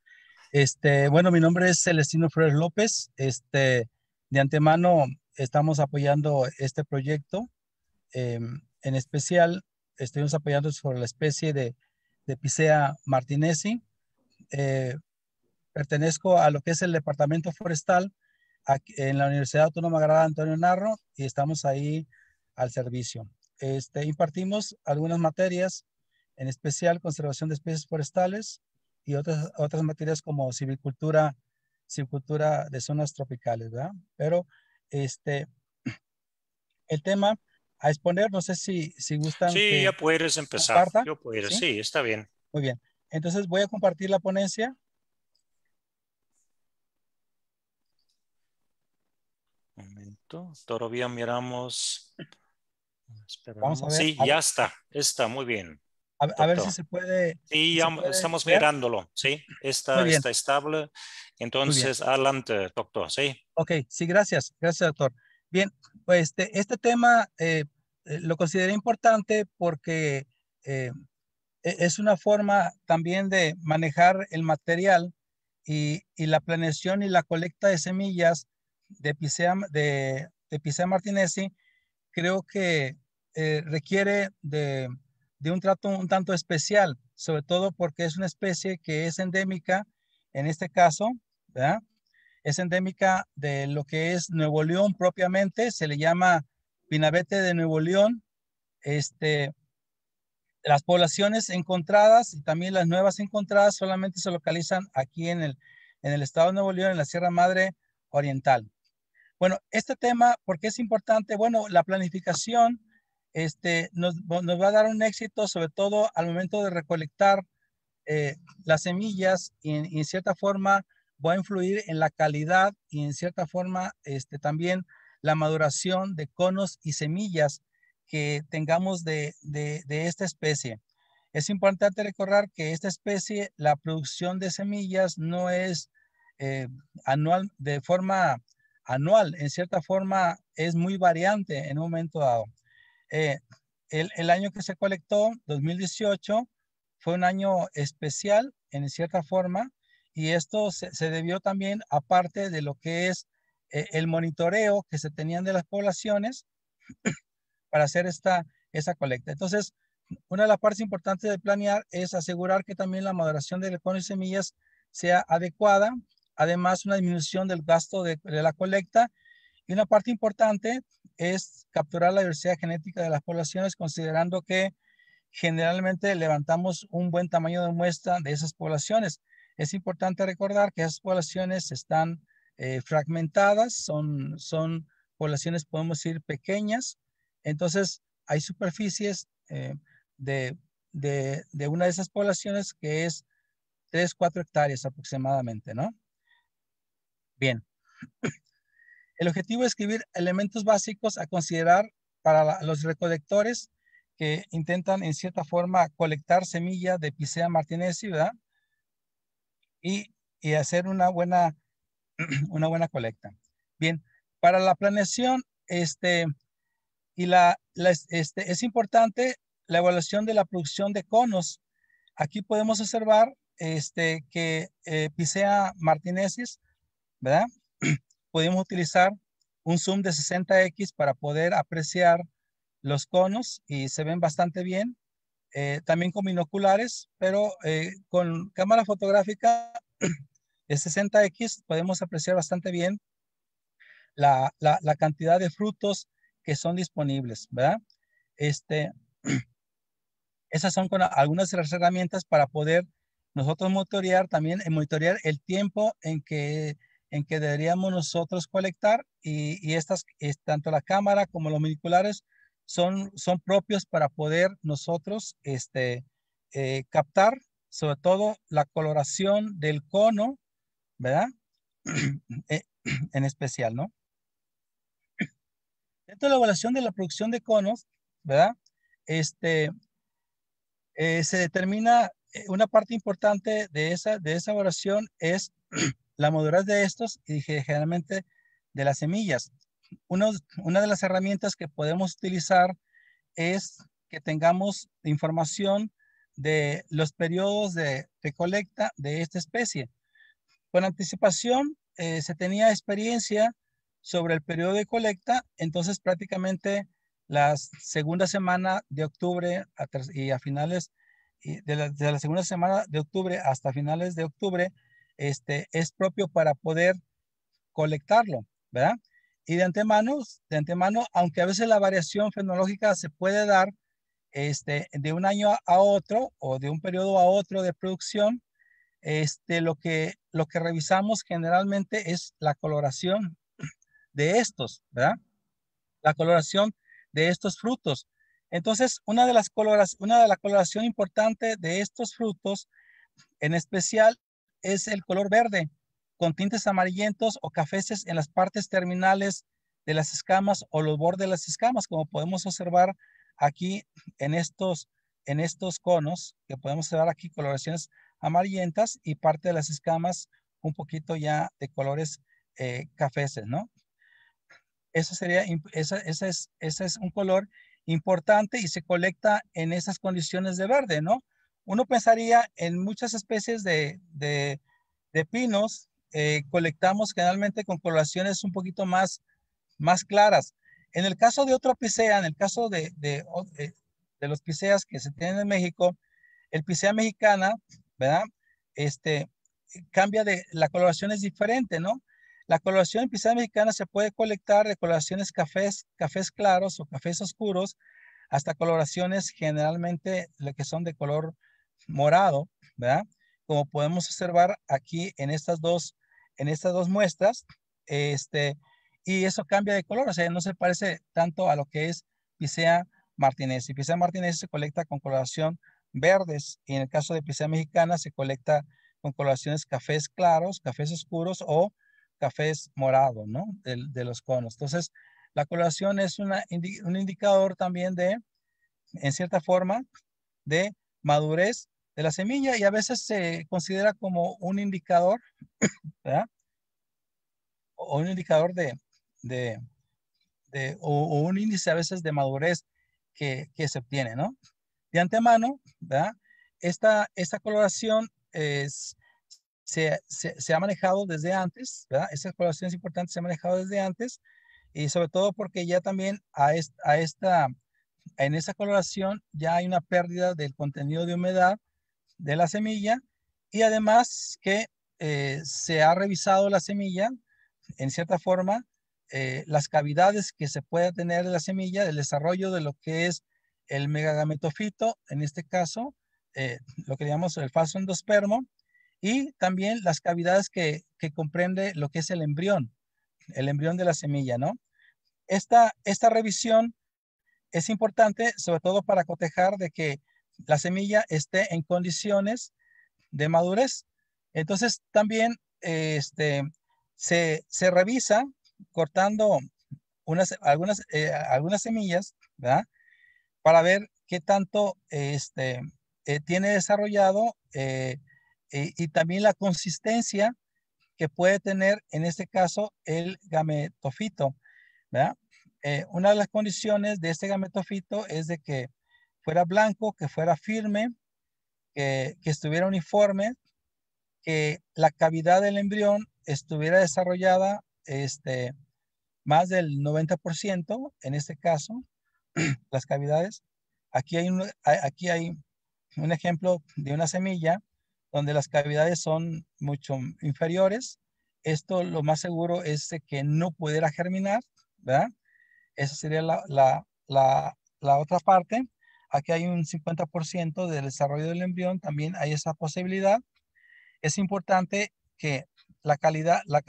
Este, bueno, mi nombre es Celestino Flores López. Este, de antemano estamos apoyando este proyecto. Em, en especial, estamos apoyando sobre la especie de de Picea eh, pertenezco a lo que es el Departamento Forestal en la Universidad Autónoma Grada Antonio Narro y estamos ahí al servicio. Este, impartimos algunas materias, en especial conservación de especies forestales y otras, otras materias como silvicultura silvicultura de zonas tropicales, ¿verdad? Pero este, el tema a exponer. No sé si, si gustan. Sí, ya puedes empezar. Yo puedo, ¿Sí? está bien. Muy bien. Entonces voy a compartir la ponencia. momento. Todavía miramos. sí, ya está. Está muy bien. A, ver si se puede. Sí, ya estamos mirándolo. Sí, está, está estable. Entonces, adelante, doctor. Sí. Ok, sí, gracias. Gracias, doctor. Bien, pues este, este tema eh, eh, lo consideré importante porque eh, e-, es una forma también de manejar el material y, la planeación y la colecta de semillas de Picea, de, Martinesi, creo que requiere de, de, un trato un tanto especial, sobre todo porque es una especie que es endémica, en este caso, ¿verdad? es endémica de lo que es Nuevo León propiamente, se le llama pinabete de Nuevo León. Este, las poblaciones encontradas y también las nuevas encontradas solamente se localizan aquí en el, en el estado de Nuevo León, en la Sierra Madre Oriental. Bueno, este tema, ¿por qué es importante? Bueno, la planificación este, nos, va a dar un éxito, sobre todo al momento de recolectar eh, las semillas y en cierta forma va a influir en la calidad y en cierta forma este, también la maduración de conos y semillas que tengamos de, esta especie. Es importante recordar que esta especie, la producción de semillas no es eh, anual, de forma anual, en cierta forma es muy variante en un momento dado. Eh, el, año que se colectó, 2018, fue un año especial en cierta forma y esto se, debió también, aparte de lo que es eh, el monitoreo que se tenían de las poblaciones para hacer esta, esa colecta. Entonces, una de las partes importantes de planear es asegurar que también la moderación de lecones y semillas sea adecuada, además una disminución del gasto de, la colecta y una parte importante es capturar la diversidad genética de las poblaciones considerando que generalmente levantamos un buen tamaño de muestra de esas poblaciones. Es importante recordar que esas poblaciones están eh, fragmentadas, son, son poblaciones, podemos decir, pequeñas. Entonces, hay superficies eh, de, una de esas poblaciones que es 3, 4 hectáreas aproximadamente, ¿no? Bien. El objetivo es escribir elementos básicos a considerar para los recolectores que intentan en cierta forma colectar semilla de Picea martínez ¿verdad? y, hacer una buena, una buena colecta. Bien, para la planeación, este, y la, este, es importante la evaluación de la producción de conos. Aquí podemos observar este, que pisea eh, Picea martinesis, ¿verdad? Podemos utilizar un zoom de 60x para poder apreciar los conos y se ven bastante bien. Eh, también con binoculares, pero eh, con cámara fotográfica de 60X podemos apreciar bastante bien la, la, cantidad de frutos que son disponibles, ¿verdad? Este, esas son algunas de las herramientas para poder nosotros monitorear también, eh, monitorear el tiempo en que, en que deberíamos nosotros colectar y, y estas, tanto la cámara como los binoculares son, propios para poder nosotros este, eh, captar sobre todo la coloración del cono, ¿verdad? Eh, en especial, ¿no? Dentro de la evaluación de la producción de conos, ¿verdad? Este, eh, se determina una parte importante de esa, de esa evaluación es la madurez de estos y generalmente de las semillas una de las herramientas que podemos utilizar es que tengamos información de los periodos de colecta de esta especie. Con anticipación eh, se tenía experiencia sobre el periodo de colecta, entonces prácticamente la segunda semana de octubre y a finales de, la, segunda semana de octubre hasta finales de octubre este, es propio para poder colectarlo, ¿verdad? Y de antemano, aunque a veces la variación fenológica se puede dar este, de un año a otro o de un periodo a otro de producción, este, lo, que, lo que revisamos generalmente es la coloración de estos, ¿verdad? La coloración de estos frutos. Entonces, una de las coloras, una de la coloración importante de estos frutos, en especial, es el color verde con tintes amarillentos o cafeces en las partes terminales de las escamas o los bordes de las escamas, como podemos observar aquí en estos, en estos conos, que podemos observar aquí coloraciones amarillentas y parte de las escamas un poquito ya de colores eh, cafeces, ¿no? Eso sería, ese, es, ese es un color importante y se colecta en esas condiciones de verde, ¿no? Uno pensaría en muchas especies de, de pinos eh, colectamos generalmente con coloraciones un poquito más, más claras. En el caso de otro pisea, en el caso de, de, eh, los piseas que se tienen en México, el pisea mexicana, ¿verdad? Este, cambia de, la coloración es diferente, ¿no? La coloración en pisea mexicana se puede colectar de coloraciones cafés, cafés claros o cafés oscuros, hasta coloraciones generalmente que son de color morado, ¿verdad? como podemos observar aquí en estas dos, en estas dos muestras, este, y eso cambia de color, o sea, no se parece tanto a lo que es Picea Martínez Y Picea martinez se colecta con coloración verdes, y en el caso de Picea mexicana se colecta con coloraciones cafés claros, cafés oscuros o cafés morado, ¿no? De, de, los conos. Entonces, la coloración es una, un indicador también de, en cierta forma, de madurez de la semilla y a veces se considera como un indicador, O un indicador de, o, un índice a veces de madurez que, se obtiene, ¿no? De antemano, ¿verdad? Esta, coloración se, ha manejado desde antes, ¿verdad? Esa coloración es importante, se ha manejado desde antes y sobre todo porque ya también a, a esta en esa coloración ya hay una pérdida del contenido de humedad de la semilla y además que eh, se ha revisado la semilla, en cierta forma, eh, las cavidades que se puede tener de la semilla, el desarrollo de lo que es el megagametofito, en este caso, eh, lo que llamamos el falso endospermo, y también las cavidades que, comprende lo que es el embrión, el embrión de la semilla, ¿no? Esta, esta revisión es importante, sobre todo para cotejar de que la semilla esté en condiciones de madurez. Entonces también este, se, revisa cortando unas, algunas, eh, algunas semillas, Para ver qué tanto este, eh, tiene desarrollado eh, y también la consistencia que puede tener, en este caso, el gametofito, una de las condiciones de este gametofito es de que fuera blanco, que fuera firme, que, estuviera uniforme, que la cavidad del embrión estuviera desarrollada este, más del 90%, en este caso, las cavidades. Aquí hay, un, aquí hay un ejemplo de una semilla donde las cavidades son mucho inferiores. Esto lo más seguro es que no pudiera germinar, ¿verdad? Esa sería la, la otra parte. Aquí hay un 50% del desarrollo del embrión, también hay esa posibilidad. Es importante que la, calidad, la,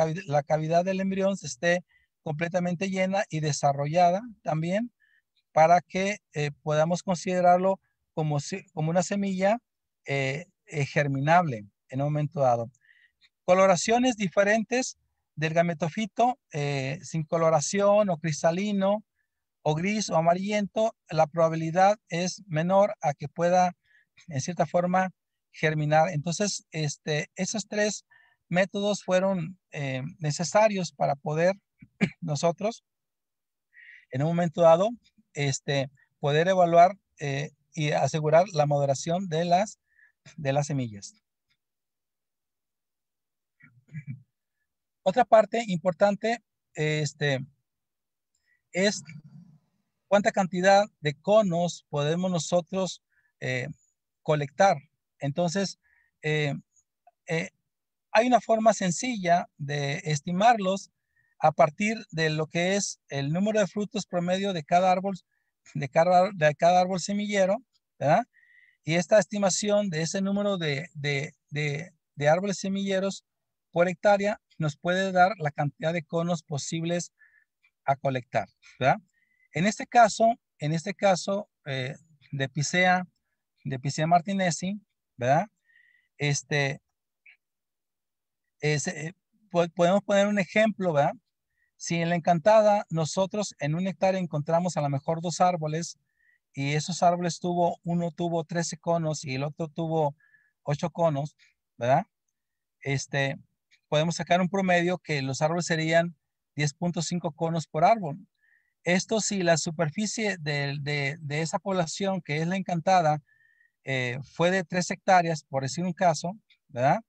cavidad del embrión esté completamente llena y desarrollada también para que eh, podamos considerarlo como, una semilla eh, eh, germinable en un momento dado. Coloraciones diferentes del gametofito, sin coloración o cristalino, o gris o amarillento, la probabilidad es menor a que pueda, en cierta forma, germinar. Entonces, este, esos tres métodos fueron eh, necesarios para poder nosotros, en un momento dado, este, poder evaluar eh, y asegurar la moderación de las, de las semillas. Otra parte importante este, es cuánta cantidad de conos podemos nosotros eh, colectar. Entonces, eh, eh, hay una forma sencilla de estimarlos a partir de lo que es el número de frutos promedio de cada árbol, de cada, árbol semillero, ¿verdad? Y esta estimación de ese número de, de árboles semilleros por hectárea nos puede dar la cantidad de conos posibles a colectar, ¿verdad? En este caso, en este caso de eh, Pisea, de Picea Martinez, ¿verdad? Este, eh, podemos poner un ejemplo, ¿verdad? Si en la encantada nosotros en un hectárea encontramos a lo mejor dos árboles y esos árboles tuvo, uno tuvo 13 conos y el otro tuvo 8 conos, ¿verdad? Este, podemos sacar un promedio que los árboles serían 10.5 conos por árbol. Esto si la superficie de, esa población que es la encantada eh, fue de tres hectáreas, por decir un caso, ¿verdad?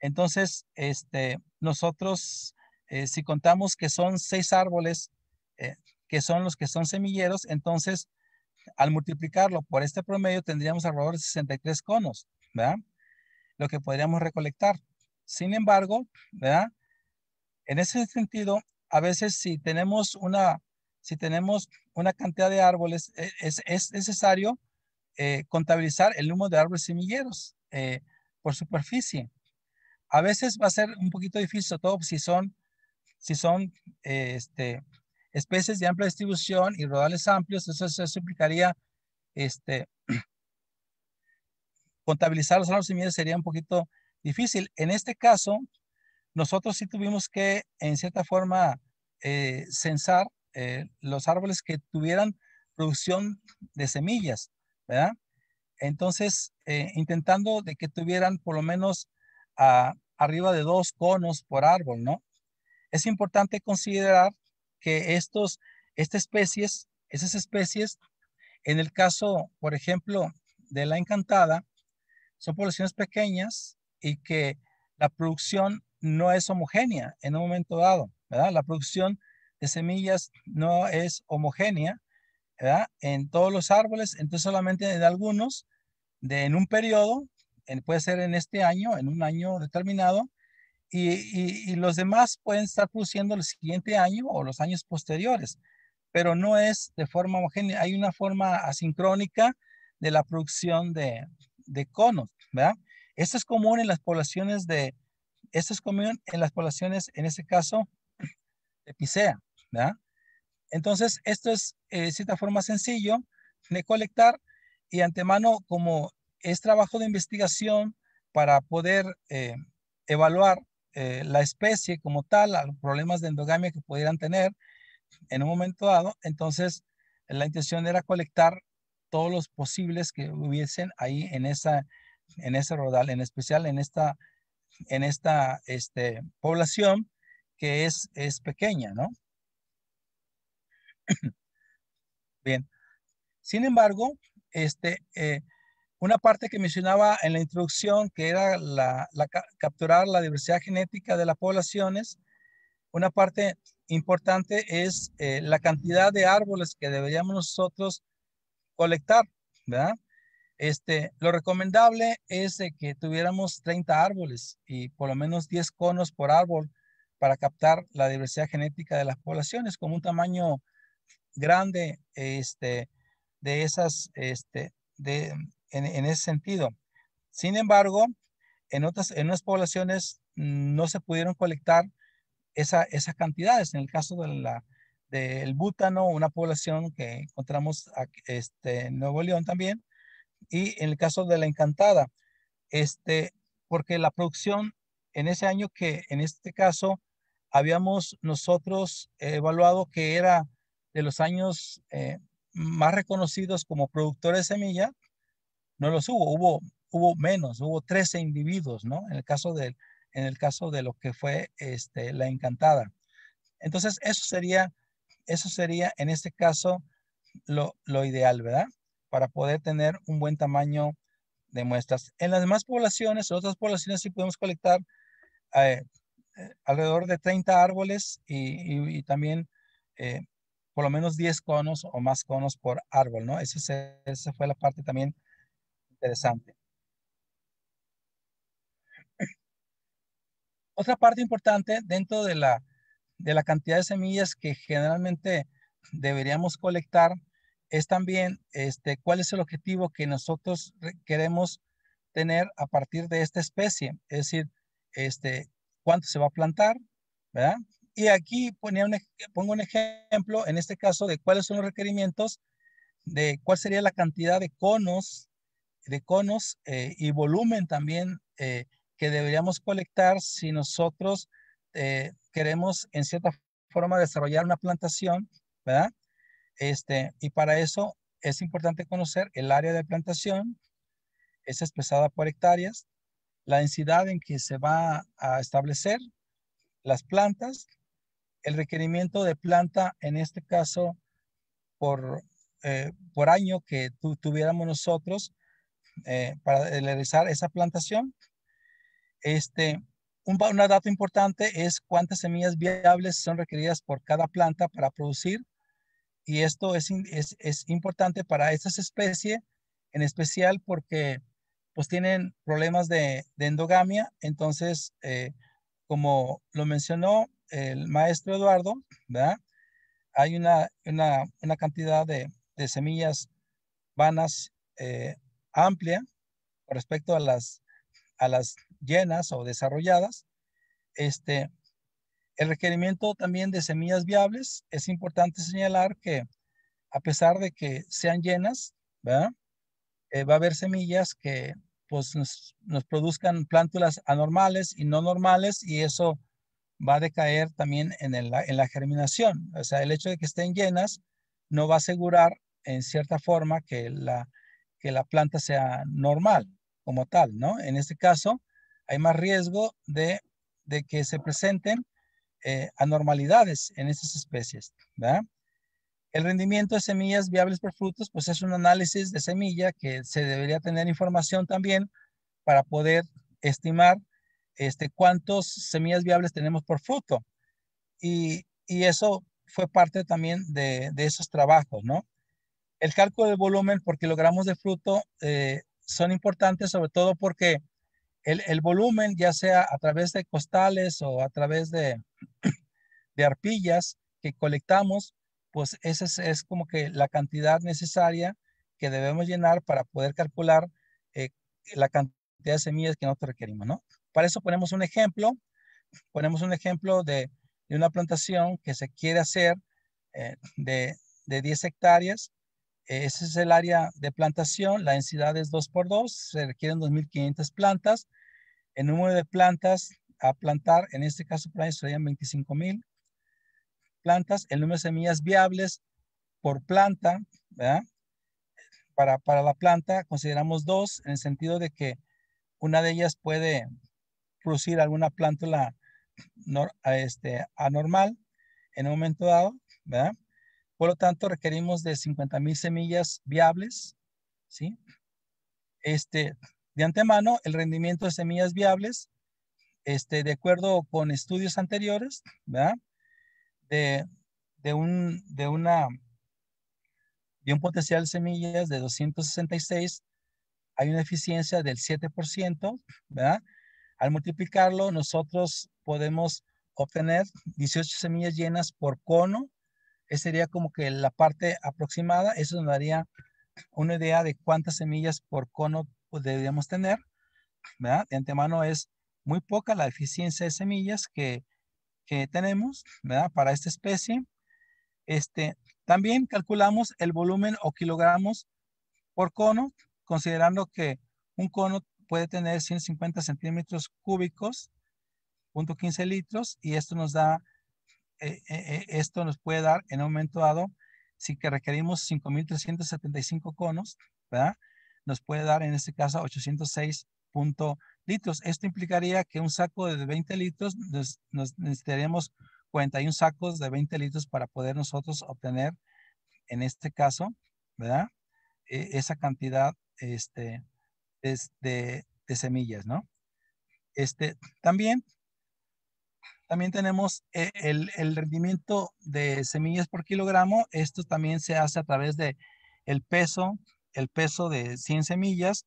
Entonces, este, nosotros, eh, si contamos que son seis árboles, eh, que son los que son semilleros, entonces, al multiplicarlo por este promedio, tendríamos alrededor de 63 conos, ¿verdad? Lo que podríamos recolectar. Sin embargo, ¿verdad? En ese sentido, a veces si tenemos una, si tenemos una cantidad de árboles, eh, es, necesario eh, contabilizar el número de árboles semilleros eh, por superficie. A veces va a ser un poquito difícil, todo si son, si son este, especies de amplia distribución y rodales amplios, eso, eso implicaría este, contabilizar los árboles semilleros sería un poquito difícil. En este caso, nosotros sí tuvimos que, en cierta forma, censar eh, los árboles que tuvieran producción de semillas, ¿verdad? Entonces, eh, intentando de que tuvieran por lo menos ah, arriba de dos conos por árbol, ¿no? Es importante considerar que estos, estas especies, esas especies, en el caso, por ejemplo, de la encantada, son poblaciones pequeñas y que la producción no es homogénea en un momento dado, ¿verdad? La producción de semillas no es homogénea ¿verdad? en todos los árboles, entonces solamente de algunos, de, en un periodo, puede ser en este año, en un año determinado, y, y, los demás pueden estar produciendo el siguiente año o los años posteriores, pero no es de forma homogénea, hay una forma asincrónica de la producción de, de conos, ¿verdad? Esto es común en las poblaciones de, esto es común en las poblaciones, en este caso, de Picea, entonces, esto es eh, de cierta forma sencillo de colectar y antemano, como es trabajo de investigación para poder eh, evaluar eh, la especie como tal, los problemas de endogamia que pudieran tener en un momento dado, entonces la intención era colectar todos los posibles que hubiesen ahí en esa en ese rodal, en especial en esta en esta este, población que es, es pequeña, ¿no? Bien. Sin embargo, este, eh, una parte que mencionaba en la introducción, que era la, capturar la diversidad genética de las poblaciones, una parte importante es eh, la cantidad de árboles que deberíamos nosotros colectar, ¿verdad? Este, lo recomendable es que tuviéramos 30 árboles y por lo menos 10 conos por árbol para captar la diversidad genética de las poblaciones con un tamaño grande este, de esas, este, de, en, ese sentido. Sin embargo, en otras, en unas poblaciones no se pudieron colectar esa, esas cantidades. En el caso de la, del butano, una población que encontramos este, en Nuevo León también, y en el caso de la encantada, este, porque la producción en ese año que en este caso habíamos nosotros evaluado que era de los años eh, más reconocidos como productores de semilla, no los hubo, hubo, hubo menos, hubo 13 individuos, ¿no? En el caso de, en el caso de lo que fue este, la encantada. Entonces, eso sería, eso sería en este caso lo, lo ideal, ¿verdad? Para poder tener un buen tamaño de muestras. En las demás poblaciones, en otras poblaciones sí podemos colectar eh, eh, alrededor de 30 árboles y, también eh, por lo menos 10 conos o más conos por árbol, ¿no? esa fue la parte también interesante. Otra parte importante dentro de la, cantidad de semillas que generalmente deberíamos colectar es también este, cuál es el objetivo que nosotros queremos tener a partir de esta especie. Es decir, este, cuánto se va a plantar, ¿verdad? Y aquí pongo un ejemplo, en este caso, de cuáles son los requerimientos, de cuál sería la cantidad de conos, de conos eh, y volumen también eh, que deberíamos colectar si nosotros eh, queremos, en cierta forma, desarrollar una plantación, ¿verdad? Este, y para eso es importante conocer el área de plantación, es expresada por hectáreas, la densidad en que se va a establecer las plantas, el requerimiento de planta, en este caso, por, eh, año que tuviéramos nosotros eh, para realizar esa plantación. Este, un, dato importante es cuántas semillas viables son requeridas por cada planta para producir. Y esto es, es, importante para estas especies, en especial porque pues tienen problemas de, endogamia. Entonces, eh, como lo mencionó, el maestro Eduardo, ¿verdad? Hay una, una, una cantidad de, de, semillas vanas eh, amplia respecto a las, a las llenas o desarrolladas. Este, el requerimiento también de semillas viables, es importante señalar que a pesar de que sean llenas, ¿verdad? Eh, va a haber semillas que pues, nos, nos, produzcan plántulas anormales y no normales y eso va a decaer también en, la germinación. O sea, el hecho de que estén llenas no va a asegurar en cierta forma que la, que la planta sea normal como tal, ¿no? En este caso, hay más riesgo de, de que se presenten eh, anormalidades en estas especies, El rendimiento de semillas viables por frutos, pues es un análisis de semilla que se debería tener información también para poder estimar este, cuántas semillas viables tenemos por fruto. Y, eso fue parte también de, esos trabajos, ¿no? El cálculo del volumen por kilogramos de fruto eh, son importantes sobre todo porque el, volumen, ya sea a través de costales o a través de, arpillas que colectamos, pues esa es, como que la cantidad necesaria que debemos llenar para poder calcular eh, la cantidad de semillas que nosotros requerimos, ¿no? Para eso ponemos un ejemplo, ponemos un ejemplo de, una plantación que se quiere hacer eh, de, 10 hectáreas. Eh, ese es el área de plantación, la densidad es 2 por 2, se requieren 2.500 plantas. El número de plantas a plantar, en este caso serían 25.000 plantas. El número de semillas viables por planta, ¿verdad? Para, para la planta consideramos dos en el sentido de que una de ellas puede producir alguna plántula este, anormal en un momento dado, ¿verdad? Por lo tanto, requerimos de 50.000 mil semillas viables, ¿sí? Este, de antemano, el rendimiento de semillas viables, este, de acuerdo con estudios anteriores, ¿verdad? De, un, de, una, de un potencial de semillas de 266, hay una eficiencia del 7%, ¿verdad? Al multiplicarlo, nosotros podemos obtener 18 semillas llenas por cono. Esa sería como que la parte aproximada. Eso nos daría una idea de cuántas semillas por cono deberíamos tener. ¿verdad? De antemano es muy poca la eficiencia de semillas que, tenemos ¿verdad? para esta especie. Este, también calculamos el volumen o kilogramos por cono, considerando que un cono puede tener 150 centímetros cúbicos, punto 15 litros, y esto nos da, eh, eh, eh, esto nos puede dar en un momento dado, si que requerimos 5.375 conos, ¿verdad? Nos puede dar en este caso 806 punto litros. Esto implicaría que un saco de 20 litros, nos, nos 41 sacos de 20 litros para poder nosotros obtener, en este caso, ¿verdad? E, esa cantidad este, de, semillas, ¿no? Este, también, también tenemos e, el, rendimiento de semillas por kilogramo. Esto también se hace a través de el peso, el peso de 100 semillas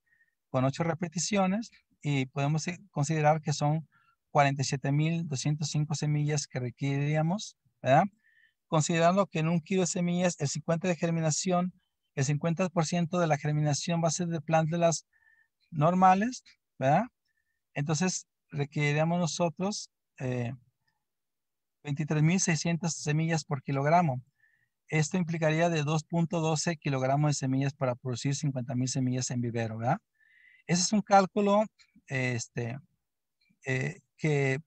con 8 repeticiones y podemos considerar que son 47.205 semillas que requeriríamos, ¿verdad? Considerando que en un kilo de semillas el 50% de germinación, el 50% de la germinación va a ser de las normales, ¿verdad? Entonces, requeriríamos nosotros 23.600 eh, semillas por kilogramo. Esto implicaría de 2.12 kilogramos de semillas para producir 50.000 semillas en vivero, ¿verdad? Ese es un cálculo este, eh, que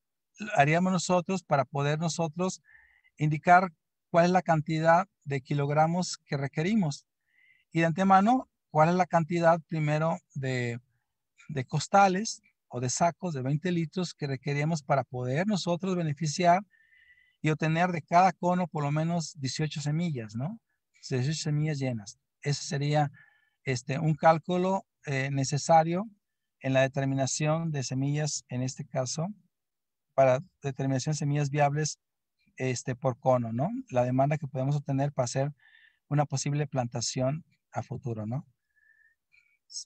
haríamos nosotros para poder nosotros indicar cuál es la cantidad de kilogramos que requerimos. Y de antemano, cuál es la cantidad primero de, de costales o de sacos de 20 litros que requeríamos para poder nosotros beneficiar y obtener de cada cono por lo menos 18 semillas, ¿no? 18 semillas llenas. Ese sería este, un cálculo eh, necesario en la determinación de semillas, en este caso, para determinación de semillas viables este, por cono, ¿no? La demanda que podemos obtener para hacer una posible plantación a futuro, ¿no?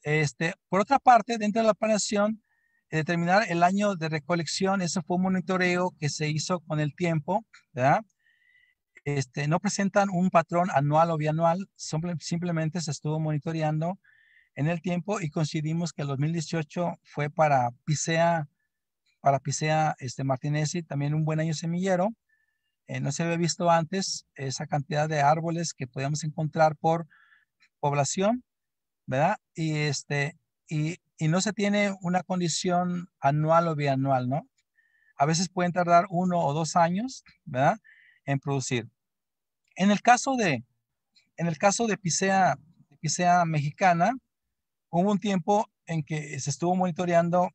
Este, por otra parte, dentro de la planeación, eh, determinar el año de recolección, eso fue un monitoreo que se hizo con el tiempo, este, no presentan un patrón anual o bianual, simplemente se estuvo monitoreando en el tiempo y coincidimos que el 2018 fue para Picea, para Picea este, Martínez y también un buen año semillero. Eh, no se había visto antes esa cantidad de árboles que podíamos encontrar por población ¿verdad? Y, este, y, no se tiene una condición anual o bianual, ¿no? A veces pueden tardar uno o dos años, ¿verdad? En producir. En el caso de, en el caso de Picea, Picea mexicana, hubo un tiempo en que se estuvo monitoreando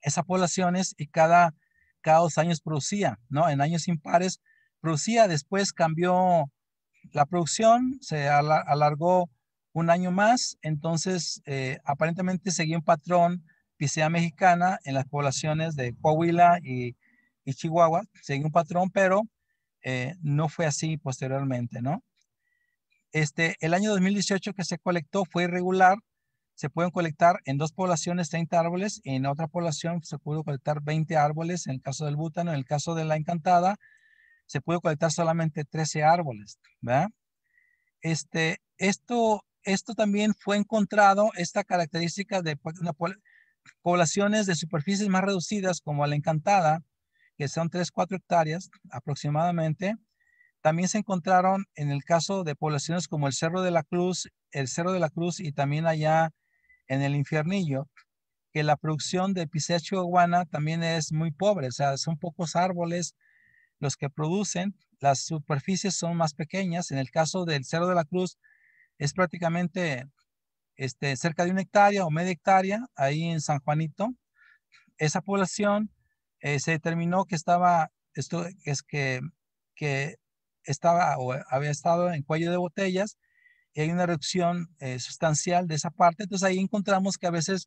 esas poblaciones y cada, cada dos años producía, ¿no? En años impares producía, después cambió la producción, se alargó un año más, entonces eh, aparentemente seguía un patrón pisea mexicana en las poblaciones de Coahuila y, Chihuahua, seguía un patrón, pero eh, no fue así posteriormente, ¿no? Este, el año 2018 que se colectó fue irregular, se pueden colectar en dos poblaciones 30 árboles, y en otra población se pudo colectar 20 árboles, en el caso del bútano, en el caso de la encantada, se pudo colectar solamente 13 árboles, ¿verdad? Este, esto esto también fue encontrado, esta característica de pues, poblaciones de superficies más reducidas como la encantada, que son 3-4 hectáreas aproximadamente. También se encontraron en el caso de poblaciones como el Cerro de la Cruz, el Cerro de la Cruz y también allá en el Infiernillo, que la producción de y guana también es muy pobre, o sea, son pocos árboles los que producen, las superficies son más pequeñas. En el caso del Cerro de la Cruz, es prácticamente este, cerca de una hectárea o media hectárea ahí en San Juanito. Esa población eh, se determinó que estaba, esto, es que, que estaba o había estado en cuello de botellas y hay una reducción eh, sustancial de esa parte. Entonces ahí encontramos que a veces,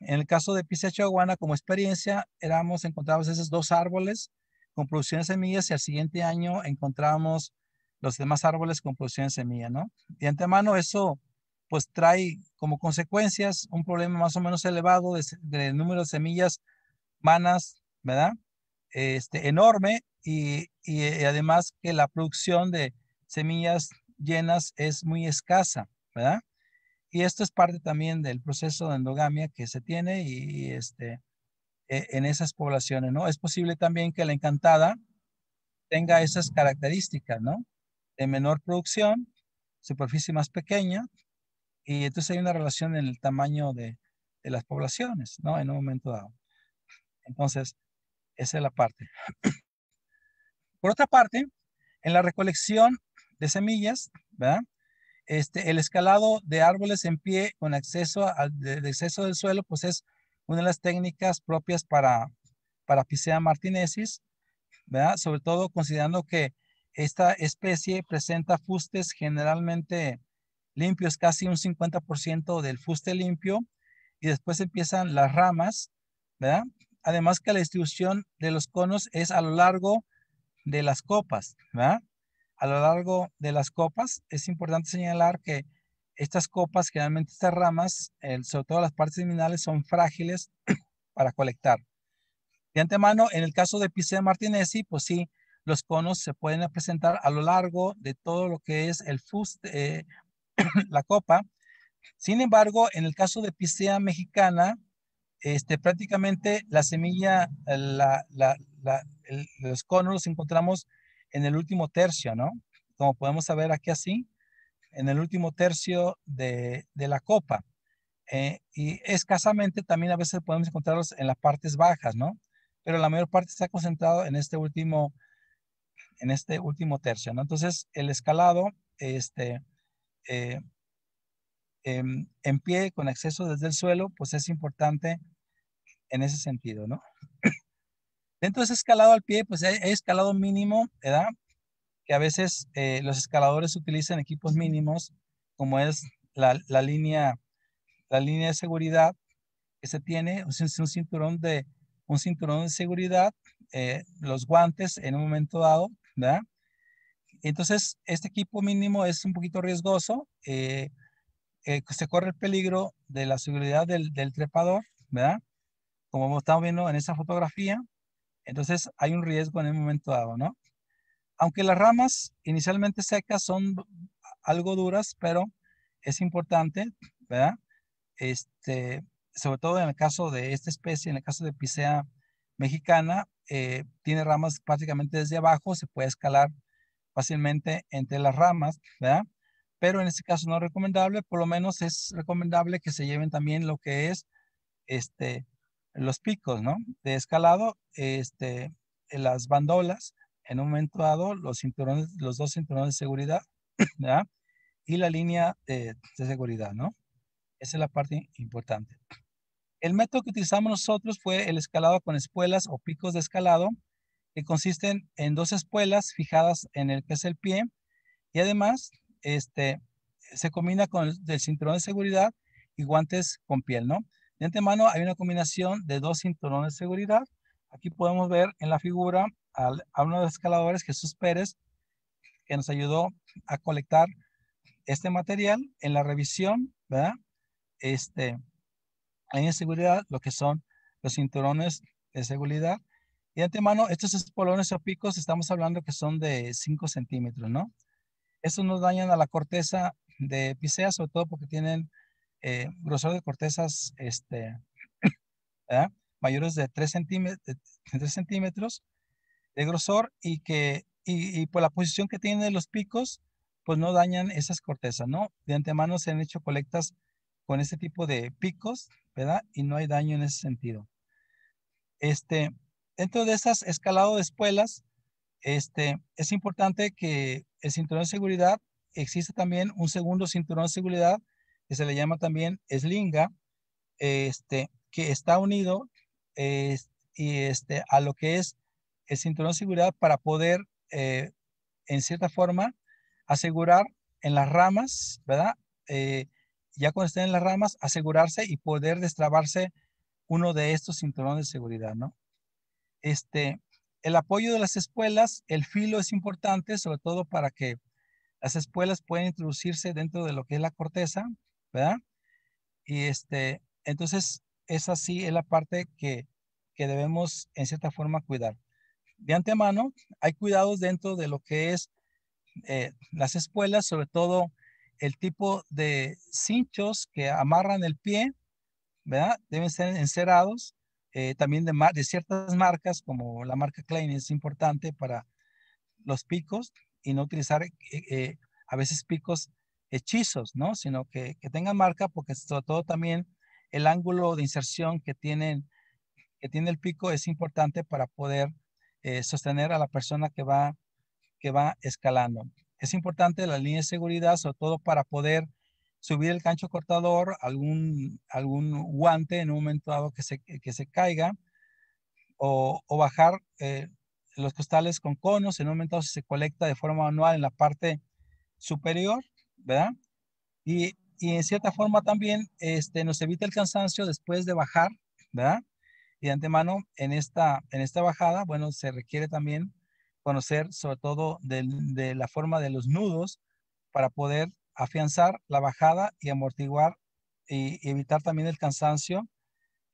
en el caso de aguana como experiencia, éramos, encontramos esos dos árboles con producción de semillas y al siguiente año encontramos los demás árboles con producción de semilla, ¿no? De antemano eso pues trae como consecuencias un problema más o menos elevado de, número de semillas manas, ¿verdad? Este, enorme y, eh, además que la producción de semillas llenas es muy escasa, ¿verdad? Y esto es parte también del proceso de endogamia que se tiene y este, e, en esas poblaciones, ¿no? Es posible también que la encantada tenga esas características, ¿no? de menor producción, superficie más pequeña, y entonces hay una relación en el tamaño de, las poblaciones, ¿no? En un momento dado. Entonces, esa es la parte. Por otra parte, en la recolección de semillas, ¿verdad? Este, el escalado de árboles en pie con acceso al exceso del suelo, pues es una de las técnicas propias para, para Picea ¿verdad? Sobre todo considerando que esta especie presenta fustes generalmente limpios, casi un 50% del fuste limpio, y después empiezan las ramas, ¿verdad? Además que la distribución de los conos es a lo largo de las copas, ¿verdad? A lo largo de las copas es importante señalar que estas copas, generalmente estas ramas, sobre todo las partes terminales, son frágiles para colectar. De antemano, en el caso de Picea martinesi, pues sí, los conos se pueden presentar a lo largo de todo lo que es el fuste, eh, la copa. Sin embargo, en el caso de Picea mexicana, este, prácticamente la semilla, los conos los encontramos en el último tercio, ¿no? Como podemos saber aquí así, en el último tercio de, la copa. Eh, y escasamente también a veces podemos encontrarlos en las partes bajas, ¿no? Pero la mayor parte está concentrado en este último en este último tercio, ¿no? Entonces, el escalado, este, eh, em, en pie con acceso desde el suelo, pues es importante en ese sentido, ¿no? Dentro de ese escalado al pie, pues hay, escalado mínimo, ¿verdad? Que a veces eh, los escaladores utilizan equipos mínimos, como es la, línea, la línea de seguridad que se tiene, un, un cinturón de, un cinturón de seguridad, eh, los guantes en un momento dado, entonces, este equipo mínimo es un poquito riesgoso. Eh, eh, se corre el peligro de la seguridad del, del, trepador, ¿verdad? Como estamos viendo en esa fotografía. Entonces, hay un riesgo en el momento dado, ¿no? Aunque las ramas inicialmente secas son algo duras, pero es importante, ¿verdad? Este, sobre todo en el caso de esta especie, en el caso de Picea mexicana, eh, tiene ramas prácticamente desde abajo, se puede escalar fácilmente entre las ramas, ¿verdad? Pero en este caso no es recomendable, por lo menos es recomendable que se lleven también lo que es este, los picos, ¿no? De escalado, este, las bandolas, en un momento dado, los cinturones, los dos cinturones de seguridad, Y la línea de, de seguridad, ¿no? Esa es la parte importante. El método que utilizamos nosotros fue el escalado con espuelas o picos de escalado, que consisten en dos espuelas fijadas en el que es el pie y además este, se combina con el cinturón de seguridad y guantes con piel, ¿no? De antemano hay una combinación de dos cinturones de seguridad. Aquí podemos ver en la figura a uno de los escaladores, Jesús Pérez, que nos ayudó a colectar este material en la revisión, ¿verdad? Este, hay inseguridad, seguridad lo que son los cinturones de seguridad. Y de antemano, estos espolones o picos estamos hablando que son de 5 centímetros, ¿no? Estos nos dañan a la corteza de picea, sobre todo porque tienen eh, grosor de cortezas este, mayores de 3, centímetros, de de grosor y que y, y por la posición que tienen los picos, pues no dañan esas cortezas, ¿no? De antemano se han hecho colectas con ese tipo de picos, ¿verdad? Y no hay daño en ese sentido. Este, dentro de esas escaladas de espuelas, este, es importante que el cinturón de seguridad, existe también un segundo cinturón de seguridad que se le llama también eslinga, este, que está unido y este, a lo que es el cinturón de seguridad para poder, eh, en cierta forma, asegurar en las ramas, ¿verdad? Eh, ya cuando estén en las ramas, asegurarse y poder destrabarse uno de estos cinturones de seguridad, ¿no? Este, el apoyo de las espuelas, el filo es importante, sobre todo para que las espuelas puedan introducirse dentro de lo que es la corteza, ¿verdad? Y este, entonces, esa sí es la parte que, debemos, en cierta forma, cuidar. De antemano, hay cuidados dentro de lo que es eh, las espuelas, sobre todo el tipo de cinchos que amarran el pie, ¿verdad? Deben ser encerados, eh, también de, ciertas marcas, como la marca Klein es importante para los picos y no utilizar eh, eh, a veces picos hechizos, ¿no? Sino que, que tengan marca porque sobre todo también el ángulo de inserción que, tienen, que tiene el pico es importante para poder sostener a la persona que va, que va escalando es importante la línea de seguridad, sobre todo para poder subir el cancho cortador, algún, algún guante en un momento dado que se, se caiga, o, bajar eh, los costales con conos, en un momento dado si se colecta de forma manual en la parte superior, ¿verdad? Y, en cierta forma también este, nos evita el cansancio después de bajar, ¿verdad? Y de antemano, en esta, en esta bajada, bueno, se requiere también conocer sobre todo de, la forma de los nudos para poder afianzar la bajada y amortiguar y, evitar también el cansancio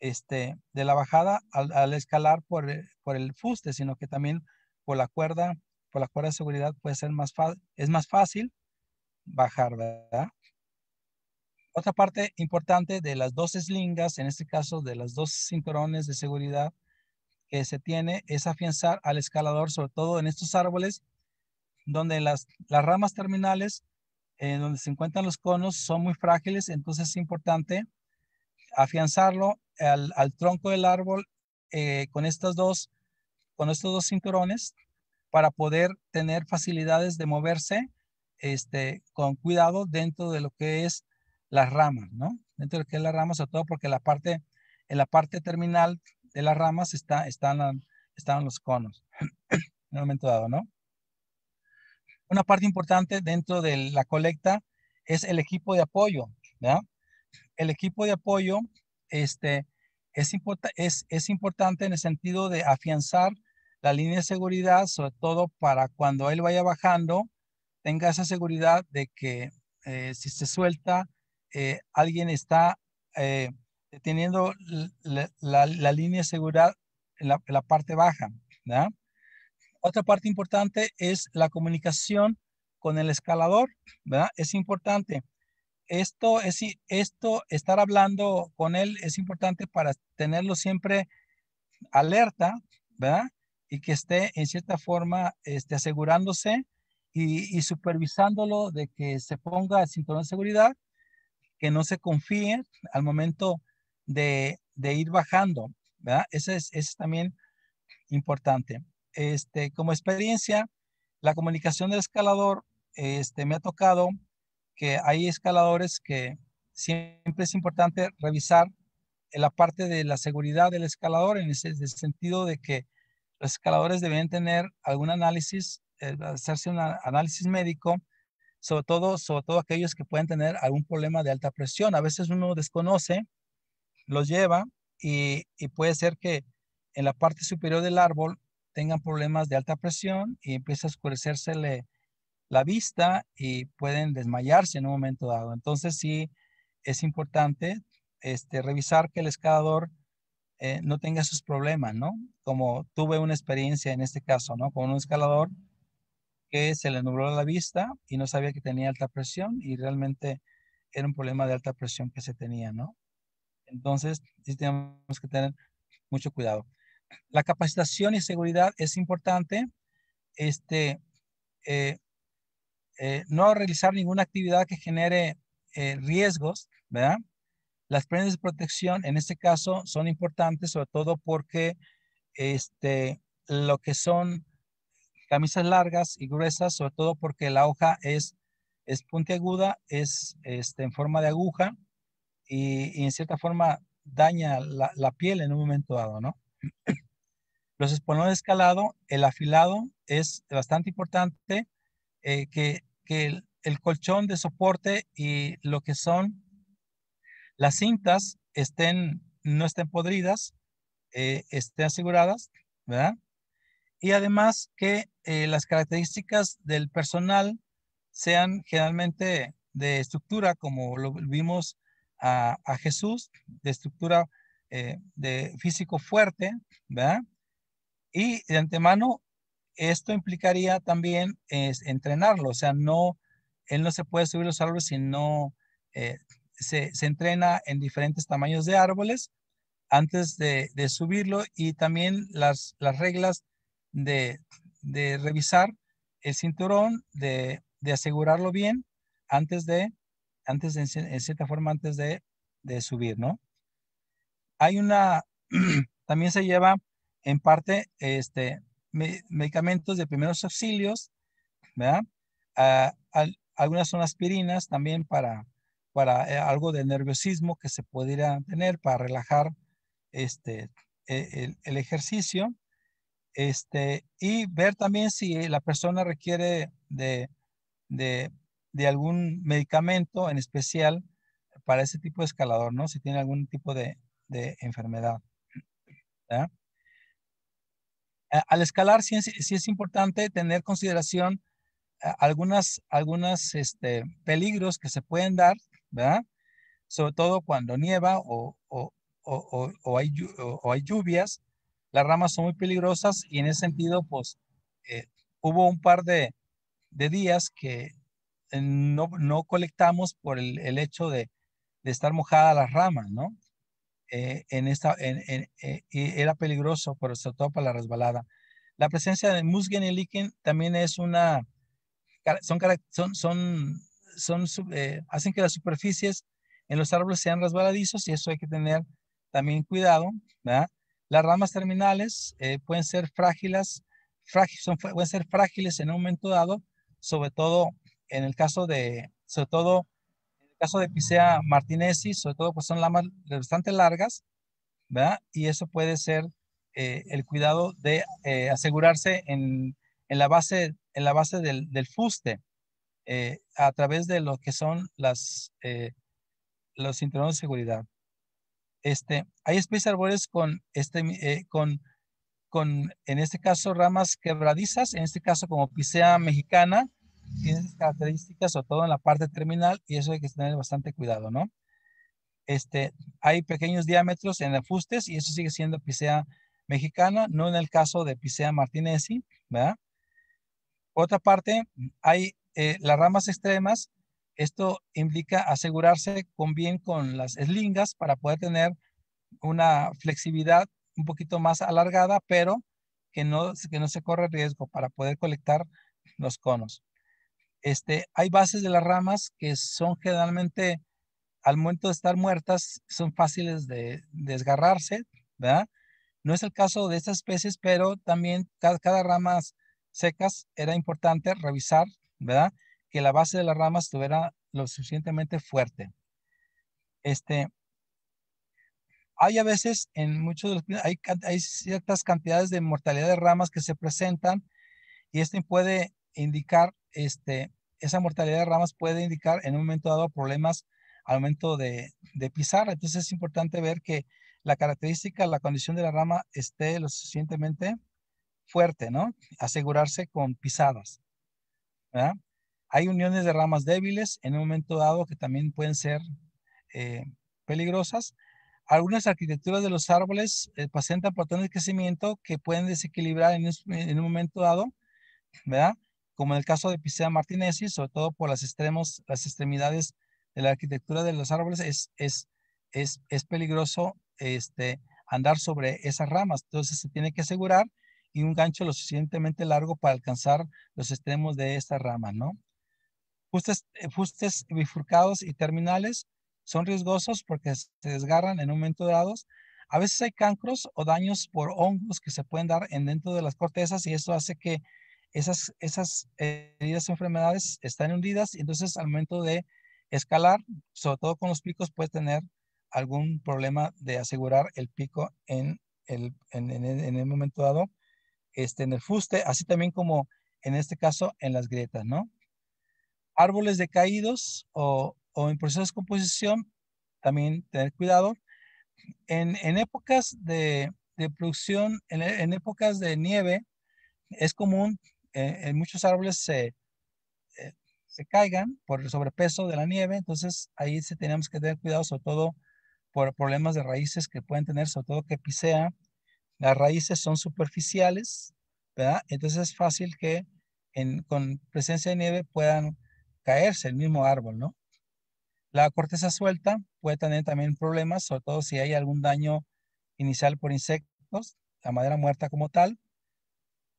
este, de la bajada al, escalar eh, por, el fuste, sino que también por la cuerda, por la cuerda de seguridad puede ser más es más fácil bajar, Otra parte importante de las dos eslingas, en este caso de las dos cinturones de seguridad, que se tiene es afianzar al escalador, sobre todo en estos árboles, donde las, ramas terminales, eh, donde se encuentran los conos, son muy frágiles, entonces es importante afianzarlo al, tronco del árbol eh, con, estas dos, con estos dos cinturones para poder tener facilidades de moverse este, con cuidado dentro de lo que es las ramas, ¿no? Dentro de lo que es las ramas, sobre todo porque la parte, en la parte terminal de las ramas está, están, están los conos, en un momento dado, ¿no? Una parte importante dentro de la colecta es el equipo de apoyo, El equipo de apoyo este, es, es, importante en el sentido de afianzar la línea de seguridad, sobre todo para cuando él vaya bajando, tenga esa seguridad de que eh, si se suelta, eh, alguien está eh, teniendo la, línea de seguridad en la, parte baja. Otra parte importante es la comunicación con el escalador. Es importante. Esto, es, esto, estar hablando con él es importante para tenerlo siempre alerta, Y que esté en cierta forma este, asegurándose y, y, supervisándolo de que se ponga el cinturón de seguridad, que no se confíe al momento de, ir bajando, ¿verdad? Eso es, también importante. Este, como experiencia, la comunicación del escalador, este, me ha tocado que hay escaladores que siempre es importante revisar la parte de la seguridad del escalador en ese, sentido de que los escaladores deben tener algún análisis, eh, hacerse un análisis médico, sobre todo, sobre todo aquellos que pueden tener algún problema de alta presión. A veces uno desconoce los lleva y, puede ser que en la parte superior del árbol tengan problemas de alta presión y empieza a oscurecérsele la vista y pueden desmayarse en un momento dado. Entonces sí es importante este, revisar que el escalador eh, no tenga esos problemas, ¿no? Como tuve una experiencia en este caso, ¿no? Con un escalador que se le nubló la vista y no sabía que tenía alta presión y realmente era un problema de alta presión que se tenía, ¿no? Entonces, sí tenemos que tener mucho cuidado. La capacitación y seguridad es importante. Este, eh, eh, no realizar ninguna actividad que genere eh, riesgos, ¿verdad? Las prendas de protección en este caso son importantes, sobre todo porque este, lo que son camisas largas y gruesas, sobre todo porque la hoja es, puntiaguda, es este, en forma de aguja, y, en cierta forma daña la, la, piel en un momento dado, ¿no? Los espolones de escalado, el afilado es bastante importante, eh, que, que el, colchón de soporte y lo que son las cintas estén, no estén podridas, eh, estén aseguradas, ¿verdad? Y además que eh, las características del personal sean generalmente de estructura, como lo vimos a, Jesús de estructura eh, de físico fuerte, ¿verdad? Y de antemano, esto implicaría también es, entrenarlo, o sea, no, él no se puede subir los árboles si no eh, se, se, entrena en diferentes tamaños de árboles antes de, subirlo y también las, las reglas de, revisar el cinturón, de, de asegurarlo bien antes de antes, de, en cierta forma, antes de, subir, ¿no? Hay una, también se lleva en parte este, medicamentos de primeros auxilios, ¿verdad? Ah, algunas son aspirinas también para, para eh, algo de nerviosismo que se pudiera tener para relajar este, e, el, el, ejercicio. Este, y ver también si la persona requiere de, de de algún medicamento en especial para ese tipo de escalador, ¿no? Si tiene algún tipo de, enfermedad. Al escalar sí es, importante tener consideración algunos algunas este, peligros que se pueden dar, ¿verdad? Sobre todo cuando nieva o, hay, lluvias, las ramas son muy peligrosas y en ese sentido, pues, eh, hubo un par de días que no, colectamos por el, hecho de, estar mojada las ramas, ¿no? Eh, en esta, en, eh, era peligroso, por sobre todo para la resbalada. La presencia de musgen y líquen también es una, son, son, son, eh, hacen que las superficies en los árboles sean resbaladizos y eso hay que tener también cuidado, ¿verdad? Las ramas terminales pueden ser frágiles, pueden ser frágiles en un momento dado, sobre todo en el caso de, sobre todo, en el caso de Picea martinesi, sobre todo, pues son lamas bastante largas, ¿verdad? Y eso puede ser eh, el cuidado de eh, asegurarse en, en, la base, en la base del, del fuste, eh, a través de lo que son las, los cinturones de seguridad. Este, hay especies de con, este, con, con, en este caso, ramas quebradizas, en este caso como Picea mexicana, tiene esas características, sobre todo en la parte terminal, y eso hay que tener bastante cuidado, ¿no? Este, hay pequeños diámetros en fustes y eso sigue siendo Picea mexicana, no en el caso de Picea martinesi, Otra parte, hay eh, las ramas extremas, esto implica asegurarse con bien con las eslingas para poder tener una flexibilidad un poquito más alargada, pero que no, que no se corre riesgo para poder colectar los conos. Este, hay bases de las ramas que son generalmente, al momento de estar muertas, son fáciles de, desgarrarse, ¿verdad? No es el caso de estas especies, pero también cada, rama ramas secas era importante revisar, ¿verdad? Que la base de las ramas estuviera lo suficientemente fuerte. Este, hay a veces en muchos hay, hay ciertas cantidades de mortalidad de ramas que se presentan y esto puede indicar este, esa mortalidad de ramas puede indicar en un momento dado problemas al momento de, pisar. Entonces es importante ver que la característica, la condición de la rama esté lo suficientemente fuerte, ¿no? Asegurarse con pisadas. Hay uniones de ramas débiles en un momento dado que también pueden ser eh, peligrosas. Algunas arquitecturas de los árboles eh, presentan patrones de crecimiento que pueden desequilibrar en, en un momento dado, ¿verdad? como en el caso de Picea y sobre todo por las, extremos, las extremidades de la arquitectura de los árboles, es, es, peligroso este, andar sobre esas ramas. Entonces se tiene que asegurar y un gancho lo suficientemente largo para alcanzar los extremos de esta rama, ¿no? Fustes, bifurcados y terminales son riesgosos porque se desgarran en un momento dado. A veces hay cancros o daños por hongos que se pueden dar en dentro de las cortezas y eso hace que esas, esas eh, heridas o enfermedades están hundidas y entonces al momento de escalar, sobre todo con los picos, puedes tener algún problema de asegurar el pico en el, en, el momento dado, este, en el fuste, así también como en este caso en las grietas, ¿no? Árboles decaídos o, o en procesos de descomposición, también tener cuidado. En, épocas de, de producción, en, en, épocas de nieve, es común eh, en muchos árboles eh, se, caigan por el sobrepeso de la nieve, entonces ahí se tenemos que tener cuidado, sobre todo por problemas de raíces que pueden tener, sobre todo que pisea. Las raíces son superficiales, ¿verdad? Entonces es fácil que con presencia de nieve puedan caerse el mismo árbol, ¿no? La corteza suelta puede tener también problemas, sobre todo si hay algún daño inicial por insectos, la madera muerta como tal.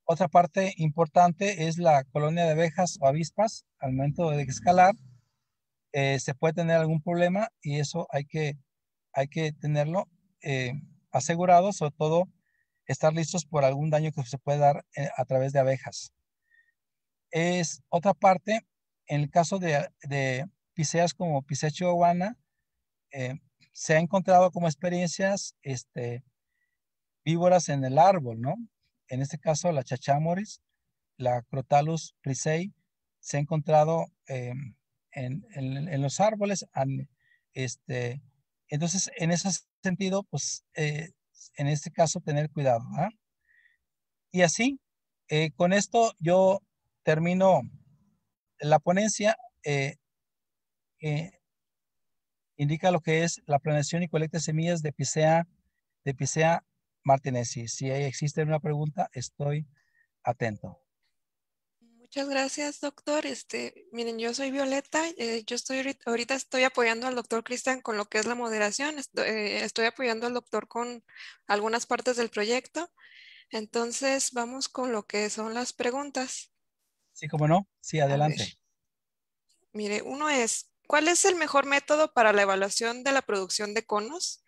Otra parte importante es la colonia de abejas o avispas. Al momento de escalar, eh, se puede tener algún problema y eso hay que, hay que tenerlo eh, asegurado, sobre todo estar listos por algún daño que se puede dar eh, a través de abejas. Es otra parte, en el caso de, piseas como pisea guana se ha encontrado como experiencias este, víboras en el árbol, ¿no? en este caso la chachamoris, la crotalus prisei, se ha encontrado em, en, los árboles. Este, entonces, en ese sentido, pues, eh, en este caso, tener cuidado. Y así, eh, con esto yo termino la ponencia. Eh, indica lo que es la planeación y colecta de semillas de Picea, de Picea Martínez, si, si existe una pregunta, estoy atento. Muchas gracias, doctor. Este, miren, yo soy Violeta. Eh, yo estoy ahorita estoy apoyando al doctor Cristian con lo que es la moderación. Estoy, eh, estoy, apoyando al doctor con algunas partes del proyecto. Entonces, vamos con lo que son las preguntas. Sí, cómo no. Sí, adelante. Mire, uno es, ¿cuál es el mejor método para la evaluación de la producción de conos?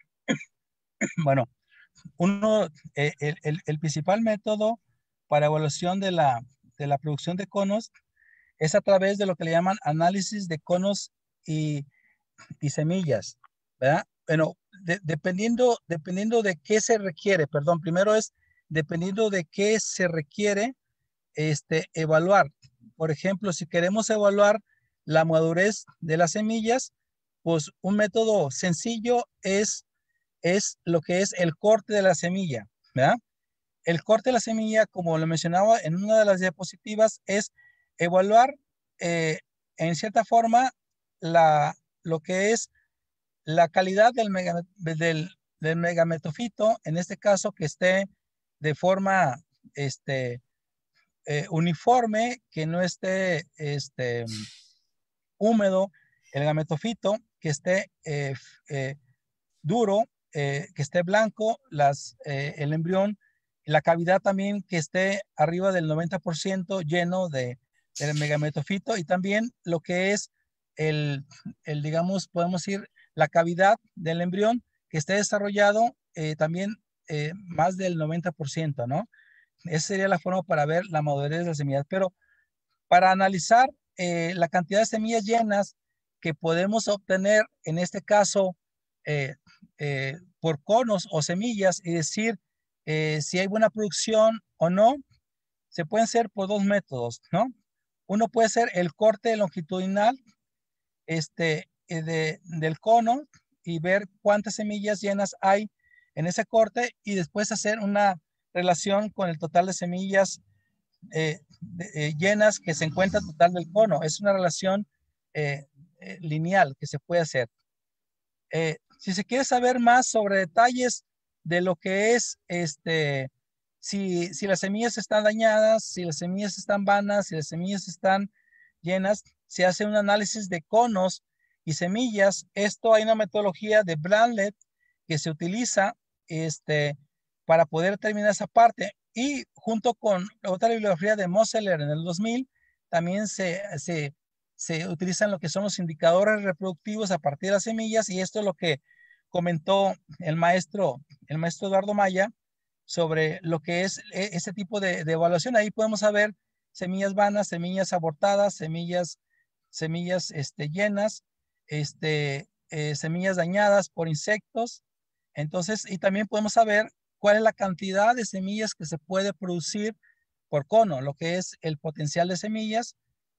Bueno, uno, eh, el, principal método para evaluación de la, de la producción de conos es a través de lo que le llaman análisis de conos y, semillas, ¿verdad? Bueno, dependiendo, dependiendo de qué se requiere, perdón, primero es dependiendo de qué se requiere este, evaluar. Por ejemplo, si queremos evaluar la madurez de las semillas, pues un método sencillo es es lo que es el corte de la semilla, El corte de la semilla, como lo mencionaba en una de las diapositivas, es evaluar eh, en cierta forma la, lo que es la calidad del, del, megametofito, en este caso que esté de forma este, eh, uniforme, que no esté este, húmedo el gametofito, que esté eh, duro, eh, que esté blanco, las, eh, el embrión, la cavidad también que esté arriba del 90% lleno de, del megametofito y también lo que es el, el, digamos, podemos ir la cavidad del embrión que esté desarrollado eh, también más del 90%, ¿no? Esa sería la forma para ver la madurez de la semillas. Pero para analizar la cantidad de semillas llenas que podemos obtener, en este caso, eh, por conos o semillas y decir eh, si hay buena producción o no, se pueden hacer por dos métodos, ¿no? Uno puede ser el corte longitudinal este, eh, del cono y ver cuántas semillas llenas hay en ese corte y después hacer una relación con el total de semillas llenas que se encuentra total del cono. Es una relación lineal que se puede hacer. Si se quiere saber más sobre detalles de lo que es este, si, las semillas están dañadas, si las semillas están vanas, si las semillas están llenas, se hace un análisis de conos y semillas. Esto hay una metodología de Brandlet que se utiliza este, para poder terminar esa parte. Y junto con otra bibliografía de Moseler en el 2000, también se, se, se utilizan lo que son los indicadores reproductivos a partir de las semillas y esto es lo que comentó el maestro, el maestro Eduardo Maya sobre lo que es e-, ese tipo de, evaluación. Ahí podemos saber semillas vanas, semillas abortadas, semillas, semillas este, llenas, este, eh, semillas dañadas por insectos. Entonces, y también podemos saber cuál es la cantidad de semillas que se puede producir por cono, lo que es el potencial de semillas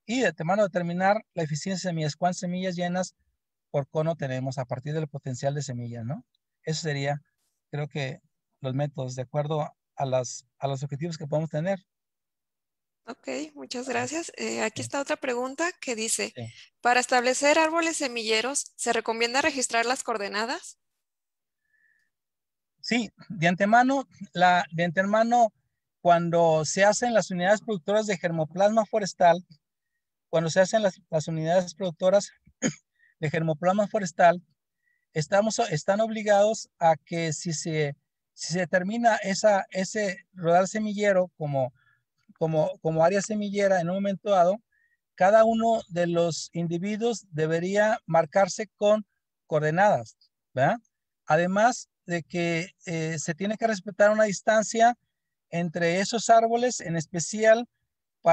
y de antemano determinar la eficiencia de semillas, cuántas semillas llenas por cono tenemos a partir del potencial de semillas, ¿no? Eso sería, creo que, los métodos de acuerdo a, las, a los objetivos que podemos tener. Ok, muchas gracias. Eh, aquí está otra pregunta que dice, para establecer árboles semilleros, ¿se recomienda registrar las coordenadas? Sí, de antemano, la, de antemano, cuando se hacen las unidades productoras de germoplasma forestal, cuando se hacen las, unidades productoras de germoplasma forestal, estamos, están obligados a que si se, si se termina esa, ese rodal semillero como, como, como área semillera en un momento dado, cada uno de los individuos debería marcarse con coordenadas, ¿verdad? Además de que eh, se tiene que respetar una distancia entre esos árboles, en especial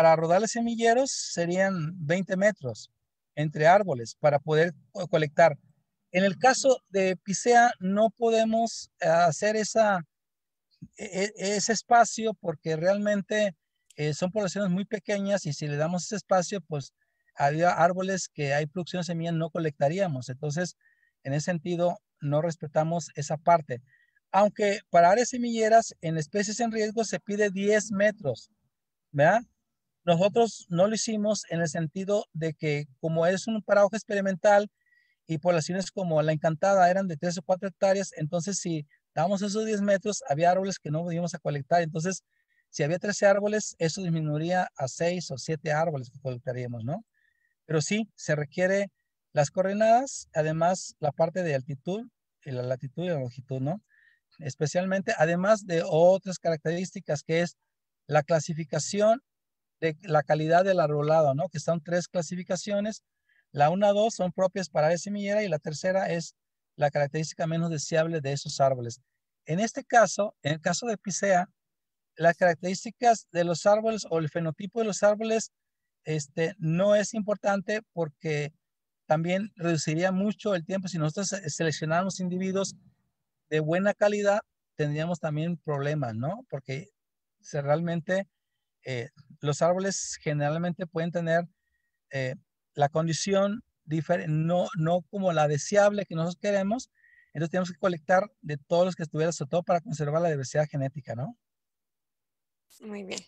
para los semilleros serían 20 metros entre árboles para poder colectar. En el caso de Picea no podemos eh, hacer esa, e, e, ese espacio porque realmente eh, son poblaciones muy pequeñas y si le damos ese espacio, pues había árboles que hay producción de semillas no colectaríamos. Entonces, en ese sentido, no respetamos esa parte. Aunque para áreas semilleras en especies en riesgo se pide 10 metros, ¿verdad? Nosotros no lo hicimos en el sentido de que como es un paraje experimental y poblaciones como La Encantada eran de 3 o 4 hectáreas, entonces si damos esos 10 metros, había árboles que no podíamos a colectar. Entonces, si había 13 árboles, eso disminuiría a 6 o 7 árboles que colectaríamos, ¿no? Pero sí, se requiere las coordenadas, además la parte de altitud, la latitud y la longitud, ¿no? Especialmente, además de otras características que es la clasificación la calidad del arbolado, ¿no? Que son tres clasificaciones. La 1 dos son propias para la semillera y la tercera es la característica menos deseable de esos árboles. En este caso, en el caso de Picea, las características de los árboles o el fenotipo de los árboles este, no es importante porque también reduciría mucho el tiempo. Si nosotros seleccionáramos individuos de buena calidad, tendríamos también problemas, ¿no? Porque realmente eh, los árboles generalmente pueden tener eh, la condición diferente, no como la deseable que nosotros queremos, entonces tenemos que colectar de todos los que estuvieran, sobre todo para conservar la diversidad genética, ¿no? Muy bien.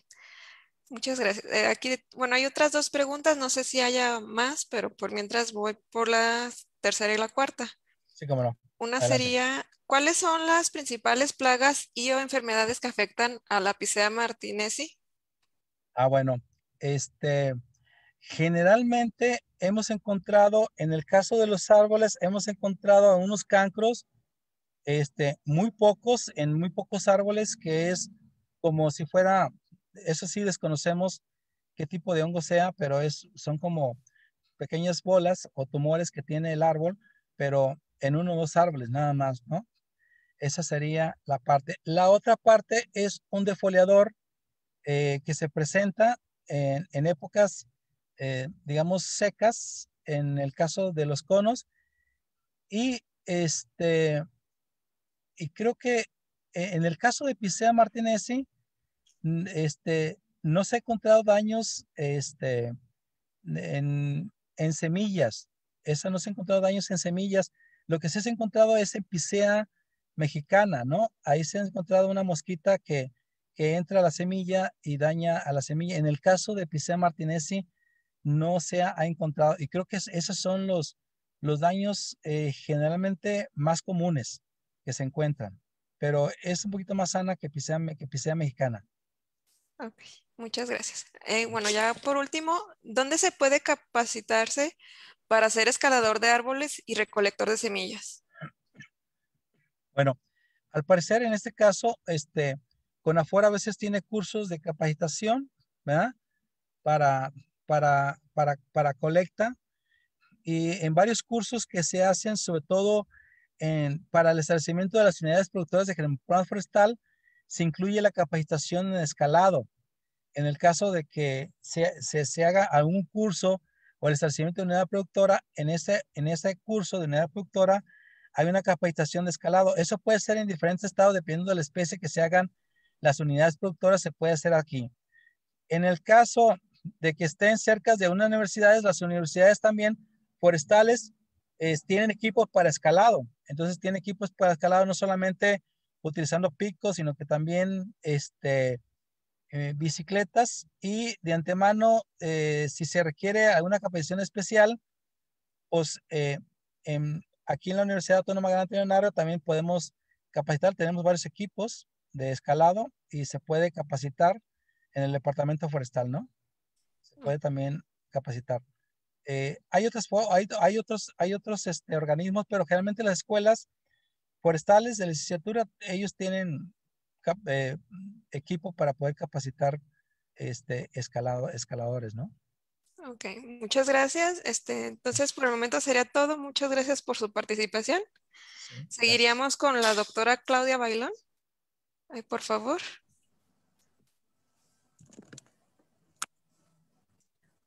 Muchas gracias. Eh, aquí, bueno, hay otras dos preguntas, no sé si haya más, pero por mientras voy por la tercera y la cuarta. Sí, cómo no. Una sería, ¿cuáles son las principales plagas y o enfermedades que afectan a la Picea martinesi? Ah, bueno, este, generalmente hemos encontrado, en el caso de los árboles, hemos encontrado unos cancros, este, muy pocos, en muy pocos árboles, que es como si fuera, eso sí desconocemos qué tipo de hongo sea, pero es, son como pequeñas bolas o tumores que tiene el árbol, pero en uno o dos árboles nada más, ¿no? Esa sería la parte. La otra parte es un defoliador eh, que se presenta en, épocas, eh, digamos, secas, en el caso de los conos. Y, este, y creo que e-, en el caso de Picea martinesi, este, no se ha encontrado daños este, en, semillas. Esa no se ha encontrado daños en semillas. Lo que sí se ha encontrado es en Picea mexicana, ¿no? Ahí se ha encontrado una mosquita que, que entra a la semilla y daña a la semilla. En el caso de Pisea martinesi, no se ha, encontrado, y creo que esos son los, los daños eh, generalmente más comunes que se encuentran, pero es un poquito más sana que Pisea, que mexicana. Ok, muchas gracias. Eh, bueno, ya por último, ¿dónde se puede capacitarse para ser escalador de árboles y recolector de semillas? Bueno, al parecer en este caso, este, Conafora a veces tiene cursos de capacitación, ¿verdad? Para, para, para, para colecta y en varios cursos que se hacen, sobre todo en, para el establecimiento de las unidades productoras de germoplasma forestal, se incluye la capacitación en escalado. En el caso de que se, se, se haga algún curso o el establecimiento de unidad productora, en ese, en ese curso de unidad productora hay una capacitación de escalado. Eso puede ser en diferentes estados dependiendo de la especie que se hagan las unidades productoras se puede hacer aquí. En el caso de que estén cerca de unas universidades, las universidades también forestales tienen equipos para escalado. Entonces tienen equipos para escalado no solamente utilizando picos, sino que también este, eh, bicicletas. Y de antemano, eh, si se requiere alguna capacitación especial, pues eh, aquí en la Universidad Autónoma de Gran también podemos capacitar. Tenemos varios equipos de escalado y se puede capacitar en el departamento forestal, ¿no? Se mm. puede también capacitar. Eh, hay, otros, hay, otros, hay este, otros organismos, pero generalmente las escuelas forestales de licenciatura, ellos tienen eh, equipo para poder capacitar este, escalado, escaladores, ¿no? Ok, muchas gracias. Este, entonces, por el momento sería todo. Muchas gracias por su participación. Seguiríamos con la doctora Claudia Bailón. Ay, por favor.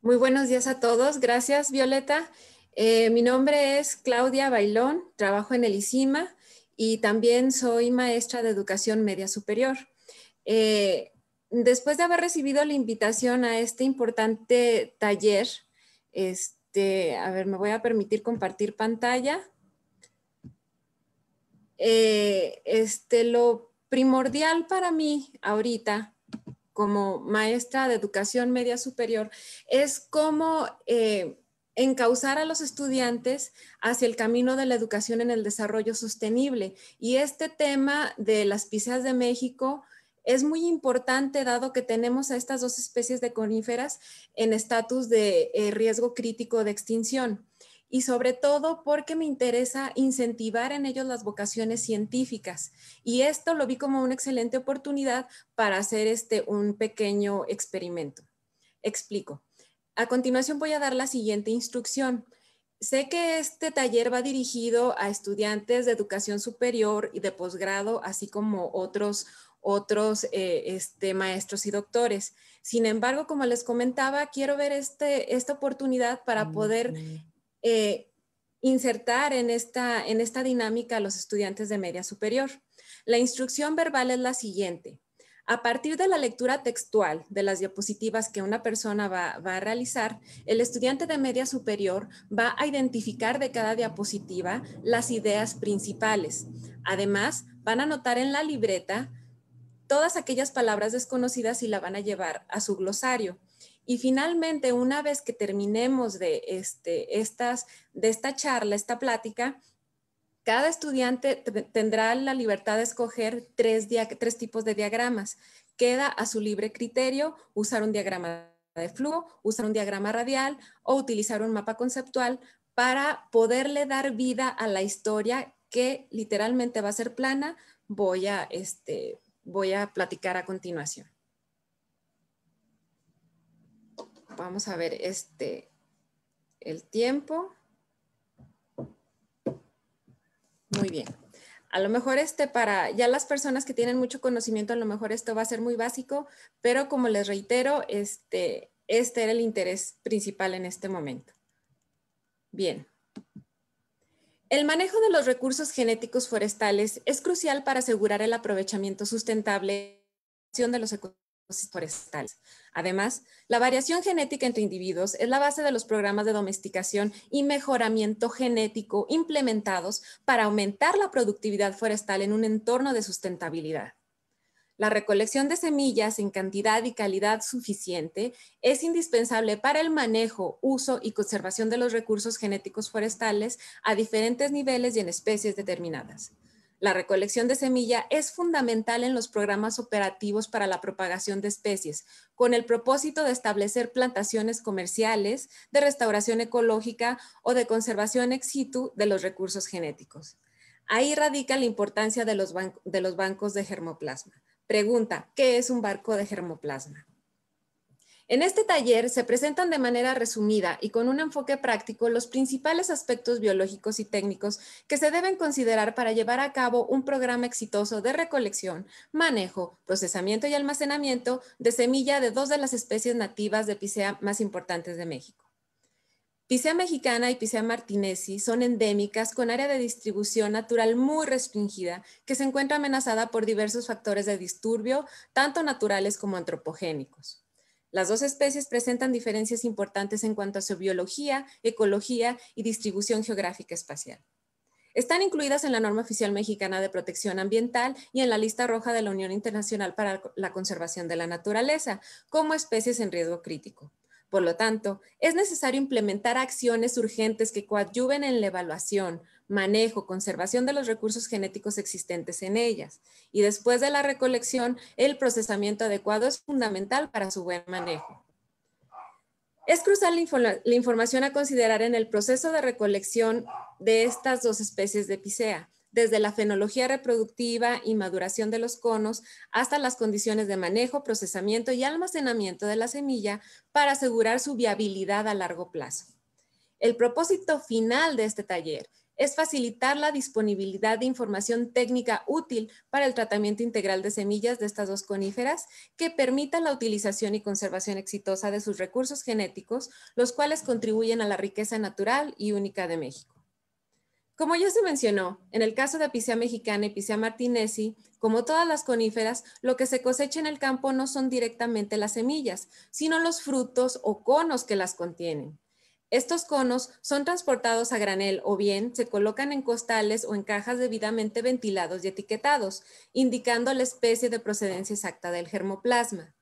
Muy buenos días a todos. Gracias, Violeta. Eh, mi nombre es Claudia Bailón, trabajo en el ICIMA y también soy maestra de educación media superior. Eh, después de haber recibido la invitación a este importante taller, este, a ver, me voy a permitir compartir pantalla. Eh, este, lo primordial para mí ahorita como maestra de educación media superior es cómo eh, encauzar a los estudiantes hacia el camino de la educación en el desarrollo sostenible. Y este tema de las pizas de México es muy importante dado que tenemos a estas dos especies de coníferas en estatus de eh, riesgo crítico de extinción y sobre todo porque me interesa incentivar en ellos las vocaciones científicas. Y esto lo vi como una excelente oportunidad para hacer este, un pequeño experimento. Explico. A continuación voy a dar la siguiente instrucción. Sé que este taller va dirigido a estudiantes de educación superior y de posgrado, así como otros, otros eh, este, maestros y doctores. Sin embargo, como les comentaba, quiero ver este, esta oportunidad para poder eh, insertar en esta, dinámica a los estudiantes de media superior. La instrucción verbal es la siguiente. A partir de la lectura textual de las diapositivas que una persona va, va, a realizar, el estudiante de media superior va a identificar de cada diapositiva las ideas principales. Además, van a anotar en la libreta todas aquellas palabras desconocidas y la van a llevar a su glosario. Y finalmente, una vez que terminemos de, este, estas, de esta charla, esta plática, cada estudiante tendrá la libertad de escoger tres, tres tipos de diagramas. Queda a su libre criterio usar un diagrama de flujo, usar un diagrama radial o utilizar un mapa conceptual para poderle dar vida a la historia que literalmente va a ser plana, voy a, este, voy a platicar a continuación. vamos a ver este, el tiempo. Muy bien. A lo mejor este para ya las personas que tienen mucho conocimiento, a lo mejor esto va a ser muy básico, pero como les reitero, este, este era el interés principal en este momento. Bien. El manejo de los recursos genéticos forestales es crucial para asegurar el aprovechamiento sustentable de los ecosistemas forestales. Además, la variación genética entre individuos es la base de los programas de domesticación y mejoramiento genético implementados para aumentar la productividad forestal en un entorno de sustentabilidad. La recolección de semillas en cantidad y calidad suficiente es indispensable para el manejo, uso y conservación de los recursos genéticos forestales a diferentes niveles y en especies determinadas. La recolección de semilla es fundamental en los programas operativos para la propagación de especies, con el propósito de establecer plantaciones comerciales, de restauración ecológica o de conservación ex situ de los recursos genéticos. Ahí radica la importancia de los, de los bancos de germoplasma. Pregunta, ¿qué es un barco de germoplasma? En este taller se presentan de manera resumida y con un enfoque práctico los principales aspectos biológicos y técnicos que se deben considerar para llevar a cabo un programa exitoso de recolección, manejo, procesamiento y almacenamiento de semilla de dos de las especies nativas de Picea más importantes de México. Picea mexicana y Picea martinesi son endémicas con área de distribución natural muy restringida que se encuentra amenazada por diversos factores de disturbio, tanto naturales como antropogénicos. Las dos especies presentan diferencias importantes en cuanto a su biología, ecología y distribución geográfica espacial. Están incluidas en la norma oficial mexicana de protección ambiental y en la lista roja de la Unión Internacional para la Conservación de la Naturaleza como especies en riesgo crítico. Por lo tanto, es necesario implementar acciones urgentes que coadyuven en la evaluación, manejo, conservación de los recursos genéticos existentes en ellas. Y después de la recolección, el procesamiento adecuado es fundamental para su buen manejo. Es crucial la, información a considerar en el proceso de recolección de estas dos especies de Picea, desde la fenología reproductiva y maduración de los conos hasta las condiciones de manejo, procesamiento y almacenamiento de la semilla para asegurar su viabilidad a largo plazo. El propósito final de este taller es facilitar la disponibilidad de información técnica útil para el tratamiento integral de semillas de estas dos coníferas que permita la utilización y conservación exitosa de sus recursos genéticos, los cuales contribuyen a la riqueza natural y única de México. Como ya se mencionó, en el caso de Apicea mexicana y Apicea martinesi, como todas las coníferas, lo que se cosecha en el campo no son directamente las semillas, sino los frutos o conos que las contienen. Estos conos son transportados a granel o bien se colocan en costales o en cajas debidamente ventilados y etiquetados, indicando la especie de procedencia exacta del germoplasma.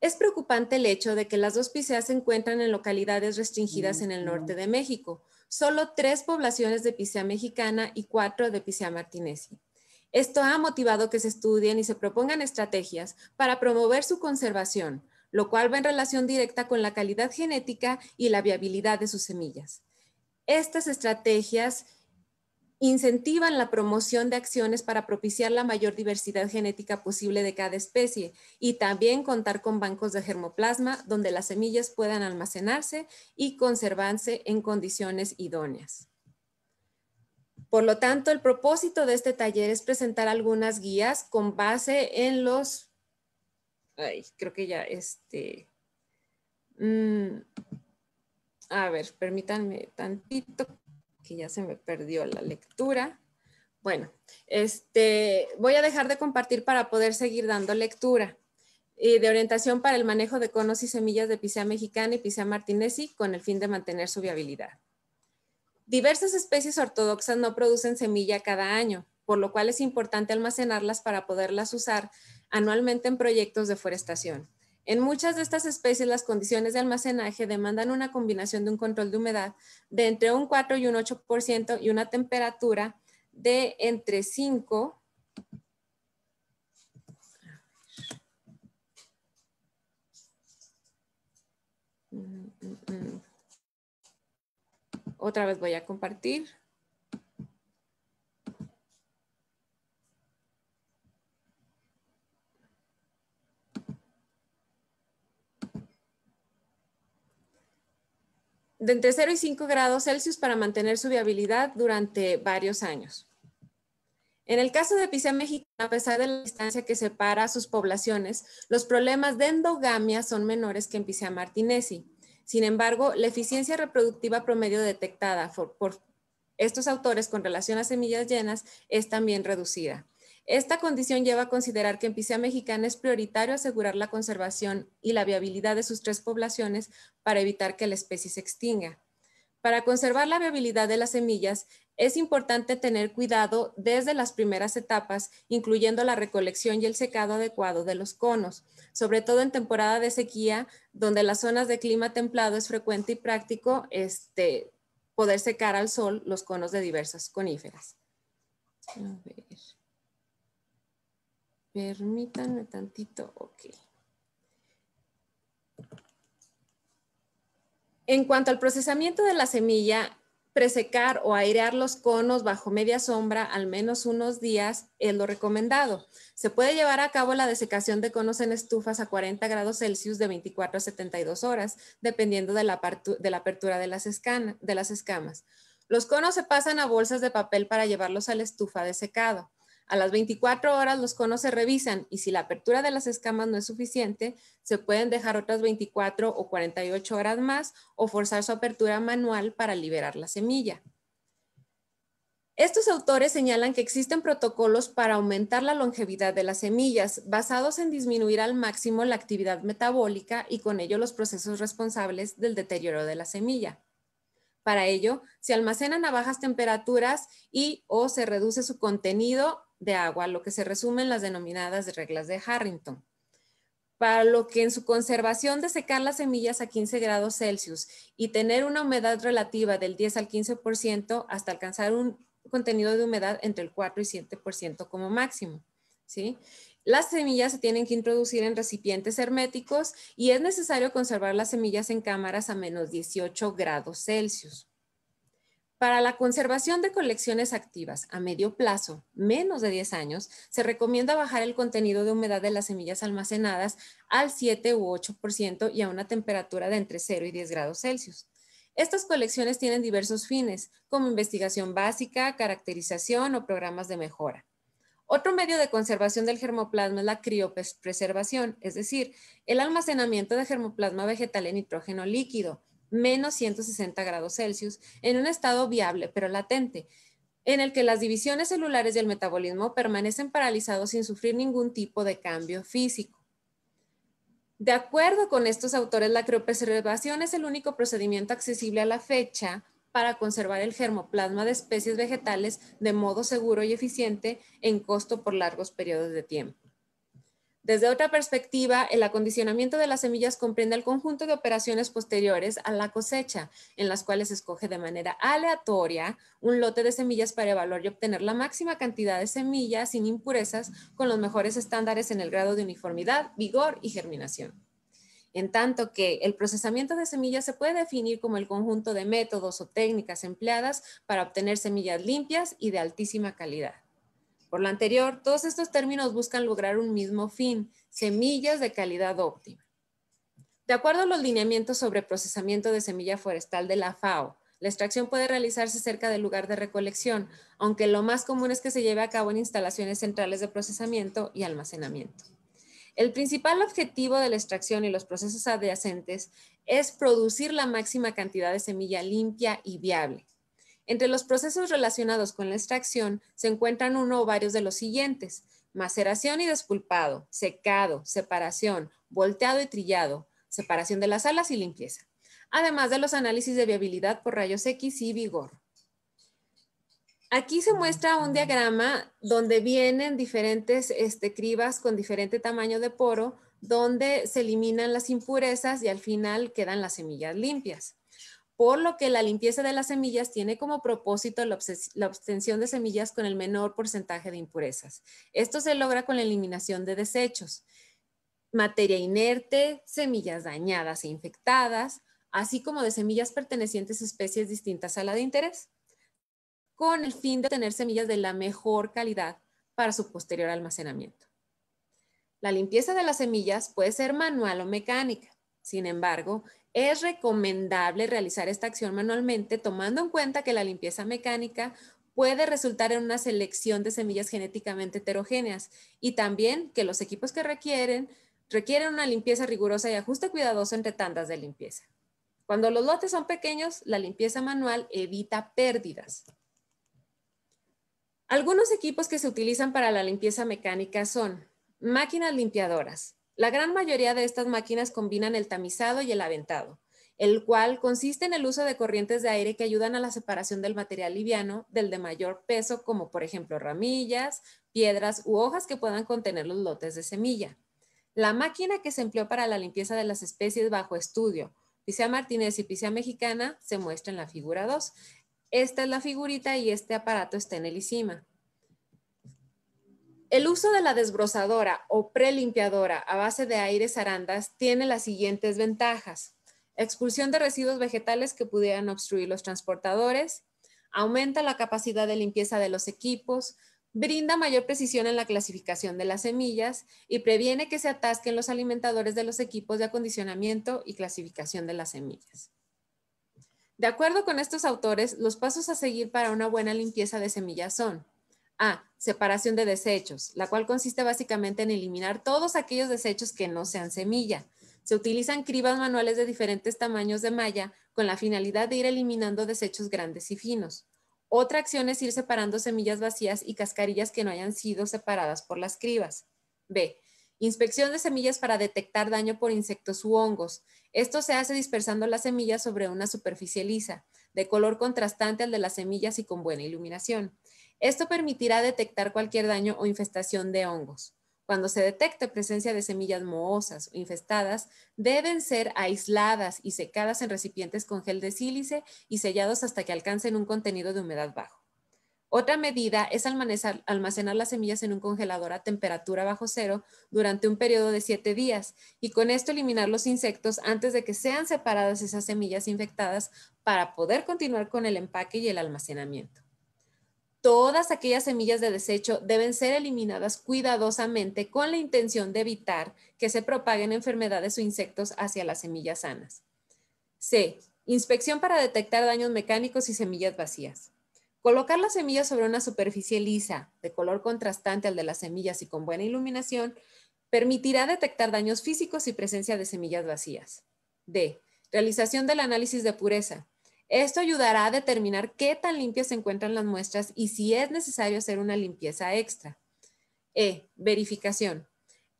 Es preocupante el hecho de que las dos piseas se encuentran en localidades restringidas en el norte de México, solo tres poblaciones de pisea mexicana y cuatro de pisea martinesi. Esto ha motivado que se estudien y se propongan estrategias para promover su conservación, lo cual va en relación directa con la calidad genética y la viabilidad de sus semillas. Estas estrategias incentivan la promoción de acciones para propiciar la mayor diversidad genética posible de cada especie y también contar con bancos de germoplasma donde las semillas puedan almacenarse y conservarse en condiciones idóneas. Por lo tanto, el propósito de este taller es presentar algunas guías con base en los Ay, creo que ya, este. Mm, a ver, permítanme tantito, que ya se me perdió la lectura. Bueno, este, voy a dejar de compartir para poder seguir dando lectura. Y de orientación para el manejo de conos y semillas de Picea mexicana y Picea martinesi con el fin de mantener su viabilidad. Diversas especies ortodoxas no producen semilla cada año, por lo cual es importante almacenarlas para poderlas usar anualmente en proyectos de forestación. En muchas de estas especies, las condiciones de almacenaje demandan una combinación de un control de humedad de entre un 4 y un 8% y una temperatura de entre 5 mm, mm, mm. Otra vez voy a compartir. de entre 0 y 5 grados Celsius para mantener su viabilidad durante varios años. En el caso de Picea mexicana, a pesar de la distancia que separa a sus poblaciones, los problemas de endogamia son menores que en Picea martinesi. Sin embargo, la eficiencia reproductiva promedio detectada por estos autores con relación a semillas llenas es también reducida. Esta condición lleva a considerar que en Picea mexicana es prioritario asegurar la conservación y la viabilidad de sus tres poblaciones para evitar que la especie se extinga. Para conservar la viabilidad de las semillas, es importante tener cuidado desde las primeras etapas, incluyendo la recolección y el secado adecuado de los conos, sobre todo en temporada de sequía, donde las zonas de clima templado es frecuente y práctico este, poder secar al sol los conos de diversas coníferas. A ver. Permítanme tantito, ok. En cuanto al procesamiento de la semilla, presecar o airear los conos bajo media sombra al menos unos días es lo recomendado. Se puede llevar a cabo la desecación de conos en estufas a 40 grados Celsius de 24 a 72 horas, dependiendo de la, apertura de de las escamas. Los conos se pasan a bolsas de papel para llevarlos a la estufa de secado. A las 24 horas los conos se revisan y si la apertura de las escamas no es suficiente, se pueden dejar otras 24 o 48 horas más o forzar su apertura manual para liberar la semilla. Estos autores señalan que existen protocolos para aumentar la longevidad de las semillas, basados en disminuir al máximo la actividad metabólica y con ello los procesos responsables del deterioro de la semilla. Para ello, se almacenan a bajas temperaturas y o se reduce su contenido de agua, lo que se resumen las denominadas reglas de Harrington. Para lo que en su conservación de secar las semillas a 15 grados Celsius y tener una humedad relativa del 10 al 15% hasta alcanzar un contenido de humedad entre el 4 y 7% como máximo. ¿sí? Las semillas se tienen que introducir en recipientes herméticos y es necesario conservar las semillas en cámaras a menos 18 grados Celsius. Para la conservación de colecciones activas a medio plazo, menos de 10 años, se recomienda bajar el contenido de humedad de las semillas almacenadas al 7 u 8% y a una temperatura de entre 0 y 10 grados Celsius. Estas colecciones tienen diversos fines, como investigación básica, caracterización o programas de mejora. Otro medio de conservación del germoplasma es la criopreservación, es decir, el almacenamiento de germoplasma vegetal en nitrógeno líquido, menos 160 grados Celsius, en un estado viable pero latente, en el que las divisiones celulares y el metabolismo permanecen paralizados sin sufrir ningún tipo de cambio físico. De acuerdo con estos autores, la criopreservación es el único procedimiento accesible a la fecha para conservar el germoplasma de especies vegetales de modo seguro y eficiente en costo por largos periodos de tiempo. Desde otra perspectiva, el acondicionamiento de las semillas comprende el conjunto de operaciones posteriores a la cosecha, en las cuales se escoge de manera aleatoria un lote de semillas para evaluar y obtener la máxima cantidad de semillas sin impurezas con los mejores estándares en el grado de uniformidad, vigor y germinación. En tanto que el procesamiento de semillas se puede definir como el conjunto de métodos o técnicas empleadas para obtener semillas limpias y de altísima calidad. Por lo anterior, todos estos términos buscan lograr un mismo fin, semillas de calidad óptima. De acuerdo a los lineamientos sobre procesamiento de semilla forestal de la FAO, la extracción puede realizarse cerca del lugar de recolección, aunque lo más común es que se lleve a cabo en instalaciones centrales de procesamiento y almacenamiento. El principal objetivo de la extracción y los procesos adyacentes es producir la máxima cantidad de semilla limpia y viable, entre los procesos relacionados con la extracción se encuentran uno o varios de los siguientes. Maceración y despulpado, secado, separación, volteado y trillado, separación de las alas y limpieza. Además de los análisis de viabilidad por rayos X y vigor. Aquí se mm, muestra un diagrama donde vienen diferentes este, cribas con diferente tamaño de poro, donde se eliminan las impurezas y al final quedan las semillas limpias por lo que la limpieza de las semillas tiene como propósito la, obtención de semillas con el menor porcentaje de impurezas. Esto se logra con la eliminación de desechos, materia inerte, semillas dañadas e infectadas, así como de semillas pertenecientes a especies distintas a la de interés, con el fin de tener semillas de la mejor calidad para su posterior almacenamiento. La limpieza de las semillas puede ser manual o mecánica. Sin embargo, es recomendable realizar esta acción manualmente tomando en cuenta que la limpieza mecánica puede resultar en una selección de semillas genéticamente heterogéneas y también que los equipos que requieren requieren una limpieza rigurosa y ajuste cuidadoso entre tandas de limpieza. Cuando los lotes son pequeños, la limpieza manual evita pérdidas. Algunos equipos que se utilizan para la limpieza mecánica son máquinas limpiadoras, la gran mayoría de estas máquinas combinan el tamizado y el aventado, el cual consiste en el uso de corrientes de aire que ayudan a la separación del material liviano del de mayor peso, como por ejemplo ramillas, piedras u hojas que puedan contener los lotes de semilla. La máquina que se empleó para la limpieza de las especies bajo estudio, Picea Martínez y Picea Mexicana, se muestra en la figura 2. Esta es la figurita y este aparato está en el ICIMA. El uso de la desbrozadora o prelimpiadora a base de aires arandas tiene las siguientes ventajas. Expulsión de residuos vegetales que pudieran obstruir los transportadores, aumenta la capacidad de limpieza de los equipos, brinda mayor precisión en la clasificación de las semillas y previene que se atasquen los alimentadores de los equipos de acondicionamiento y clasificación de las semillas. De acuerdo con estos autores, los pasos a seguir para una buena limpieza de semillas son a. Separación de desechos, la cual consiste básicamente en eliminar todos aquellos desechos que no sean semilla. Se utilizan cribas manuales de diferentes tamaños de malla con la finalidad de ir eliminando desechos grandes y finos. Otra acción es ir separando semillas vacías y cascarillas que no hayan sido separadas por las cribas. B. Inspección de semillas para detectar daño por insectos u hongos. Esto se hace dispersando las semillas sobre una superficie lisa, de color contrastante al de las semillas y con buena iluminación. Esto permitirá detectar cualquier daño o infestación de hongos. Cuando se detecte presencia de semillas mohosas o infestadas, deben ser aisladas y secadas en recipientes con gel de sílice y sellados hasta que alcancen un contenido de humedad bajo. Otra medida es almacenar, las semillas en un congelador a temperatura bajo cero durante un periodo de siete días y con esto eliminar los insectos antes de que sean separadas esas semillas infectadas para poder continuar con el empaque y el almacenamiento todas aquellas semillas de desecho deben ser eliminadas cuidadosamente con la intención de evitar que se propaguen enfermedades o insectos hacia las semillas sanas. C. Inspección para detectar daños mecánicos y semillas vacías. Colocar las semillas sobre una superficie lisa, de color contrastante al de las semillas y con buena iluminación, permitirá detectar daños físicos y presencia de semillas vacías. D. Realización del análisis de pureza. Esto ayudará a determinar qué tan limpias se encuentran las muestras y si es necesario hacer una limpieza extra. E. Verificación.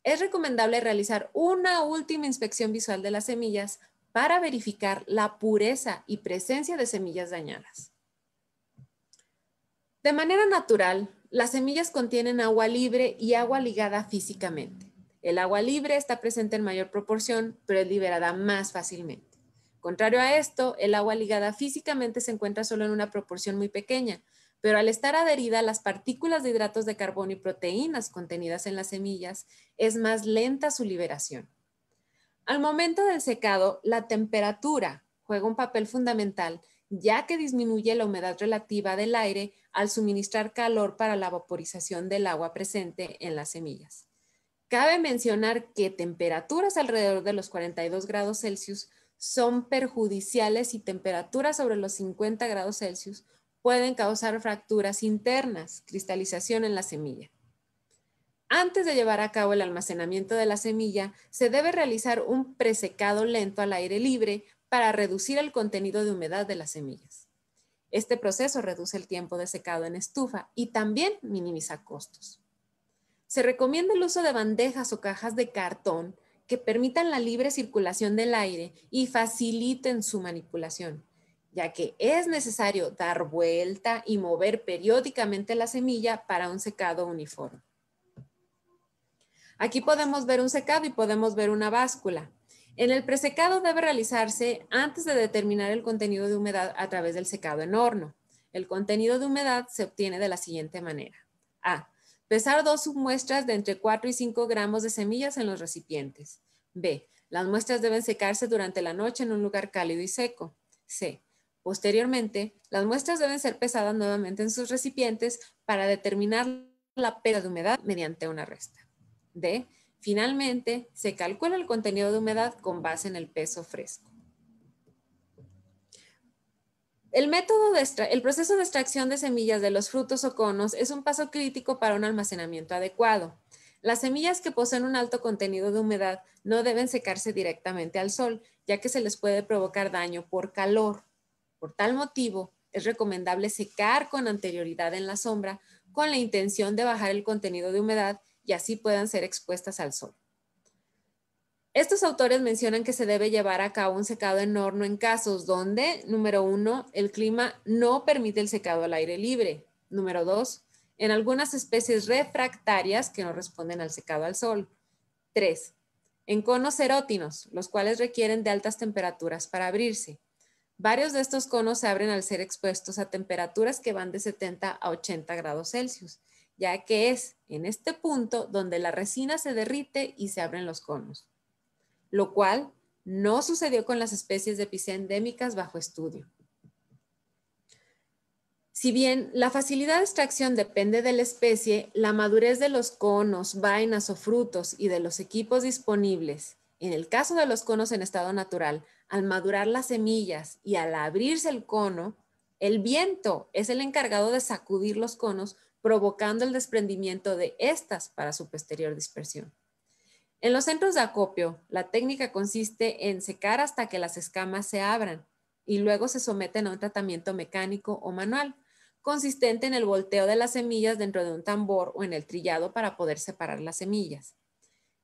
Es recomendable realizar una última inspección visual de las semillas para verificar la pureza y presencia de semillas dañadas. De manera natural, las semillas contienen agua libre y agua ligada físicamente. El agua libre está presente en mayor proporción, pero es liberada más fácilmente. Contrario a esto, el agua ligada físicamente se encuentra solo en una proporción muy pequeña, pero al estar adherida a las partículas de hidratos de carbono y proteínas contenidas en las semillas, es más lenta su liberación. Al momento del secado, la temperatura juega un papel fundamental, ya que disminuye la humedad relativa del aire al suministrar calor para la vaporización del agua presente en las semillas. Cabe mencionar que temperaturas alrededor de los 42 grados Celsius son perjudiciales y temperaturas sobre los 50 grados Celsius pueden causar fracturas internas, cristalización en la semilla. Antes de llevar a cabo el almacenamiento de la semilla, se debe realizar un presecado lento al aire libre para reducir el contenido de humedad de las semillas. Este proceso reduce el tiempo de secado en estufa y también minimiza costos. Se recomienda el uso de bandejas o cajas de cartón permitan la libre circulación del aire y faciliten su manipulación, ya que es necesario dar vuelta y mover periódicamente la semilla para un secado uniforme. Aquí podemos ver un secado y podemos ver una báscula. En el presecado debe realizarse antes de determinar el contenido de humedad a través del secado en horno. El contenido de humedad se obtiene de la siguiente manera. A. Pesar dos submuestras de entre 4 y 5 gramos de semillas en los recipientes. B. Las muestras deben secarse durante la noche en un lugar cálido y seco. C. Posteriormente, las muestras deben ser pesadas nuevamente en sus recipientes para determinar la pérdida de humedad mediante una resta. D. Finalmente, se calcula el contenido de humedad con base en el peso fresco. El método de proceso de extracción de semillas de los frutos o conos es un paso crítico para un almacenamiento adecuado. Las semillas que poseen un alto contenido de humedad no deben secarse directamente al sol, ya que se les puede provocar daño por calor. Por tal motivo, es recomendable secar con anterioridad en la sombra con la intención de bajar el contenido de humedad y así puedan ser expuestas al sol. Estos autores mencionan que se debe llevar a cabo un secado en horno en casos donde, número uno, el clima no permite el secado al aire libre. Número dos, en algunas especies refractarias que no responden al secado al sol. Tres, en conos erótinos, los cuales requieren de altas temperaturas para abrirse. Varios de estos conos se abren al ser expuestos a temperaturas que van de 70 a 80 grados Celsius, ya que es en este punto donde la resina se derrite y se abren los conos lo cual no sucedió con las especies de endémicas bajo estudio. Si bien la facilidad de extracción depende de la especie, la madurez de los conos, vainas o frutos y de los equipos disponibles, en el caso de los conos en estado natural, al madurar las semillas y al abrirse el cono, el viento es el encargado de sacudir los conos, provocando el desprendimiento de estas para su posterior dispersión. En los centros de acopio, la técnica consiste en secar hasta que las escamas se abran y luego se someten a un tratamiento mecánico o manual, consistente en el volteo de las semillas dentro de un tambor o en el trillado para poder separar las semillas.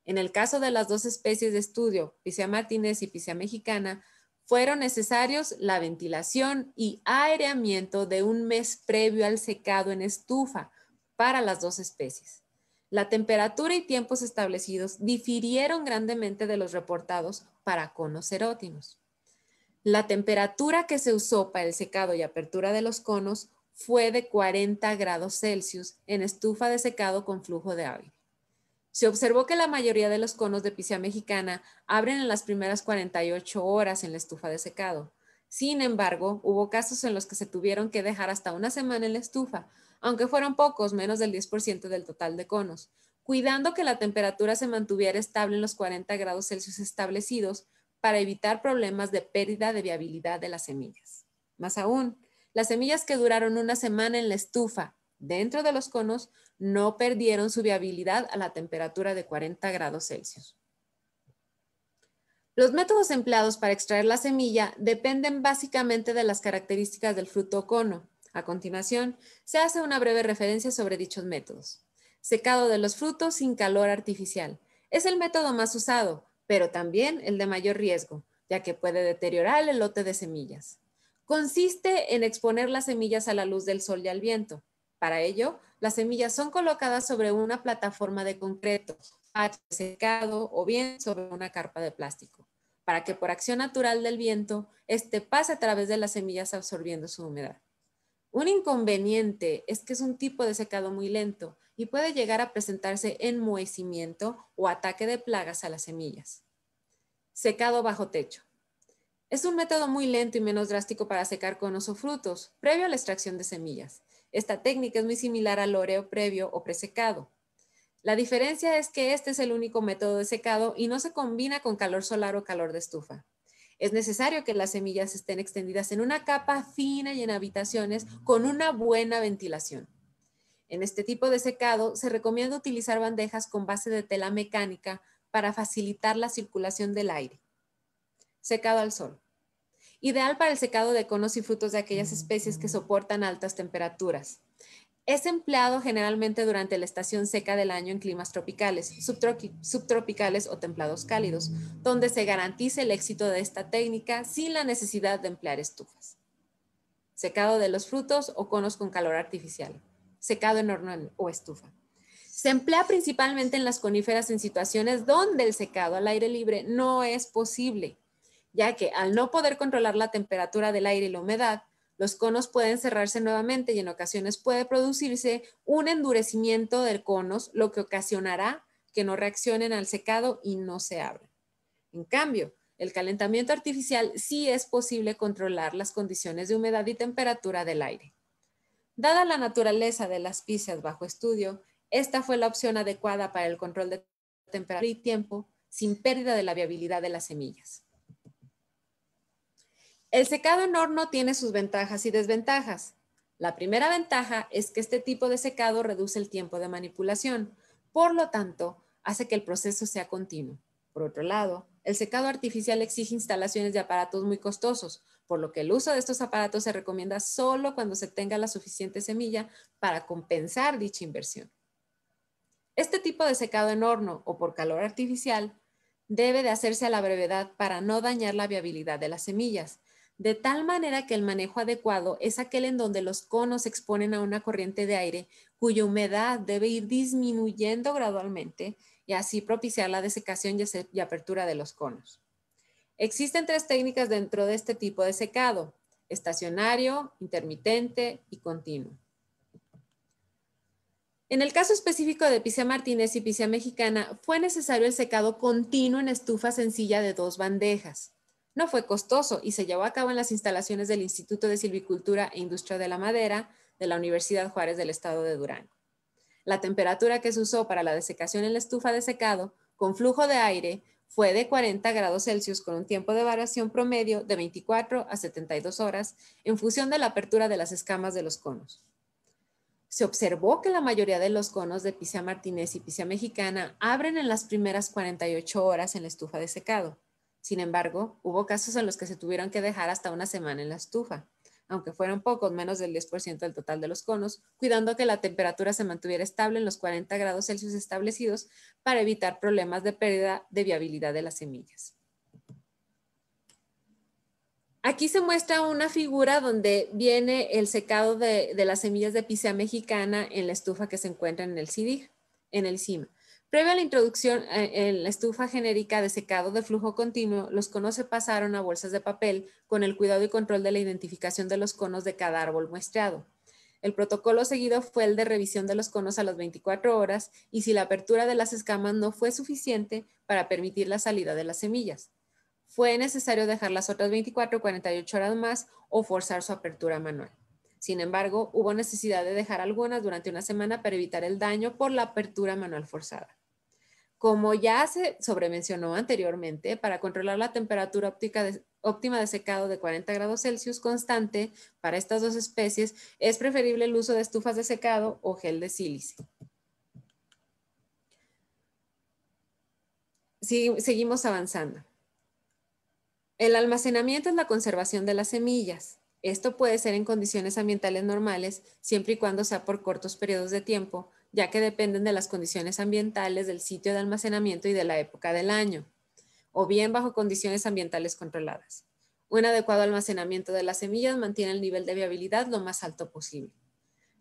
En el caso de las dos especies de estudio, Picea martínez y Picea mexicana, fueron necesarios la ventilación y aireamiento de un mes previo al secado en estufa para las dos especies. La temperatura y tiempos establecidos difirieron grandemente de los reportados para conos erótimos. La temperatura que se usó para el secado y apertura de los conos fue de 40 grados Celsius en estufa de secado con flujo de aire. Se observó que la mayoría de los conos de pisia mexicana abren en las primeras 48 horas en la estufa de secado. Sin embargo, hubo casos en los que se tuvieron que dejar hasta una semana en la estufa, aunque fueron pocos, menos del 10% del total de conos, cuidando que la temperatura se mantuviera estable en los 40 grados Celsius establecidos para evitar problemas de pérdida de viabilidad de las semillas. Más aún, las semillas que duraron una semana en la estufa dentro de los conos no perdieron su viabilidad a la temperatura de 40 grados Celsius. Los métodos empleados para extraer la semilla dependen básicamente de las características del fruto o cono. A continuación, se hace una breve referencia sobre dichos métodos. Secado de los frutos sin calor artificial. Es el método más usado, pero también el de mayor riesgo, ya que puede deteriorar el lote de semillas. Consiste en exponer las semillas a la luz del sol y al viento. Para ello, las semillas son colocadas sobre una plataforma de concreto, secado o bien sobre una carpa de plástico, para que por acción natural del viento, este pase a través de las semillas absorbiendo su humedad. Un inconveniente es que es un tipo de secado muy lento y puede llegar a presentarse enmohecimiento o ataque de plagas a las semillas. Secado bajo techo. Es un método muy lento y menos drástico para secar conos o frutos, previo a la extracción de semillas. Esta técnica es muy similar al oreo previo o presecado. La diferencia es que este es el único método de secado y no se combina con calor solar o calor de estufa. Es necesario que las semillas estén extendidas en una capa fina y en habitaciones con una buena ventilación. En este tipo de secado se recomienda utilizar bandejas con base de tela mecánica para facilitar la circulación del aire. Secado al sol. Ideal para el secado de conos y frutos de aquellas mm. especies que soportan altas temperaturas. Es empleado generalmente durante la estación seca del año en climas tropicales, subtropicales o templados cálidos, donde se garantiza el éxito de esta técnica sin la necesidad de emplear estufas. Secado de los frutos o conos con calor artificial. Secado en horno o estufa. Se emplea principalmente en las coníferas en situaciones donde el secado al aire libre no es posible, ya que al no poder controlar la temperatura del aire y la humedad, los conos pueden cerrarse nuevamente y en ocasiones puede producirse un endurecimiento del conos, lo que ocasionará que no reaccionen al secado y no se abran. En cambio, el calentamiento artificial sí es posible controlar las condiciones de humedad y temperatura del aire. Dada la naturaleza de las picias bajo estudio, esta fue la opción adecuada para el control de temperatura y tiempo sin pérdida de la viabilidad de las semillas. El secado en horno tiene sus ventajas y desventajas. La primera ventaja es que este tipo de secado reduce el tiempo de manipulación, por lo tanto, hace que el proceso sea continuo. Por otro lado, el secado artificial exige instalaciones de aparatos muy costosos, por lo que el uso de estos aparatos se recomienda solo cuando se tenga la suficiente semilla para compensar dicha inversión. Este tipo de secado en horno o por calor artificial debe de hacerse a la brevedad para no dañar la viabilidad de las semillas de tal manera que el manejo adecuado es aquel en donde los conos se exponen a una corriente de aire cuya humedad debe ir disminuyendo gradualmente y así propiciar la desecación y apertura de los conos. Existen tres técnicas dentro de este tipo de secado, estacionario, intermitente y continuo. En el caso específico de picia Martínez y picia Mexicana, fue necesario el secado continuo en estufa sencilla de dos bandejas no fue costoso y se llevó a cabo en las instalaciones del Instituto de Silvicultura e Industria de la Madera de la Universidad Juárez del Estado de Durango. La temperatura que se usó para la desecación en la estufa de secado con flujo de aire fue de 40 grados Celsius con un tiempo de variación promedio de 24 a 72 horas en función de la apertura de las escamas de los conos. Se observó que la mayoría de los conos de Picea martínez y Picea mexicana abren en las primeras 48 horas en la estufa de secado. Sin embargo, hubo casos en los que se tuvieron que dejar hasta una semana en la estufa, aunque fueron pocos, menos del 10% del total de los conos, cuidando que la temperatura se mantuviera estable en los 40 grados Celsius establecidos para evitar problemas de pérdida de viabilidad de las semillas. Aquí se muestra una figura donde viene el secado de, las semillas de picea mexicana en la estufa que se encuentra en el CIDIG, en el CIMA. Previo a la introducción eh, en la estufa genérica de secado de flujo continuo, los conos se pasaron a bolsas de papel con el cuidado y control de la identificación de los conos de cada árbol muestreado. El protocolo seguido fue el de revisión de los conos a las 24 horas y si la apertura de las escamas no fue suficiente para permitir la salida de las semillas. Fue necesario dejar las otras 24 o 48 horas más o forzar su apertura manual. Sin embargo, hubo necesidad de dejar algunas durante una semana para evitar el daño por la apertura manual forzada. Como ya se sobremencionó anteriormente, para controlar la temperatura óptica óptima de secado de 40 grados Celsius constante para estas dos especies, es preferible el uso de estufas de secado o gel de sílice. seguimos avanzando. El almacenamiento es la conservación de las semillas. Esto puede ser en condiciones ambientales normales, siempre y cuando sea por cortos periodos de tiempo, ya que dependen de las condiciones ambientales del sitio de almacenamiento y de la época del año, o bien bajo condiciones ambientales controladas. Un adecuado almacenamiento de las semillas mantiene el nivel de viabilidad lo más alto posible.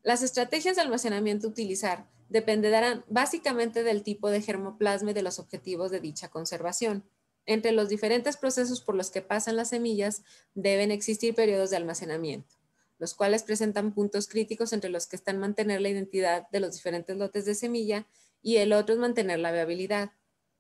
Las estrategias de almacenamiento a utilizar dependerán básicamente del tipo de germoplasma y de los objetivos de dicha conservación. Entre los diferentes procesos por los que pasan las semillas deben existir periodos de almacenamiento los cuales presentan puntos críticos entre los que están mantener la identidad de los diferentes lotes de semilla y el otro es mantener la viabilidad.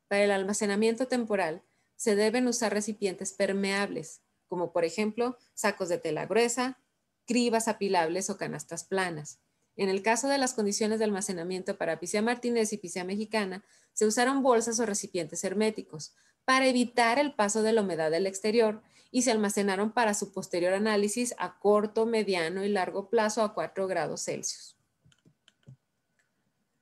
Para el almacenamiento temporal, se deben usar recipientes permeables, como por ejemplo sacos de tela gruesa, cribas apilables o canastas planas. En el caso de las condiciones de almacenamiento para Picea Martínez y Picea Mexicana, se usaron bolsas o recipientes herméticos para evitar el paso de la humedad del exterior y se almacenaron para su posterior análisis a corto, mediano y largo plazo a 4 grados Celsius.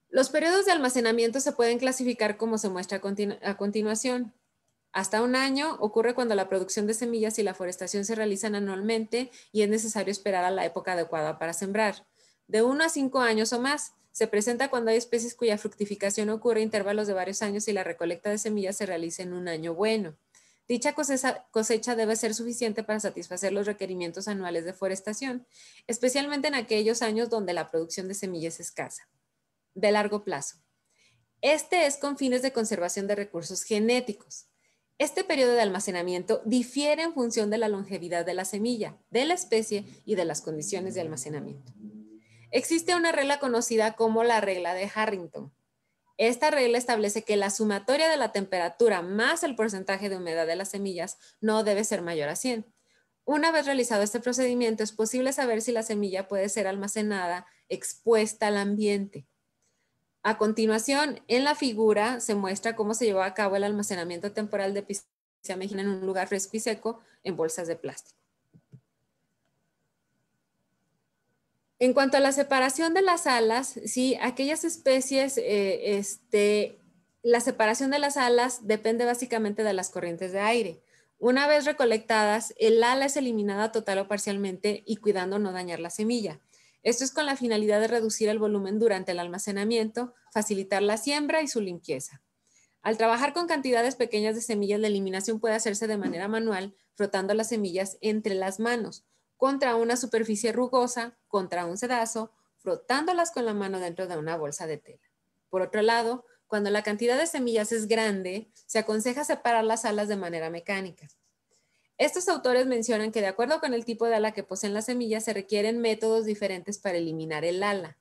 Los periodos de almacenamiento se pueden clasificar como se muestra a, continuación. Hasta un año ocurre cuando la producción de semillas y la forestación se realizan anualmente y es necesario esperar a la época adecuada para sembrar. De uno a cinco años o más, se presenta cuando hay especies cuya fructificación ocurre a intervalos de varios años y la recolecta de semillas se realiza en un año bueno. Dicha cosecha, debe ser suficiente para satisfacer los requerimientos anuales de forestación, especialmente en aquellos años donde la producción de semillas es escasa. De largo plazo. Este es con fines de conservación de recursos genéticos. Este periodo de almacenamiento difiere en función de la longevidad de la semilla, de la especie y de las condiciones de almacenamiento. Existe una regla conocida como la regla de Harrington, esta regla establece que la sumatoria de la temperatura más el porcentaje de humedad de las semillas no debe ser mayor a 100. Una vez realizado este procedimiento, es posible saber si la semilla puede ser almacenada expuesta al ambiente. A continuación, en la figura se muestra cómo se llevó a cabo el almacenamiento temporal de Piscia en un lugar fresco y seco en bolsas de plástico. En cuanto a la separación de las alas, sí, aquellas especies, eh, este, la separación de las alas depende básicamente de las corrientes de aire. Una vez recolectadas, el ala es eliminada total o parcialmente y cuidando no dañar la semilla. Esto es con la finalidad de reducir el volumen durante el almacenamiento, facilitar la siembra y su limpieza. Al trabajar con cantidades pequeñas de semillas, la eliminación puede hacerse de manera manual, frotando las semillas entre las manos contra una superficie rugosa, contra un sedazo, frotándolas con la mano dentro de una bolsa de tela. Por otro lado, cuando la cantidad de semillas es grande, se aconseja separar las alas de manera mecánica. Estos autores mencionan que de acuerdo con el tipo de ala que poseen las semillas, se requieren métodos diferentes para eliminar el ala.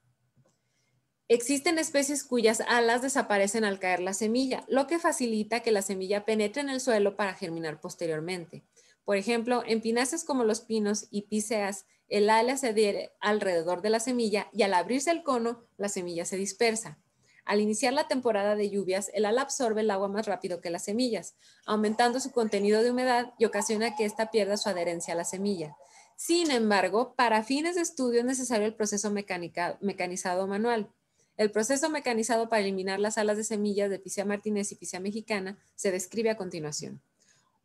Existen especies cuyas alas desaparecen al caer la semilla, lo que facilita que la semilla penetre en el suelo para germinar posteriormente. Por ejemplo, en pinaces como los pinos y piceas, el ala se adhiere alrededor de la semilla y al abrirse el cono, la semilla se dispersa. Al iniciar la temporada de lluvias, el ala absorbe el agua más rápido que las semillas, aumentando su contenido de humedad y ocasiona que ésta pierda su adherencia a la semilla. Sin embargo, para fines de estudio es necesario el proceso mecanizado manual. El proceso mecanizado para eliminar las alas de semillas de Picea martínez y Picea mexicana se describe a continuación.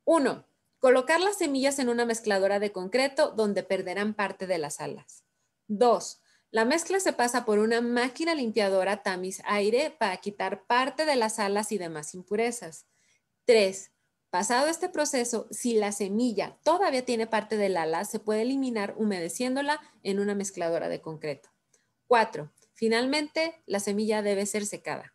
1. Colocar las semillas en una mezcladora de concreto donde perderán parte de las alas. 2. La mezcla se pasa por una máquina limpiadora tamiz aire para quitar parte de las alas y demás impurezas. 3. Pasado este proceso, si la semilla todavía tiene parte del ala, se puede eliminar humedeciéndola en una mezcladora de concreto. 4. Finalmente, la semilla debe ser secada.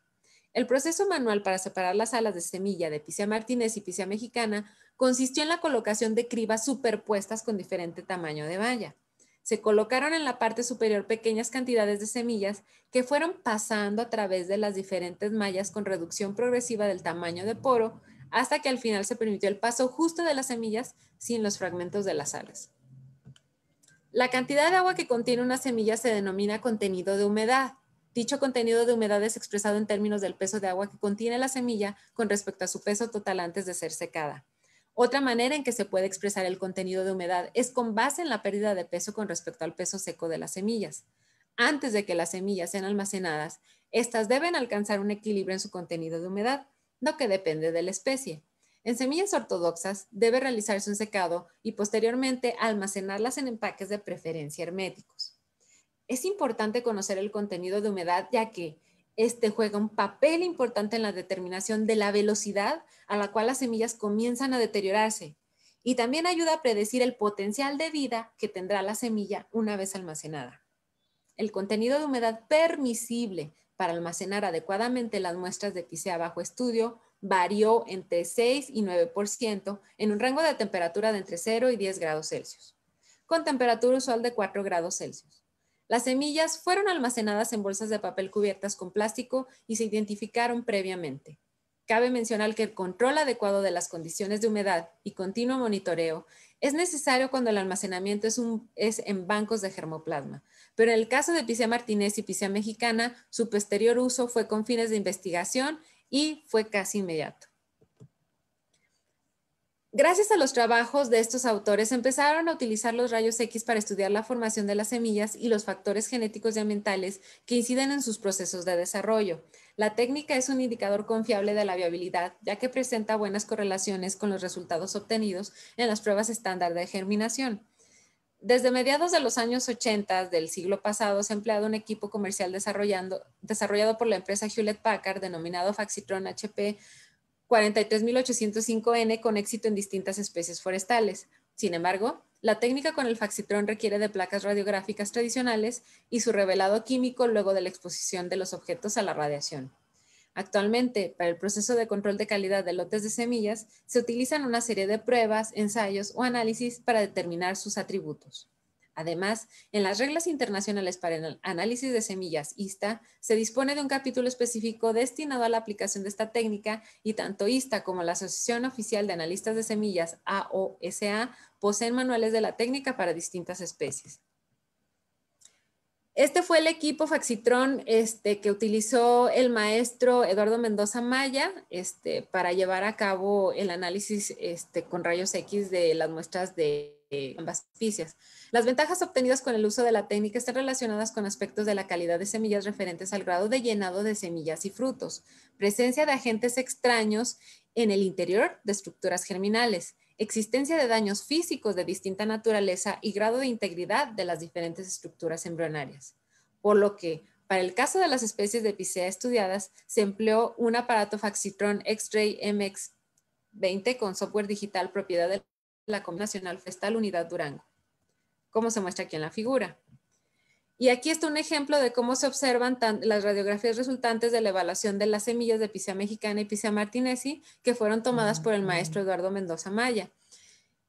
El proceso manual para separar las alas de semilla de Picea martínez y Picea mexicana consistió en la colocación de cribas superpuestas con diferente tamaño de valla. Se colocaron en la parte superior pequeñas cantidades de semillas que fueron pasando a través de las diferentes mallas con reducción progresiva del tamaño de poro hasta que al final se permitió el paso justo de las semillas sin los fragmentos de las alas. La cantidad de agua que contiene una semilla se denomina contenido de humedad. Dicho contenido de humedad es expresado en términos del peso de agua que contiene la semilla con respecto a su peso total antes de ser secada. Otra manera en que se puede expresar el contenido de humedad es con base en la pérdida de peso con respecto al peso seco de las semillas. Antes de que las semillas sean almacenadas, estas deben alcanzar un equilibrio en su contenido de humedad, lo que depende de la especie. En semillas ortodoxas debe realizarse un secado y posteriormente almacenarlas en empaques de preferencia herméticos. Es importante conocer el contenido de humedad ya que este juega un papel importante en la determinación de la velocidad a la cual las semillas comienzan a deteriorarse y también ayuda a predecir el potencial de vida que tendrá la semilla una vez almacenada. El contenido de humedad permisible para almacenar adecuadamente las muestras de picea bajo estudio varió entre 6 y 9% en un rango de temperatura de entre 0 y 10 grados Celsius, con temperatura usual de 4 grados Celsius. Las semillas fueron almacenadas en bolsas de papel cubiertas con plástico y se identificaron previamente. Cabe mencionar que el control adecuado de las condiciones de humedad y continuo monitoreo es necesario cuando el almacenamiento es, en bancos de germoplasma, pero en el caso de Picea martínez y Picea mexicana, su posterior uso fue con fines de investigación y fue casi inmediato. Gracias a los trabajos de estos autores empezaron a utilizar los rayos X para estudiar la formación de las semillas y los factores genéticos y ambientales que inciden en sus procesos de desarrollo. La técnica es un indicador confiable de la viabilidad, ya que presenta buenas correlaciones con los resultados obtenidos en las pruebas estándar de germinación. Desde mediados de los años 80 del siglo pasado se ha empleado un equipo comercial desarrollado por la empresa Hewlett Packard denominado Faxitron HP 43805N con éxito en distintas especies forestales. Sin embargo, la técnica con el faxitrón requiere de placas radiográficas tradicionales y su revelado químico luego de la exposición de los objetos a la radiación. Actualmente, para el proceso de control de calidad de lotes de semillas, se utilizan una serie de pruebas, ensayos o análisis para determinar sus atributos. Además, en las reglas internacionales para el análisis de semillas ISTA se dispone de un capítulo específico destinado a la aplicación de esta técnica y tanto ISTA como la Asociación Oficial de Analistas de Semillas AOSA poseen manuales de la técnica para distintas especies. Este fue el equipo Faxitron este, que utilizó el maestro Eduardo Mendoza Maya este, para llevar a cabo el análisis este, con rayos X de las muestras de eh, ambas especies. Las ventajas obtenidas con el uso de la técnica están relacionadas con aspectos de la calidad de semillas referentes al grado de llenado de semillas y frutos, presencia de agentes extraños en el interior de estructuras germinales, existencia de daños físicos de distinta naturaleza y grado de integridad de las diferentes estructuras embrionarias. Por lo que, para el caso de las especies de Picea estudiadas, se empleó un aparato Faxitron X-Ray MX 20 con software digital propiedad del la Comisión Nacional Unidad Durango, como se muestra aquí en la figura. Y aquí está un ejemplo de cómo se observan las radiografías resultantes de la evaluación de las semillas de Picea mexicana y Picea martinesi que fueron tomadas por el maestro Eduardo Mendoza Maya.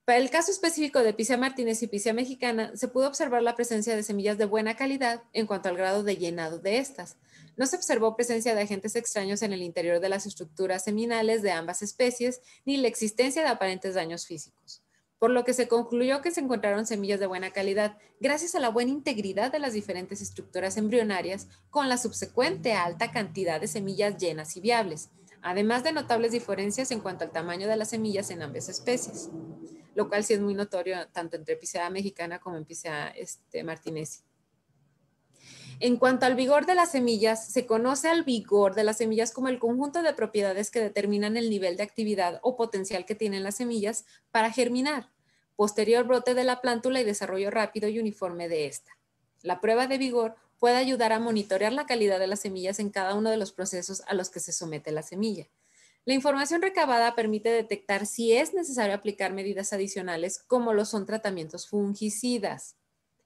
Para el caso específico de Picea martínez y Picea mexicana, se pudo observar la presencia de semillas de buena calidad en cuanto al grado de llenado de estas. No se observó presencia de agentes extraños en el interior de las estructuras seminales de ambas especies, ni la existencia de aparentes daños físicos por lo que se concluyó que se encontraron semillas de buena calidad gracias a la buena integridad de las diferentes estructuras embrionarias con la subsecuente alta cantidad de semillas llenas y viables, además de notables diferencias en cuanto al tamaño de las semillas en ambas especies, lo cual sí es muy notorio tanto entre Picea mexicana como en Picea este, martinesi. En cuanto al vigor de las semillas, se conoce al vigor de las semillas como el conjunto de propiedades que determinan el nivel de actividad o potencial que tienen las semillas para germinar, posterior brote de la plántula y desarrollo rápido y uniforme de esta. La prueba de vigor puede ayudar a monitorear la calidad de las semillas en cada uno de los procesos a los que se somete la semilla. La información recabada permite detectar si es necesario aplicar medidas adicionales como lo son tratamientos fungicidas.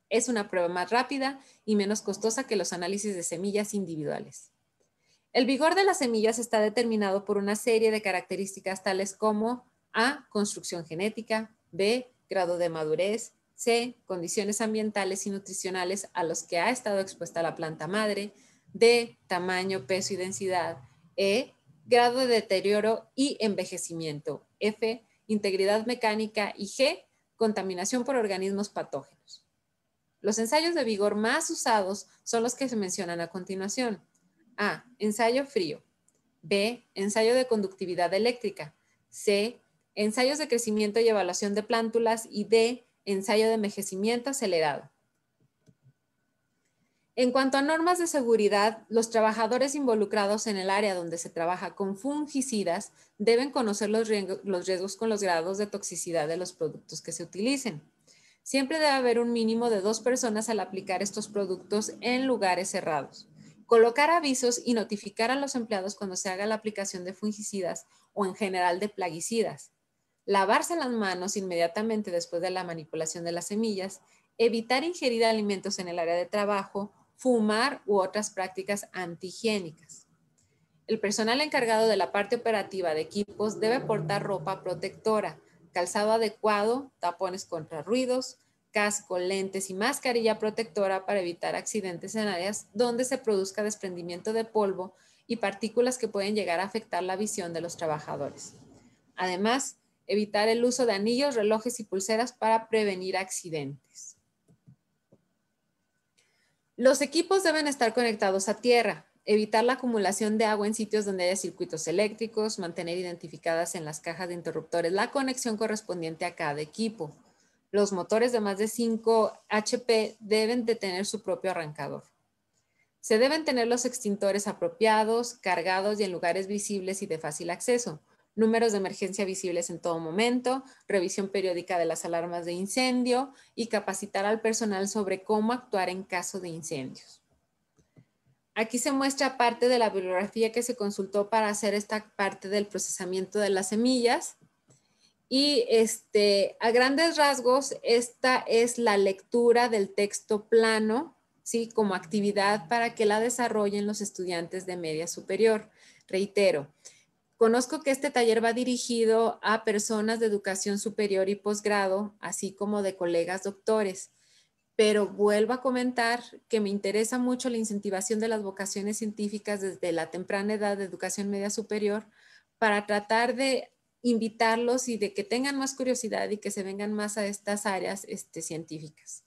Es una prueba más rápida y menos costosa que los análisis de semillas individuales. El vigor de las semillas está determinado por una serie de características tales como A, construcción genética, B, grado de madurez, C, condiciones ambientales y nutricionales a los que ha estado expuesta la planta madre, D, tamaño, peso y densidad, E, grado de deterioro y envejecimiento, F, integridad mecánica y G, contaminación por organismos patógenos. Los ensayos de vigor más usados son los que se mencionan a continuación. A. Ensayo frío. B. Ensayo de conductividad eléctrica. C. Ensayos de crecimiento y evaluación de plántulas. Y D. Ensayo de envejecimiento acelerado. En cuanto a normas de seguridad, los trabajadores involucrados en el área donde se trabaja con fungicidas deben conocer los riesgos con los grados de toxicidad de los productos que se utilicen. Siempre debe haber un mínimo de dos personas al aplicar estos productos en lugares cerrados. Colocar avisos y notificar a los empleados cuando se haga la aplicación de fungicidas o en general de plaguicidas. Lavarse las manos inmediatamente después de la manipulación de las semillas. Evitar ingerir alimentos en el área de trabajo. Fumar u otras prácticas antihigiénicas. El personal encargado de la parte operativa de equipos debe portar ropa protectora calzado adecuado, tapones contra ruidos, casco, lentes y mascarilla protectora para evitar accidentes en áreas donde se produzca desprendimiento de polvo y partículas que pueden llegar a afectar la visión de los trabajadores. Además, evitar el uso de anillos, relojes y pulseras para prevenir accidentes. Los equipos deben estar conectados a tierra, evitar la acumulación de agua en sitios donde haya circuitos eléctricos, mantener identificadas en las cajas de interruptores la conexión correspondiente a cada equipo. Los motores de más de 5 HP deben de tener su propio arrancador. Se deben tener los extintores apropiados, cargados y en lugares visibles y de fácil acceso, números de emergencia visibles en todo momento, revisión periódica de las alarmas de incendio y capacitar al personal sobre cómo actuar en caso de incendios. Aquí se muestra parte de la bibliografía que se consultó para hacer esta parte del procesamiento de las semillas. Y este, a grandes rasgos, esta es la lectura del texto plano, ¿sí? como actividad para que la desarrollen los estudiantes de media superior. Reitero, Conozco que este taller va dirigido a personas de educación superior y posgrado, así como de colegas doctores pero vuelvo a comentar que me interesa mucho la incentivación de las vocaciones científicas desde la temprana edad de educación media superior para tratar de invitarlos y de que tengan más curiosidad y que se vengan más a estas áreas este, científicas.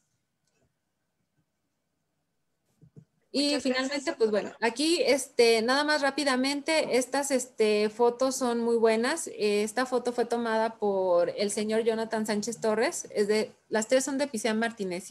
Y finalmente, pues bueno, aquí este, nada más rápidamente, estas este, fotos son muy buenas. Esta foto fue tomada por el señor Jonathan Sánchez Torres. Es de, las tres son de Pisea Martínez,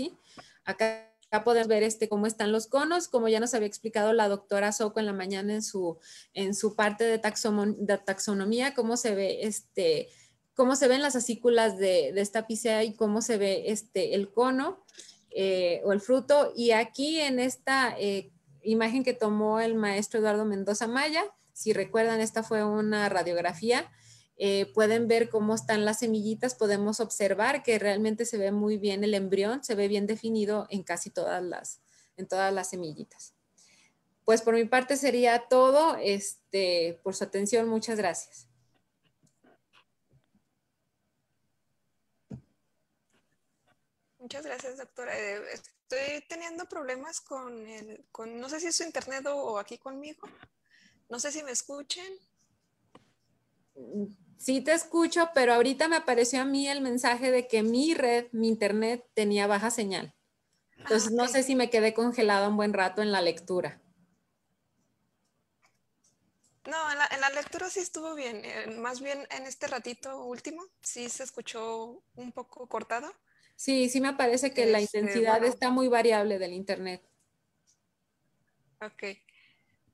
Acá, acá, ver este, cómo están los conos, como ya nos había explicado la doctora Soco en la mañana en su, en su parte de, de taxonomía, cómo se ve este, cómo se ven las asículas de, de esta picea y cómo se ve este, el cono. Eh, o el fruto. Y aquí en esta eh, imagen que tomó el maestro Eduardo Mendoza Maya, si recuerdan, esta fue una radiografía. Eh, pueden ver cómo están las semillitas, podemos observar que realmente se ve muy bien el embrión, se ve bien definido en casi todas las, en todas las semillitas. Pues por mi parte sería todo, este, por su atención, muchas gracias. Muchas gracias, doctora. Eh, estoy teniendo problemas con el, con, no sé si es su internet o, aquí conmigo. No sé si me escuchen. Sí te escucho, pero ahorita me apareció a mí el mensaje de que mi red, mi internet, tenía baja señal. Entonces ah, no sé si me quedé congelada un buen rato en la lectura. No, en la, en la, lectura sí estuvo bien. Eh, más bien en este ratito último sí se escuchó un poco cortado Sí, sí me parece que la este, intensidad está muy variable del Internet. Ok.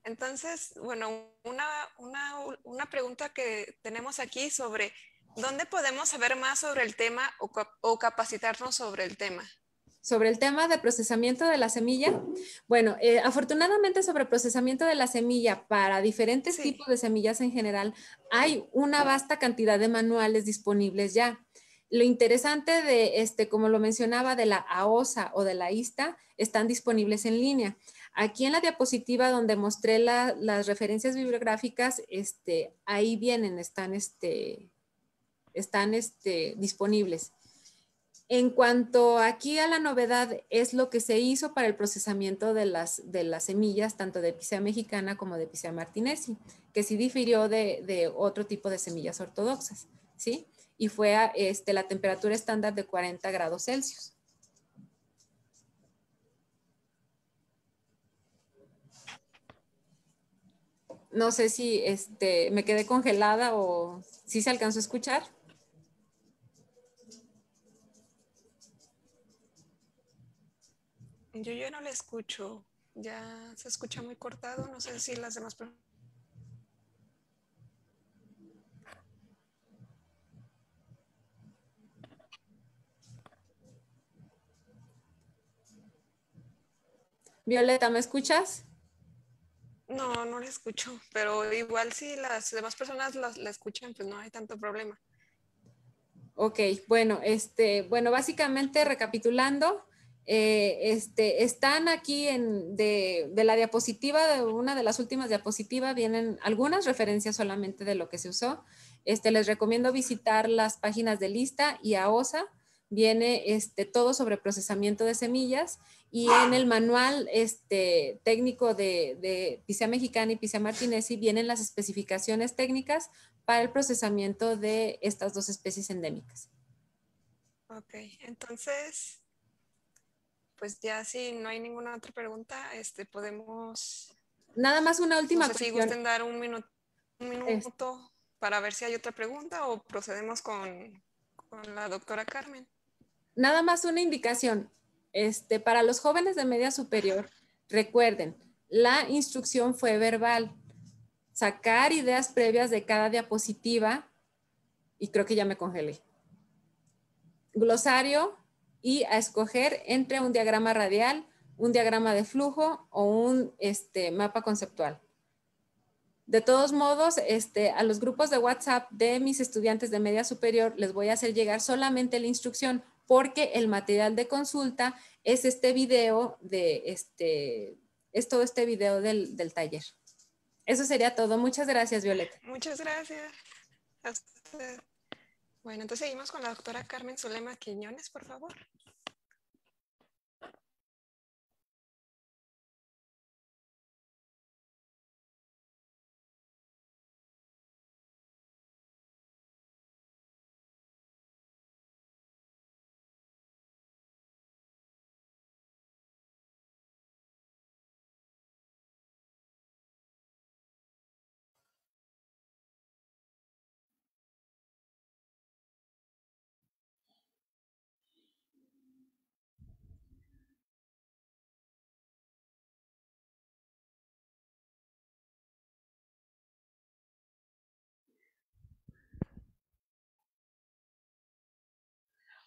Entonces, bueno, una, pregunta que tenemos aquí sobre dónde podemos saber más sobre el tema o, capacitarnos sobre el tema sobre el tema de procesamiento de la semilla. Bueno, eh, afortunadamente sobre procesamiento de la semilla para diferentes tipos de semillas en general, hay una vasta cantidad de manuales disponibles ya. Lo interesante de, este, como lo mencionaba, de la AOSA o de la ISTA, están disponibles en línea. Aquí en la diapositiva donde mostré las referencias bibliográficas, este, ahí vienen, están, este, están este, disponibles. En cuanto aquí a la novedad, es lo que se hizo para el procesamiento de las, semillas, tanto de Picea mexicana como de Picea martinesi, que sí difirió de, de otro tipo de semillas ortodoxas, ¿sí? y fue a, este, la temperatura estándar de 40 grados Celsius. No sé si este, me quedé congelada o si se alcanzó a escuchar. Yo ya no la escucho. Ya se escucha muy cortado. No sé si las demás Violeta, ¿me escuchas? No, no la escucho, pero igual si las demás personas la, escuchan, pues no hay tanto problema. Ok, bueno, este, bueno, básicamente recapitulando, eh, este, están aquí en, de, de, la diapositiva, de una de las últimas diapositivas, vienen algunas referencias solamente de lo que se usó. Este, les recomiendo visitar las páginas de Lista y AOSA viene este, todo sobre procesamiento de semillas y en el manual este, técnico de, de Picea Mexicana y Picea Martinesi vienen las especificaciones técnicas para el procesamiento de estas dos especies endémicas. Ok, entonces, pues ya si no hay ninguna otra pregunta, este, podemos... Nada más una última cuestión. si gusten dar un minuto, para ver si hay otra pregunta o procedemos con la doctora Carmen nada más una indicación. Este, para los jóvenes de media superior, recuerden, la instrucción fue verbal. Sacar ideas previas de cada diapositiva, y creo que ya me congelé. Glosario y a escoger entre un diagrama radial, un diagrama de flujo o un este, mapa conceptual. De todos modos, este, a los grupos de WhatsApp de mis estudiantes de media superior les voy a hacer llegar solamente la instrucción porque el material de consulta es este video de este, es todo este video del, taller. Eso sería todo. Muchas gracias, Violeta. Muchas gracias. Bueno, entonces seguimos con la doctora Carmen Zulema Quiñones, por favor.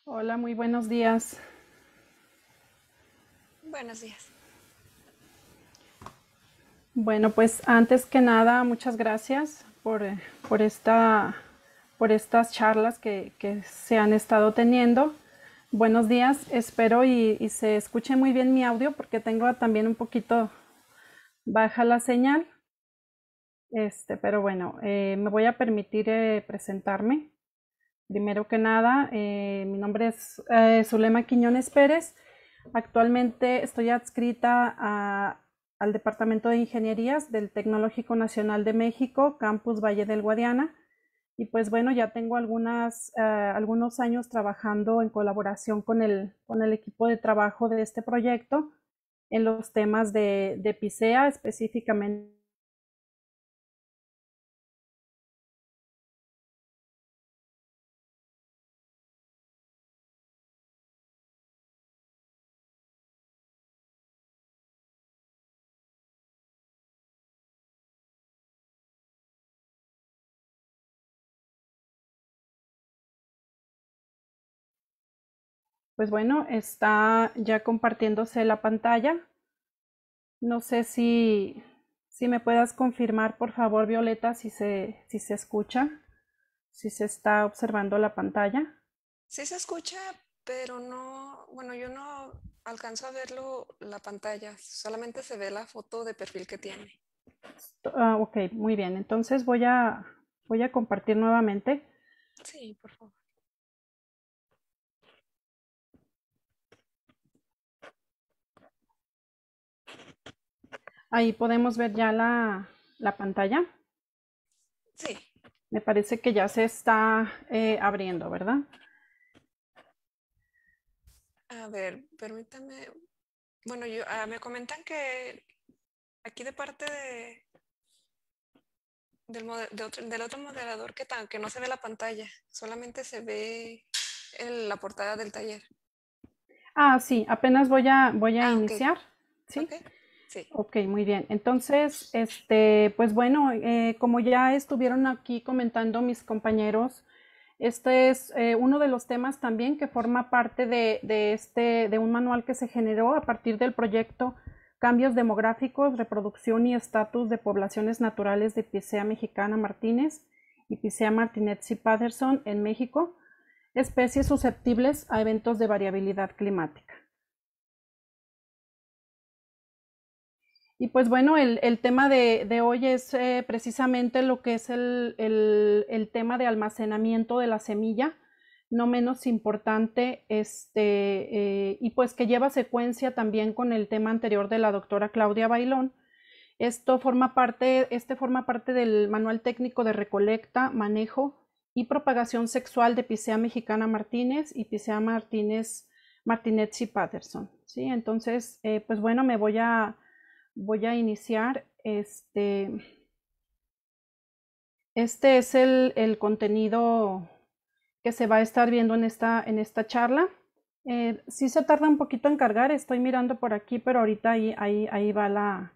Hola, muy buenos días. Buenos días. Bueno, pues antes que nada, muchas gracias por, eh, esta, por estas charlas que, se han estado teniendo. Buenos días, espero y, se escuche muy bien mi audio porque tengo también un poquito baja la señal. Este, pero bueno, eh, me voy a permitir eh, presentarme. Primero que nada, eh, mi nombre es eh, Zulema Quiñones Pérez. Actualmente estoy adscrita al Departamento de Ingenierías del Tecnológico Nacional de México, Campus Valle del Guadiana. Y pues bueno, ya tengo algunas, eh, algunos años trabajando en colaboración con el, con el equipo de trabajo de este proyecto en los temas de, de PICEA, específicamente Pues bueno, está ya compartiéndose la pantalla. No sé si, si me puedas confirmar, por favor, Violeta, si se, si se escucha, si se está observando la pantalla. Sí se escucha, pero no, bueno, yo no alcanzo a verlo la pantalla, solamente se ve la foto de perfil que tiene. Ah, ok, muy bien. Entonces voy a, voy a compartir nuevamente. Sí, por favor. Ahí podemos ver ya la, pantalla. Sí. Me parece que ya se está eh, abriendo, ¿verdad? A ver, permítame. Bueno, yo, ah, me comentan que aquí de parte de, del, otro, del otro moderador que, tan, que no se ve la pantalla, solamente se ve la portada del taller. Ah, sí, apenas voy a, voy a ah, iniciar. ¿sí? Ok, muy bien. Entonces, este, pues bueno, eh, como ya estuvieron aquí comentando mis compañeros, este es eh, uno de los temas también que forma parte de, este, de un manual que se generó a partir del proyecto Cambios demográficos, reproducción y estatus de poblaciones naturales de Picea mexicana Martínez y Martinez y Patterson en México, especies susceptibles a eventos de variabilidad climática. Y pues bueno, el, tema de, hoy es eh, precisamente lo que es el, tema de almacenamiento de la semilla, no menos importante, este, eh, y pues que lleva secuencia también con el tema anterior de la doctora Claudia Bailón. Esto forma parte, este forma parte del Manual Técnico de Recolecta, Manejo y Propagación Sexual de Picea Mexicana Martínez y Picea Martínez Martinez y Patterson. ¿sí? Entonces, eh, pues bueno, me voy a voy a iniciar este. Este es el, el, contenido que se va a estar viendo en esta, en esta charla. Eh, si se tarda un poquito en cargar, estoy mirando por aquí, pero ahorita ahí, ahí, va, la,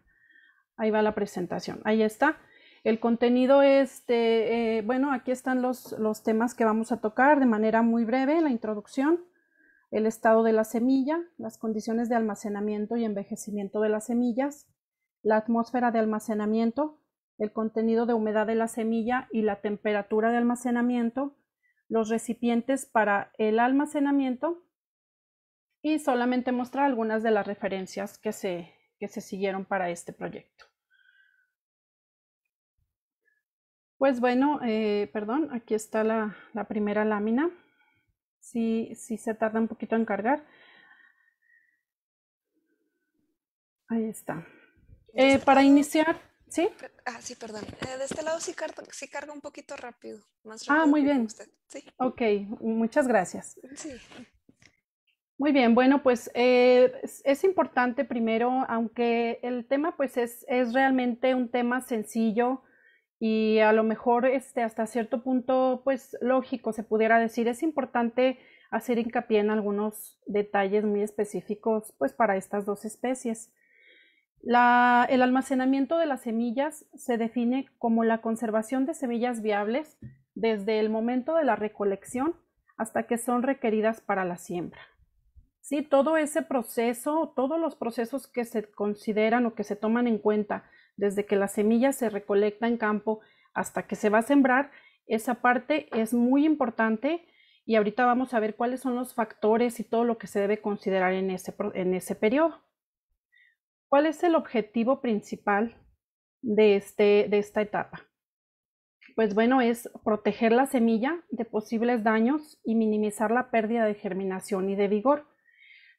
ahí va la presentación. Ahí está. El contenido es, este, eh, bueno, aquí están los, los temas que vamos a tocar de manera muy breve, la introducción, el estado de la semilla, las condiciones de almacenamiento y envejecimiento de las semillas, la atmósfera de almacenamiento, el contenido de humedad de la semilla y la temperatura de almacenamiento, los recipientes para el almacenamiento y solamente mostrar algunas de las referencias que se, que se siguieron para este proyecto. Pues bueno, eh, perdón, aquí está la primera lámina. Si se tarda un poquito en cargar. Ahí está. Eh, para iniciar, ¿sí? Ah, sí, perdón. Eh, de este lado sí, carga un poquito rápido. ah, muy bien. Sí. Ok, muchas gracias. Sí. Muy bien, bueno, pues eh, es, importante primero, aunque el tema pues es, es realmente un tema sencillo, y a lo mejor este, hasta cierto punto, pues lógico, se pudiera decir, es importante hacer hincapié en algunos detalles muy específicos, pues para estas dos especies. el almacenamiento de las semillas se define como la conservación de semillas viables desde el momento de la recolección hasta que son requeridas para la siembra. Sí, todo ese proceso, todos los procesos que se consideran o que se toman en cuenta desde que la semilla se recolecta en campo hasta que se va a sembrar, esa parte es muy importante y ahorita vamos a ver cuáles son los factores y todo lo que se debe considerar en ese, en ese periodo. ¿Cuál es el objetivo principal de, este, de esta etapa? Pues bueno, es proteger la semilla de posibles daños y minimizar la pérdida de germinación y de vigor.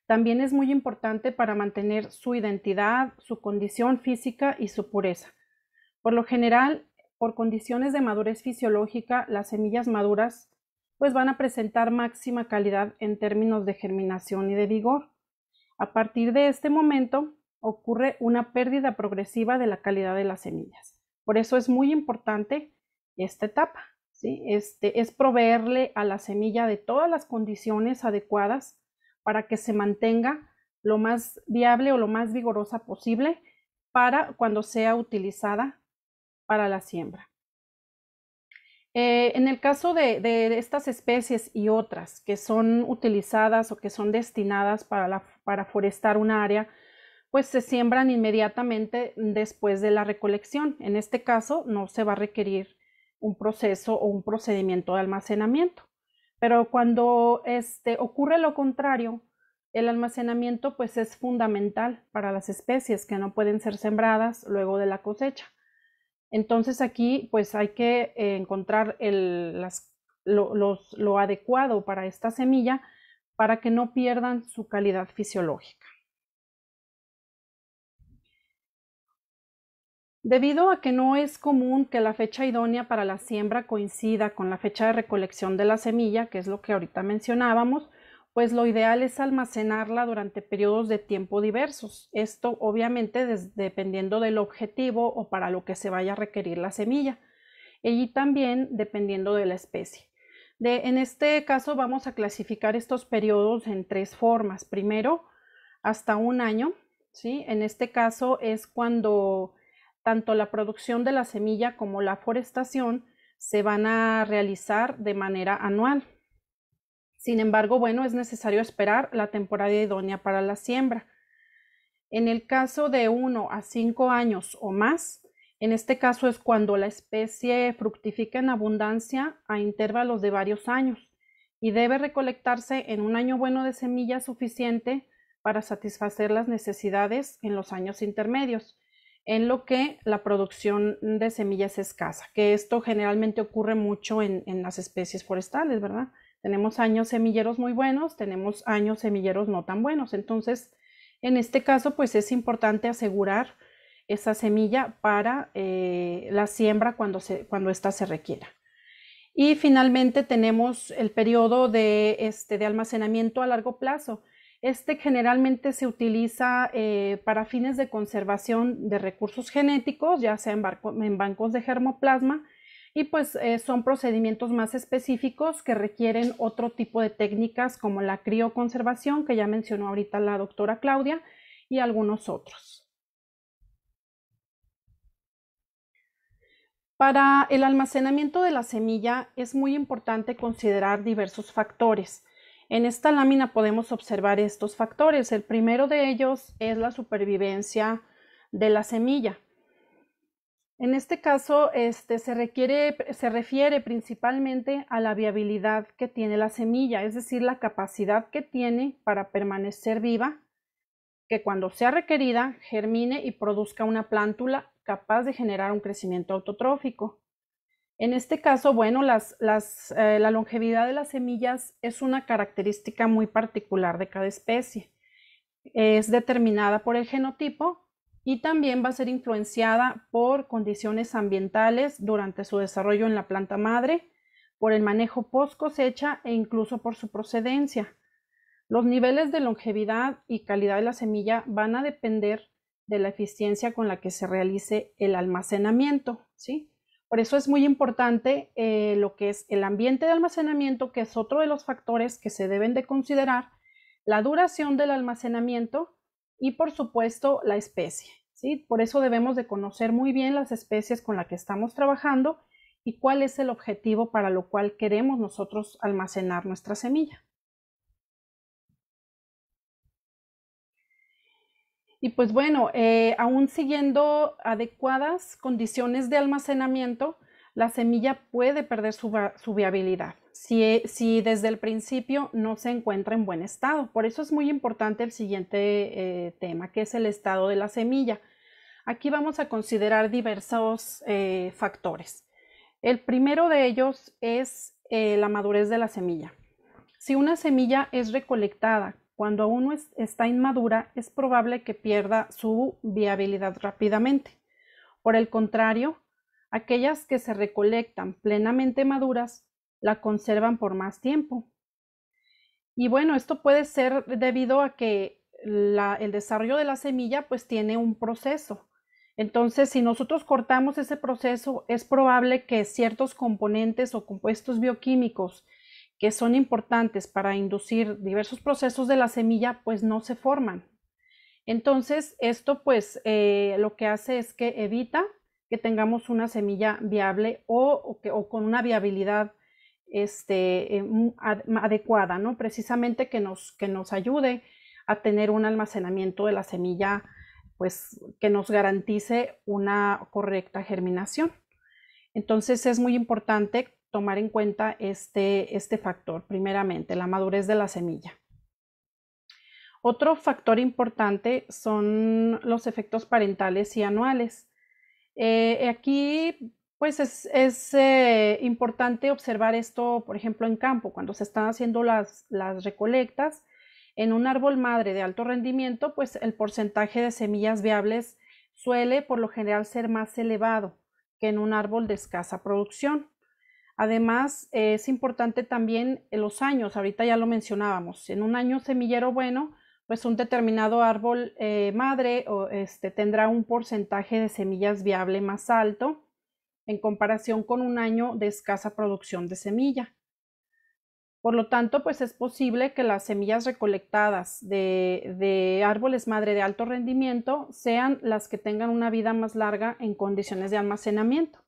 También es muy importante para mantener su identidad, su condición física y su pureza. Por lo general, por condiciones de madurez fisiológica, las semillas maduras pues van a presentar máxima calidad en términos de germinación y de vigor. A partir de este momento ocurre una pérdida progresiva de la calidad de las semillas. Por eso es muy importante esta etapa. ¿sí? Este, es proveerle a la semilla de todas las condiciones adecuadas para que se mantenga lo más viable o lo más vigorosa posible para cuando sea utilizada para la siembra. Eh, en el caso de, estas especies y otras que son utilizadas o que son destinadas para, para forestar un área, pues se siembran inmediatamente después de la recolección. En este caso no se va a requerir un proceso o un procedimiento de almacenamiento. Pero cuando este, ocurre lo contrario, el almacenamiento pues es fundamental para las especies que no pueden ser sembradas luego de la cosecha. Entonces aquí pues hay que eh, encontrar lo adecuado para esta semilla para que no pierdan su calidad fisiológica. Debido a que no es común que la fecha idónea para la siembra coincida con la fecha de recolección de la semilla, que es lo que ahorita mencionábamos, pues lo ideal es almacenarla durante periodos de tiempo diversos. Esto obviamente dependiendo del objetivo o para lo que se vaya a requerir la semilla y también dependiendo de la especie. en este caso vamos a clasificar estos periodos en tres formas. Primero, hasta un año. ¿sí? En este caso es cuando tanto la producción de la semilla como la forestación se van a realizar de manera anual. Sin embargo, bueno, es necesario esperar la temporada idónea para la siembra. En el caso de 1 a 5 años o más, en este caso es cuando la especie fructifica en abundancia a intervalos de varios años y debe recolectarse en un año bueno de semilla suficiente para satisfacer las necesidades en los años intermedios en lo que la producción de semillas es escasa, que esto generalmente ocurre mucho en, las especies forestales, ¿verdad? Tenemos años semilleros muy buenos, tenemos años semilleros no tan buenos. Entonces, en este caso, pues es importante asegurar esa semilla para eh, la siembra cuando, cuando ésta se requiera. Y finalmente tenemos el periodo de este, almacenamiento a largo plazo. Este generalmente se utiliza eh, para fines de conservación de recursos genéticos, ya sea en, bancos de germoplasma, y pues eh, son procedimientos más específicos que requieren otro tipo de técnicas como la crioconservación, que ya mencionó ahorita la doctora Claudia, y algunos otros. Para el almacenamiento de la semilla es muy importante considerar diversos factores en esta lámina podemos observar estos factores. El primero de ellos es la supervivencia de la semilla. En este caso, este, se, se refiere principalmente a la viabilidad que tiene la semilla, es decir, la capacidad que tiene para permanecer viva, que cuando sea requerida germine y produzca una plántula capaz de generar un crecimiento autotrófico. En este caso, bueno, eh, la longevidad de las semillas es una característica muy particular de cada especie. Es determinada por el genotipo y también va a ser influenciada por condiciones ambientales durante su desarrollo en la planta madre, por el manejo post cosecha e incluso por su procedencia. Los niveles de longevidad y calidad de la semilla van a depender de la eficiencia con la que se realice el almacenamiento, ¿sí? Por eso es muy importante eh, lo que es el ambiente de almacenamiento, que es otro de los factores que se deben de considerar, la duración del almacenamiento y por supuesto la especie. ¿sí? Por eso debemos de conocer muy bien las especies con las que estamos trabajando y cuál es el objetivo para lo cual queremos nosotros almacenar nuestra semilla. Y pues bueno, eh, aún siguiendo adecuadas condiciones de almacenamiento, la semilla puede perder su, viabilidad e, si, desde el principio no se encuentra en buen estado. Por eso es muy importante el siguiente eh, tema, que es el estado de la semilla. Aquí vamos a considerar diversos eh, factores. El primero de ellos es la madurez de la semilla. Si una semilla es recolectada cuando uno está inmadura, es probable que pierda su viabilidad rápidamente. Por el contrario, aquellas que se recolectan plenamente maduras la conservan por más tiempo. Y bueno, esto puede ser debido a que el desarrollo de la semilla pues tiene un proceso. Entonces, si nosotros cortamos ese proceso, es probable que ciertos componentes o compuestos bioquímicos que son importantes para inducir diversos procesos de la semilla, pues no se forman. Entonces, esto pues eh, lo que hace es que evita que tengamos una semilla viable o, con una viabilidad este, eh, adecuada, ¿no? Precisamente que nos, que nos ayude a tener un almacenamiento de la semilla, pues que nos garantice una correcta germinación. Entonces es muy importante tomar en cuenta este, este, factor, primeramente, la madurez de la semilla. Otro factor importante son los efectos parentales y anuales. Eh, aquí, pues, es, eh, importante observar esto, por ejemplo, en campo, cuando se están haciendo las, las recolectas. En un árbol madre de alto rendimiento, pues el porcentaje de semillas viables suele por lo general ser más elevado que en un árbol de escasa producción. Además, eh, es importante también los años, ahorita ya lo mencionábamos, en un año semillero bueno, pues un determinado árbol eh, madre este, tendrá un porcentaje de semillas viable más alto en comparación con un año de escasa producción de semilla. Por lo tanto, pues es posible que las semillas recolectadas de árboles madre de alto rendimiento sean las que tengan una vida más larga en condiciones de almacenamiento.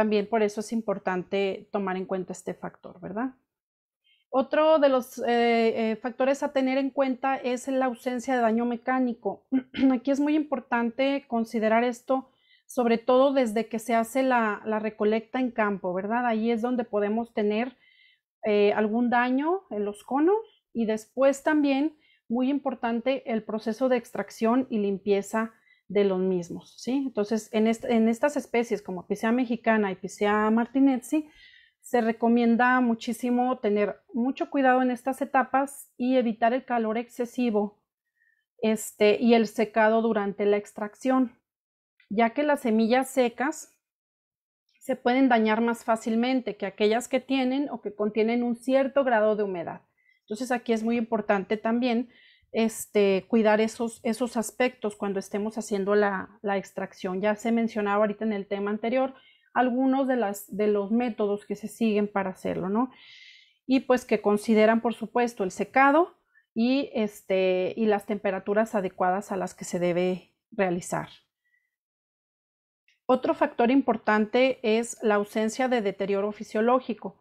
También por eso es importante tomar en cuenta este factor, ¿verdad? Otro de los eh, eh, factores a tener en cuenta es la ausencia de daño mecánico. Aquí es muy importante considerar esto, sobre todo desde que se hace la, recolecta en campo, ¿verdad? Ahí es donde podemos tener eh, algún daño en los conos y después también, muy importante, el proceso de extracción y limpieza de los mismos, ¿sí? Entonces, en, estas especies como Picea mexicana y Picea Martinezzi, se recomienda muchísimo tener mucho cuidado en estas etapas y evitar el calor excesivo este, y el secado durante la extracción, ya que las semillas secas se pueden dañar más fácilmente que aquellas que tienen o que contienen un cierto grado de humedad. Entonces aquí es muy importante también este, cuidar esos, aspectos cuando estemos haciendo la, extracción. Ya se mencionaba ahorita en el tema anterior algunos de, los métodos que se siguen para hacerlo, ¿no? Y pues que consideran, por supuesto, el secado este, y las temperaturas adecuadas a las que se debe realizar. Otro factor importante es la ausencia de deterioro fisiológico.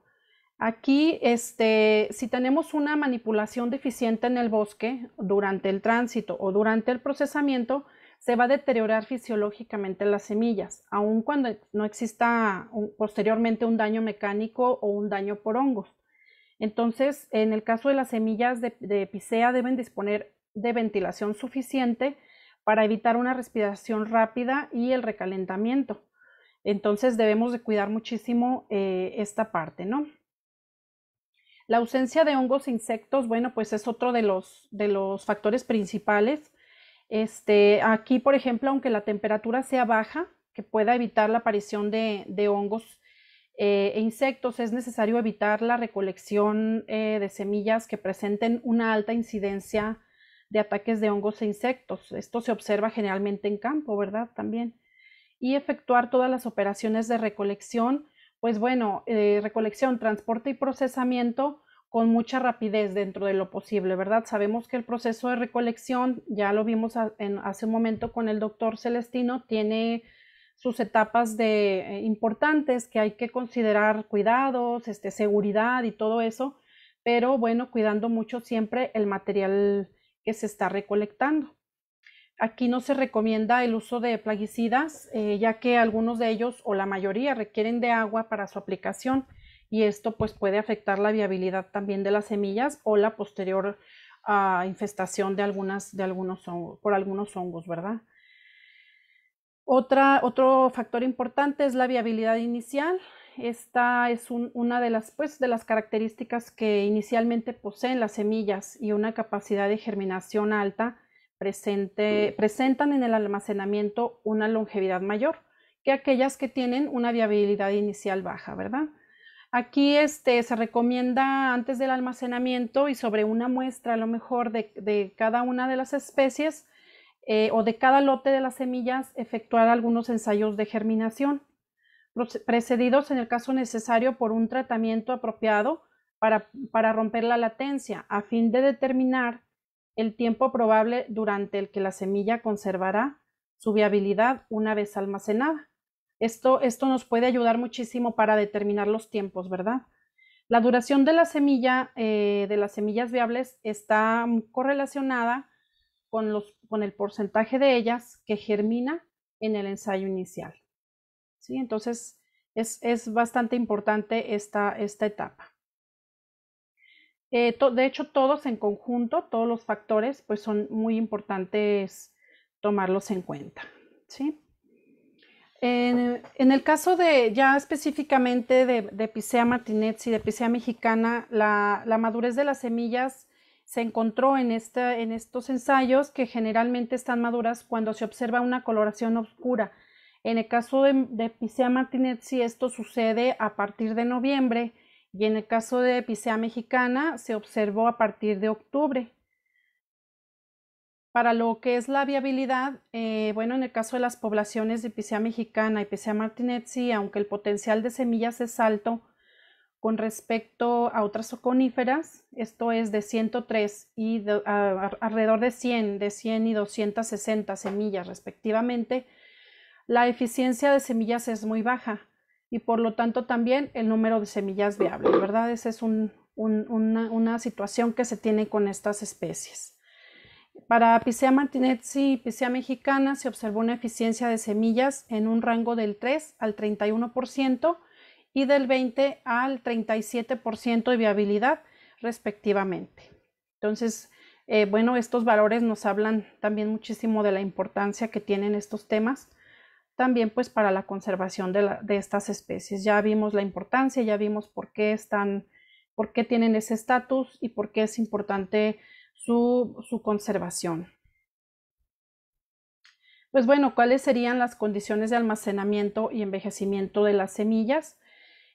Aquí, este, si tenemos una manipulación deficiente en el bosque durante el tránsito o durante el procesamiento, se va a deteriorar fisiológicamente las semillas, aun cuando no exista posteriormente un daño mecánico o un daño por hongos. Entonces, en el caso de las semillas de, de epicea, deben disponer de ventilación suficiente para evitar una respiración rápida y el recalentamiento. Entonces, debemos de cuidar muchísimo eh, esta parte, ¿no? La ausencia de hongos e insectos, bueno, pues es otro de los, de los factores principales. Este, aquí, por ejemplo, aunque la temperatura sea baja, que pueda evitar la aparición de, hongos eh, e insectos, es necesario evitar la recolección eh, de semillas que presenten una alta incidencia de ataques de hongos e insectos. Esto se observa generalmente en campo, ¿verdad? También. Y efectuar todas las operaciones de recolección pues bueno, eh, recolección, transporte y procesamiento con mucha rapidez dentro de lo posible, ¿verdad? Sabemos que el proceso de recolección, ya lo vimos en, hace un momento con el doctor Celestino, tiene sus etapas de, eh, importantes que hay que considerar cuidados, este, seguridad y todo eso, pero bueno, cuidando mucho siempre el material que se está recolectando. Aquí no se recomienda el uso de plaguicidas, eh, ya que algunos de ellos o la mayoría requieren de agua para su aplicación y esto pues puede afectar la viabilidad también de las semillas o la posterior ah, infestación de, algunas, de algunos por algunos hongos, ¿verdad? Otra, otro factor importante es la viabilidad inicial. Esta es una de las, pues, de las características que inicialmente poseen las semillas y una capacidad de germinación alta presentan en el almacenamiento una longevidad mayor que aquellas que tienen una viabilidad inicial baja, ¿verdad? Aquí este, se recomienda antes del almacenamiento y sobre una muestra a lo mejor de, cada una de las especies eh, o de cada lote de las semillas efectuar algunos ensayos de germinación, precedidos en el caso necesario por un tratamiento apropiado para, para romper la latencia, a fin de determinar el tiempo probable durante el que la semilla conservará su viabilidad una vez almacenada. Esto, nos puede ayudar muchísimo para determinar los tiempos, ¿verdad? La duración de la semilla, eh, de las semillas viables, está correlacionada con, el porcentaje de ellas que germina en el ensayo inicial. Entonces, es, bastante importante esta etapa. Eh, de hecho, todos en conjunto, todos los factores, pues son muy importantes tomarlos en cuenta. ¿sí? En, el caso de ya específicamente de, de Picea martinez de Picea mexicana, la, madurez de las semillas se encontró en, estos ensayos que generalmente están maduras cuando se observa una coloración oscura. En el caso de, de Picea martinez, esto sucede a partir de noviembre y en el caso de Epicea mexicana se observó a partir de octubre. Para lo que es la viabilidad, eh, bueno, en el caso de las poblaciones de Epicea mexicana y Epicea martinetzi, aunque el potencial de semillas es alto con respecto a otras coníferas, esto es de 103 y alrededor de 100, de 100 y 260 semillas respectivamente, la eficiencia de semillas es muy baja, y por lo tanto también el número de semillas viables, ¿verdad? Esa es una, situación que se tiene con estas especies. Para Picea martinetzi y Picea mexicana se observó una eficiencia de semillas en un rango del 3 al 31% y del 20 al 37% de viabilidad respectivamente. Entonces, eh, bueno, estos valores nos hablan también muchísimo de la importancia que tienen estos temas también pues para la conservación de, estas especies. Ya vimos la importancia, ya vimos por qué están, por qué tienen ese estatus y por qué es importante su, conservación. Pues bueno, ¿cuáles serían las condiciones de almacenamiento y envejecimiento de las semillas?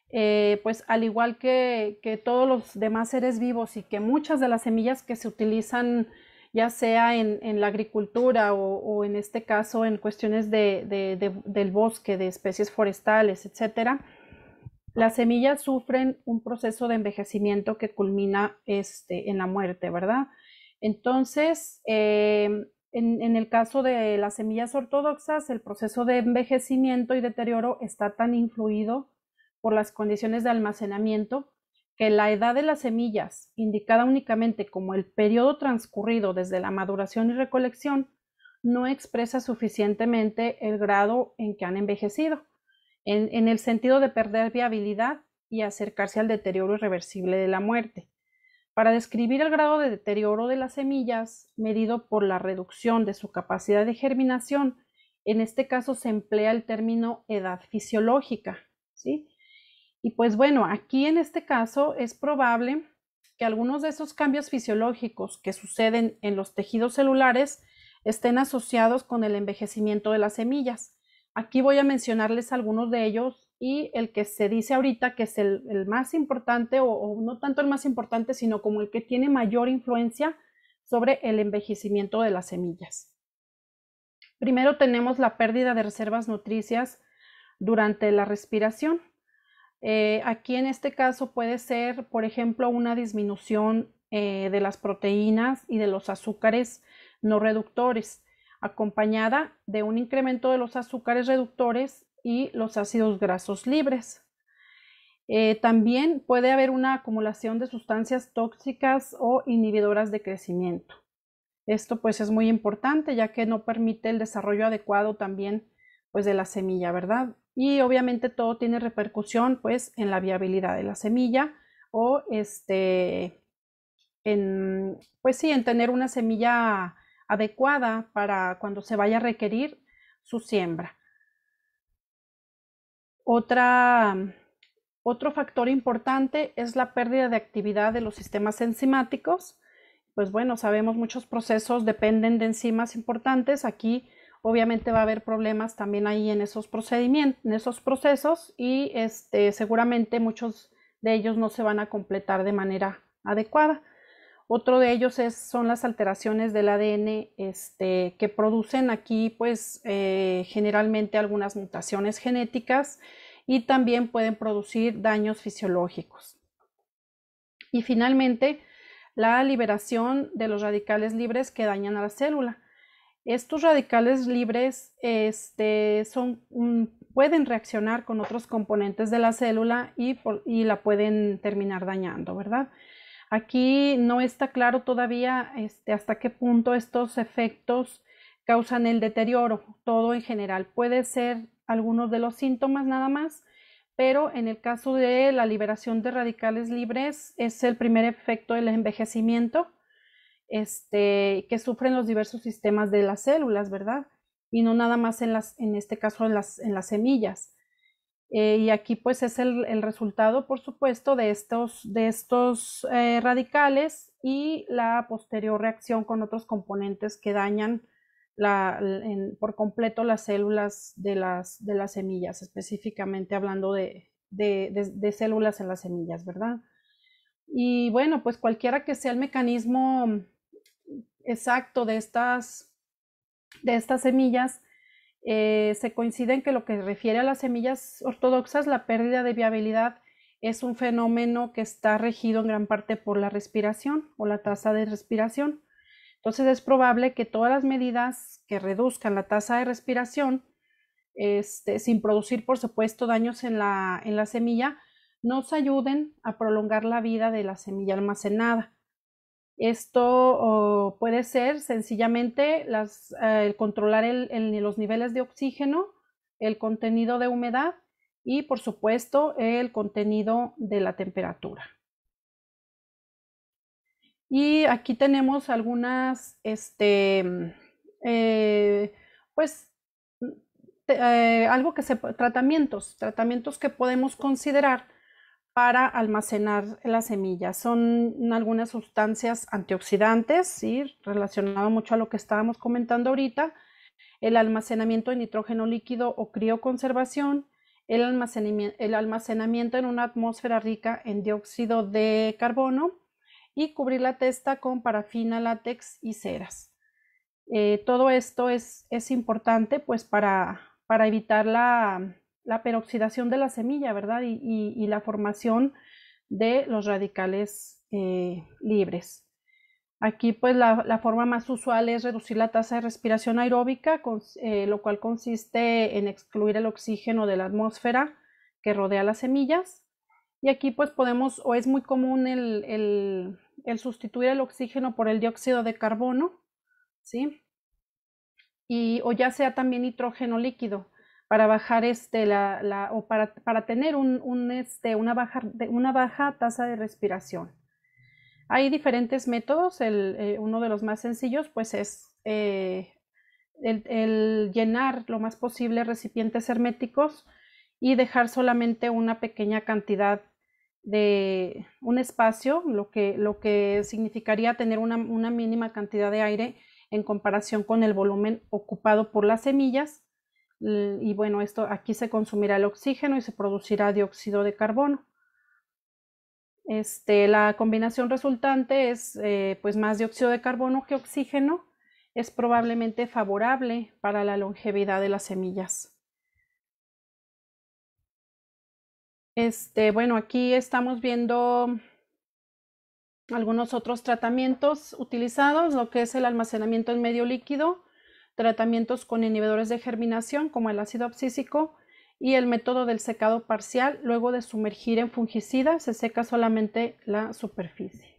Eh, pues al igual que, que, todos los demás seres vivos y que muchas de las semillas que se utilizan ya sea en, la agricultura o, en este caso en cuestiones de, del bosque, de especies forestales, etcétera, las semillas sufren un proceso de envejecimiento que culmina este, en la muerte, ¿verdad? Entonces, eh, en, en, el caso de las semillas ortodoxas, el proceso de envejecimiento y deterioro está tan influido por las condiciones de almacenamiento que la edad de las semillas, indicada únicamente como el periodo transcurrido desde la maduración y recolección, no expresa suficientemente el grado en que han envejecido, en, en el sentido de perder viabilidad y acercarse al deterioro irreversible de la muerte. Para describir el grado de deterioro de las semillas, medido por la reducción de su capacidad de germinación, en este caso se emplea el término edad fisiológica, ¿sí? Y pues bueno, aquí en este caso es probable que algunos de esos cambios fisiológicos que suceden en los tejidos celulares estén asociados con el envejecimiento de las semillas. Aquí voy a mencionarles algunos de ellos y el que se dice ahorita que es el, más importante o, o, no tanto el más importante, sino como el que tiene mayor influencia sobre el envejecimiento de las semillas. Primero tenemos la pérdida de reservas nutricias durante la respiración. Eh, aquí en este caso puede ser, por ejemplo, una disminución eh, de las proteínas y de los azúcares no reductores, acompañada de un incremento de los azúcares reductores y los ácidos grasos libres. Eh, también puede haber una acumulación de sustancias tóxicas o inhibidoras de crecimiento. Esto pues es muy importante ya que no permite el desarrollo adecuado también pues de la semilla, ¿verdad? y obviamente todo tiene repercusión pues en la viabilidad de la semilla o este en pues sí en tener una semilla adecuada para cuando se vaya a requerir su siembra. Otra, otro factor importante es la pérdida de actividad de los sistemas enzimáticos. Pues bueno, sabemos muchos procesos dependen de enzimas importantes. Aquí Obviamente va a haber problemas también ahí en esos procedimientos, en esos procesos y este, seguramente muchos de ellos no se van a completar de manera adecuada. Otro de ellos es, son las alteraciones del ADN este, que producen aquí pues eh, generalmente algunas mutaciones genéticas y también pueden producir daños fisiológicos. Y finalmente, la liberación de los radicales libres que dañan a la célula. Estos radicales libres este, son, mm, pueden reaccionar con otros componentes de la célula y, la pueden terminar dañando, ¿verdad? Aquí no está claro todavía este, hasta qué punto estos efectos causan el deterioro, todo en general. Puede ser algunos de los síntomas nada más, pero en el caso de la liberación de radicales libres es el primer efecto del envejecimiento este, que sufren los diversos sistemas de las células, ¿verdad? Y no nada más en, las, en este caso en las, en las semillas. Eh, y aquí pues es el, resultado, por supuesto, de estos, de estos eh, radicales y la posterior reacción con otros componentes que dañan la, por completo las células de las, de las semillas, específicamente hablando de, de, células en las semillas, ¿verdad? Y bueno, pues cualquiera que sea el mecanismo exacto de estas, de estas semillas, eh, se coinciden que lo que refiere a las semillas ortodoxas, la pérdida de viabilidad es un fenómeno que está regido en gran parte por la respiración o la tasa de respiración. Entonces es probable que todas las medidas que reduzcan la tasa de respiración, este, sin producir por supuesto daños en la, en la semilla, nos ayuden a prolongar la vida de la semilla almacenada. Esto puede ser sencillamente eh, el controlar los niveles de oxígeno, el contenido de humedad y por supuesto el contenido de la temperatura. Y aquí tenemos algunas, este, mm, eh, pues, eh, algo que tratamientos, tratamientos que podemos considerar para almacenar las semillas. Son algunas sustancias antioxidantes, ¿sí? relacionado mucho a lo que estábamos comentando ahorita, el almacenamiento de nitrógeno líquido o crioconservación, el almacenamiento, el almacenamiento en una atmósfera rica en dióxido de carbono y cubrir la testa con parafina, látex y ceras. Eh, todo esto es, es importante pues para, para evitar la, la peroxidación de la semilla, ¿verdad? Y, la formación de los radicales eh, libres. Aquí pues la, forma más usual es reducir la tasa de respiración aeróbica, eh, lo cual consiste en excluir el oxígeno de la atmósfera que rodea las semillas. Y aquí pues podemos, o es muy común el, el sustituir el oxígeno por el dióxido de carbono, ¿sí? Y, o ya sea también nitrógeno líquido para bajar este, la, la o para, tener un, este, una, baja, una baja tasa de respiración. Hay diferentes métodos, eh, uno de los más sencillos pues es eh, el, llenar lo más posible recipientes herméticos y dejar solamente una pequeña cantidad de un espacio, lo que, lo que significaría tener una, una mínima cantidad de aire en comparación con el volumen ocupado por las semillas y bueno, esto aquí se consumirá el oxígeno y se producirá dióxido de carbono. Este, la combinación resultante es eh, pues más dióxido de carbono que oxígeno, es probablemente favorable para la longevidad de las semillas. Este, bueno, aquí estamos viendo algunos otros tratamientos utilizados, lo que es el almacenamiento en medio líquido, tratamientos con inhibidores de germinación como el ácido abscísico y el método del secado parcial. Luego de sumergir en fungicida se seca solamente la superficie.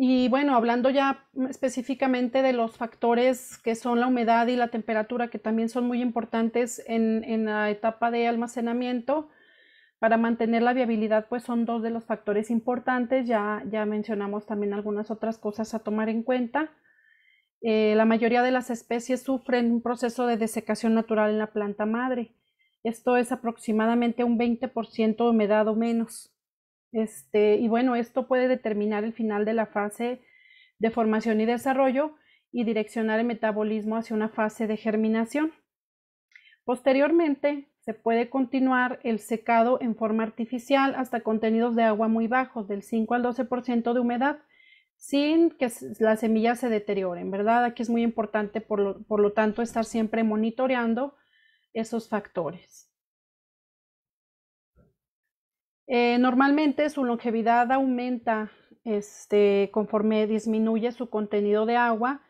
Y bueno, hablando ya específicamente de los factores que son la humedad y la temperatura, que también son muy importantes en, en la etapa de almacenamiento, para mantener la viabilidad, pues son dos de los factores importantes. Ya, ya mencionamos también algunas otras cosas a tomar en cuenta. Eh, la mayoría de las especies sufren un proceso de desecación natural en la planta madre. Esto es aproximadamente un 20% de humedad o menos. Este, y bueno, esto puede determinar el final de la fase de formación y desarrollo y direccionar el metabolismo hacia una fase de germinación. Posteriormente, se puede continuar el secado en forma artificial hasta contenidos de agua muy bajos, del 5 al 12% de humedad, sin que las semillas se deterioren, ¿verdad? Aquí es muy importante, por lo, tanto, estar siempre monitoreando esos factores. Eh, normalmente su longevidad aumenta este, conforme disminuye su contenido de agua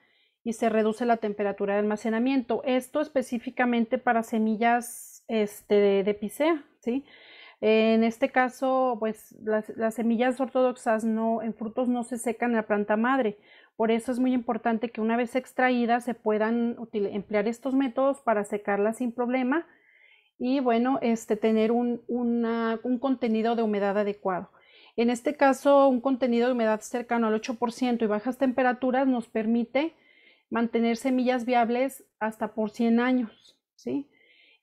y se reduce la temperatura de almacenamiento. Esto específicamente para semillas este, de, de picea, ¿sí? En este caso, pues las, semillas ortodoxas no, en frutos no se secan en la planta madre. Por eso es muy importante que una vez extraídas se puedan emplear estos métodos para secarlas sin problema y bueno, este, tener un, un contenido de humedad adecuado. En este caso, un contenido de humedad cercano al 8% y bajas temperaturas nos permite mantener semillas viables hasta por 100 años, ¿sí?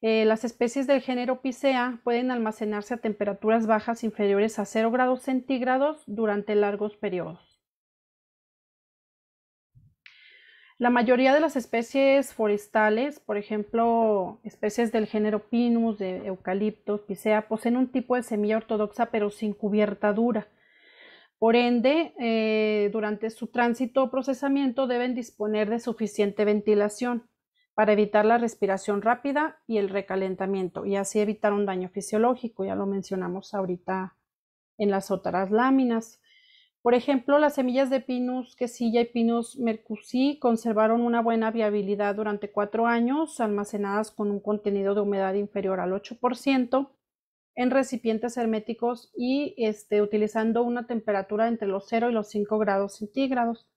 Eh, las especies del género Picea pueden almacenarse a temperaturas bajas inferiores a 0 grados centígrados durante largos periodos. La mayoría de las especies forestales, por ejemplo, especies del género Pinus, de eucaliptos, Picea, poseen un tipo de semilla ortodoxa pero sin cubierta dura. Por ende, eh, durante su tránsito o procesamiento deben disponer de suficiente ventilación para evitar la respiración rápida y el recalentamiento y así evitar un daño fisiológico, ya lo mencionamos ahorita en las otras láminas. Por ejemplo, las semillas de Pinus quesilla y Pinus mercusí conservaron una buena viabilidad durante cuatro años, almacenadas con un contenido de humedad inferior al 8% en recipientes herméticos y este, utilizando una temperatura entre los 0 y los 5 grados centígrados.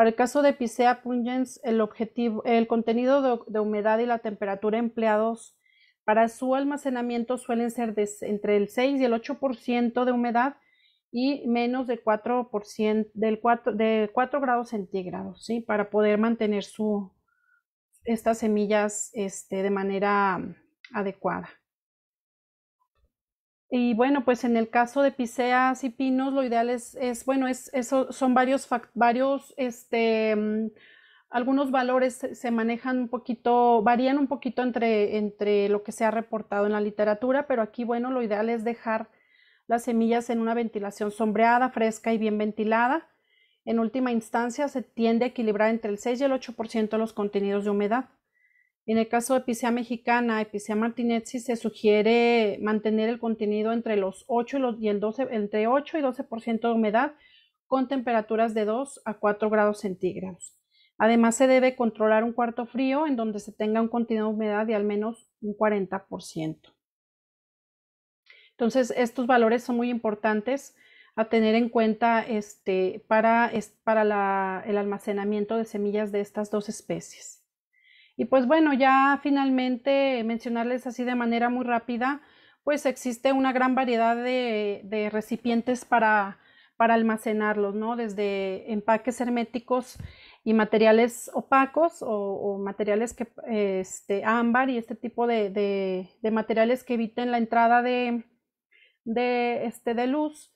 Para el caso de Pisea pungens, el, objetivo, el contenido de, humedad y la temperatura empleados para su almacenamiento suelen ser entre el 6 y el 8% de humedad y menos de 4%, del 4, grados centígrados, para poder mantener estas semillas este, de manera mm, adecuada. Y bueno, pues en el caso de piseas y pinos, lo ideal es, bueno, es, eso son varios, varios, este, mm, algunos valores se manejan un poquito, varían un poquito entre, entre lo que se ha reportado en la literatura, pero aquí, bueno, lo ideal es dejar las semillas en una ventilación sombreada, fresca y bien ventilada. En última instancia, se tiende a equilibrar entre el 6 y el 8% los contenidos de humedad. En el caso de Epicea mexicana, Epicea martinetsi, se sugiere mantener el contenido entre los 8 y, 12, entre 8 y de humedad con temperaturas de 2 a 4 grados centígrados. Además, se debe controlar un cuarto frío en donde se tenga un contenido de humedad de al menos un 40%. Entonces, estos valores son muy importantes a tener en cuenta este, para, el almacenamiento de semillas de estas dos especies. Y pues bueno, ya finalmente mencionarles así de manera muy rápida, pues existe una gran variedad de, recipientes para, almacenarlos, ¿no? Desde empaques herméticos y materiales opacos o, materiales que, este, ámbar y este tipo de, materiales que eviten la entrada este, de luz.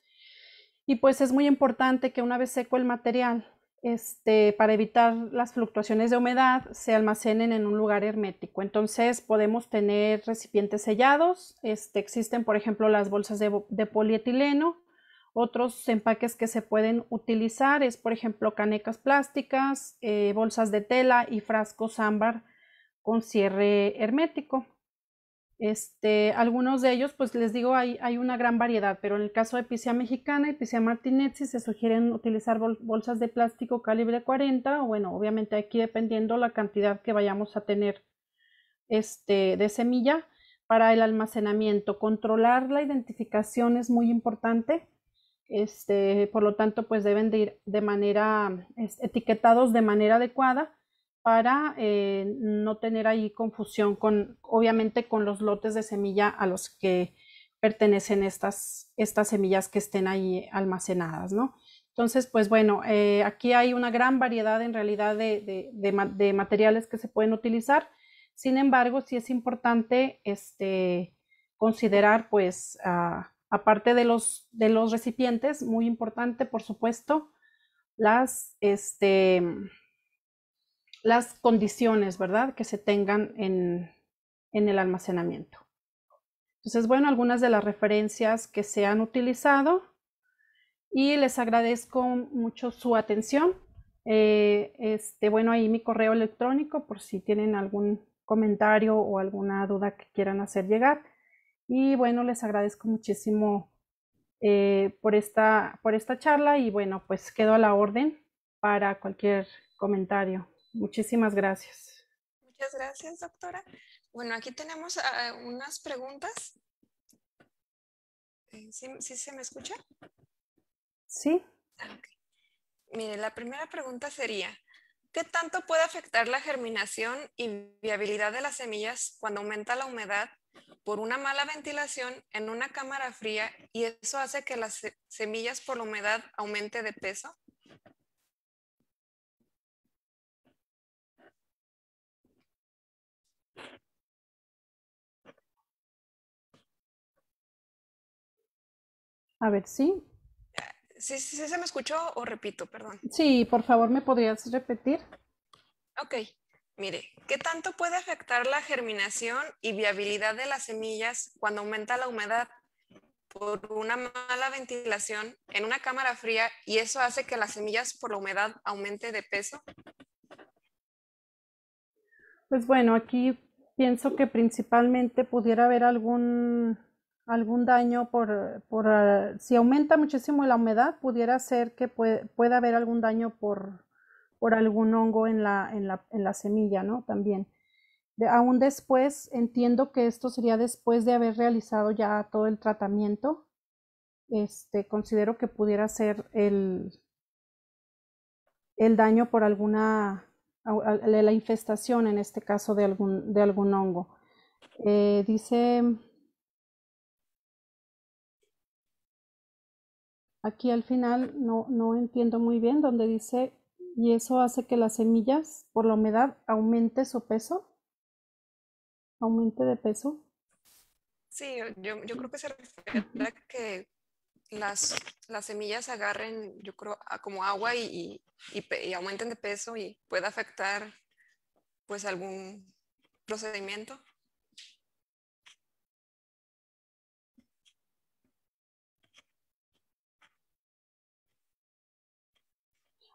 Y pues es muy importante que una vez seco el material, este, para evitar las fluctuaciones de humedad, se almacenen en un lugar hermético. Entonces podemos tener recipientes sellados, este, existen por ejemplo las bolsas de, polietileno, otros empaques que se pueden utilizar es por ejemplo canecas plásticas, eh, bolsas de tela y frascos ámbar con cierre hermético. Este, algunos de ellos, pues les digo, hay, una gran variedad, pero en el caso de Picia mexicana y Picia Martinez, se sugieren utilizar bolsas de plástico calibre 40, o bueno, obviamente aquí dependiendo la cantidad que vayamos a tener este, de semilla para el almacenamiento. Controlar la identificación es muy importante, este, por lo tanto, pues deben de ir de manera, este, etiquetados de manera adecuada para eh, no tener ahí confusión con, obviamente, con los lotes de semilla a los que pertenecen estas, estas semillas que estén ahí almacenadas, ¿no? Entonces, pues bueno, eh, aquí hay una gran variedad en realidad de, materiales que se pueden utilizar. Sin embargo, sí es importante este, considerar, pues, ah, aparte de los, de los recipientes, muy importante, por supuesto, las, este, las condiciones, ¿verdad?, que se tengan en, el almacenamiento. Entonces, bueno, algunas de las referencias que se han utilizado y les agradezco mucho su atención. Eh, este, bueno, ahí mi correo electrónico por si tienen algún comentario o alguna duda que quieran hacer llegar. Y bueno, les agradezco muchísimo eh, por, esta, por esta charla y bueno, pues quedo a la orden para cualquier comentario. Muchísimas gracias. Muchas gracias, doctora. Bueno, aquí tenemos ah, unas preguntas. Eh, ¿Sí, se me escucha? Sí. Ah, Mire, la primera pregunta sería, ¿qué tanto puede afectar la germinación y viabilidad de las semillas cuando aumenta la humedad por una mala ventilación en una cámara fría y eso hace que las semillas por la humedad aumente de peso? A ver, si ¿Sí, se me escuchó o repito? Perdón. Sí, por favor, ¿me podrías repetir? Ok, mire, ¿qué tanto puede afectar la germinación y viabilidad de las semillas cuando aumenta la humedad por una mala ventilación en una cámara fría y eso hace que las semillas por la humedad aumente de peso? Pues bueno, aquí pienso que principalmente pudiera haber algún algún daño por, por eh, si aumenta muchísimo la humedad, pudiera ser que puede, pueda haber algún daño por, por algún hongo en la, en la, en la semilla, ¿no? También. aún después, entiendo que esto sería después de haber realizado ya todo el tratamiento. Este, considero que pudiera ser el, el daño por alguna, la infestación en este caso de algún, de algún hongo. Eh, dice Aquí al final no, entiendo muy bien donde dice, y eso hace que las semillas por la humedad aumente su peso, aumente de peso. Sí, yo, creo que se refiere a que las, semillas agarren, yo creo, como agua y, y, aumenten de peso y pueda afectar pues algún procedimiento.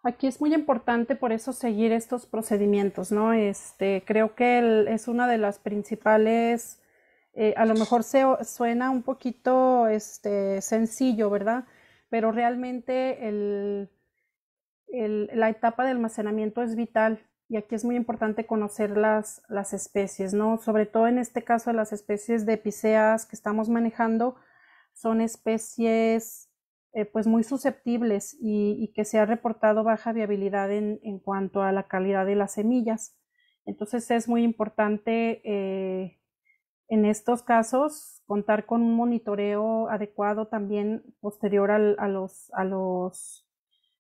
Aquí es muy importante por eso seguir estos procedimientos, ¿no? Este, creo que es una de las principales, eh, a lo mejor se, suena un poquito este, sencillo, ¿verdad? Pero realmente la etapa de almacenamiento es vital y aquí es muy importante conocer las, las especies, ¿no? Sobre todo en este caso las especies de piceas que estamos manejando son especies eh, pues muy susceptibles y, que se ha reportado baja viabilidad en, cuanto a la calidad de las semillas. Entonces es muy importante eh, en estos casos contar con un monitoreo adecuado también posterior a los, a los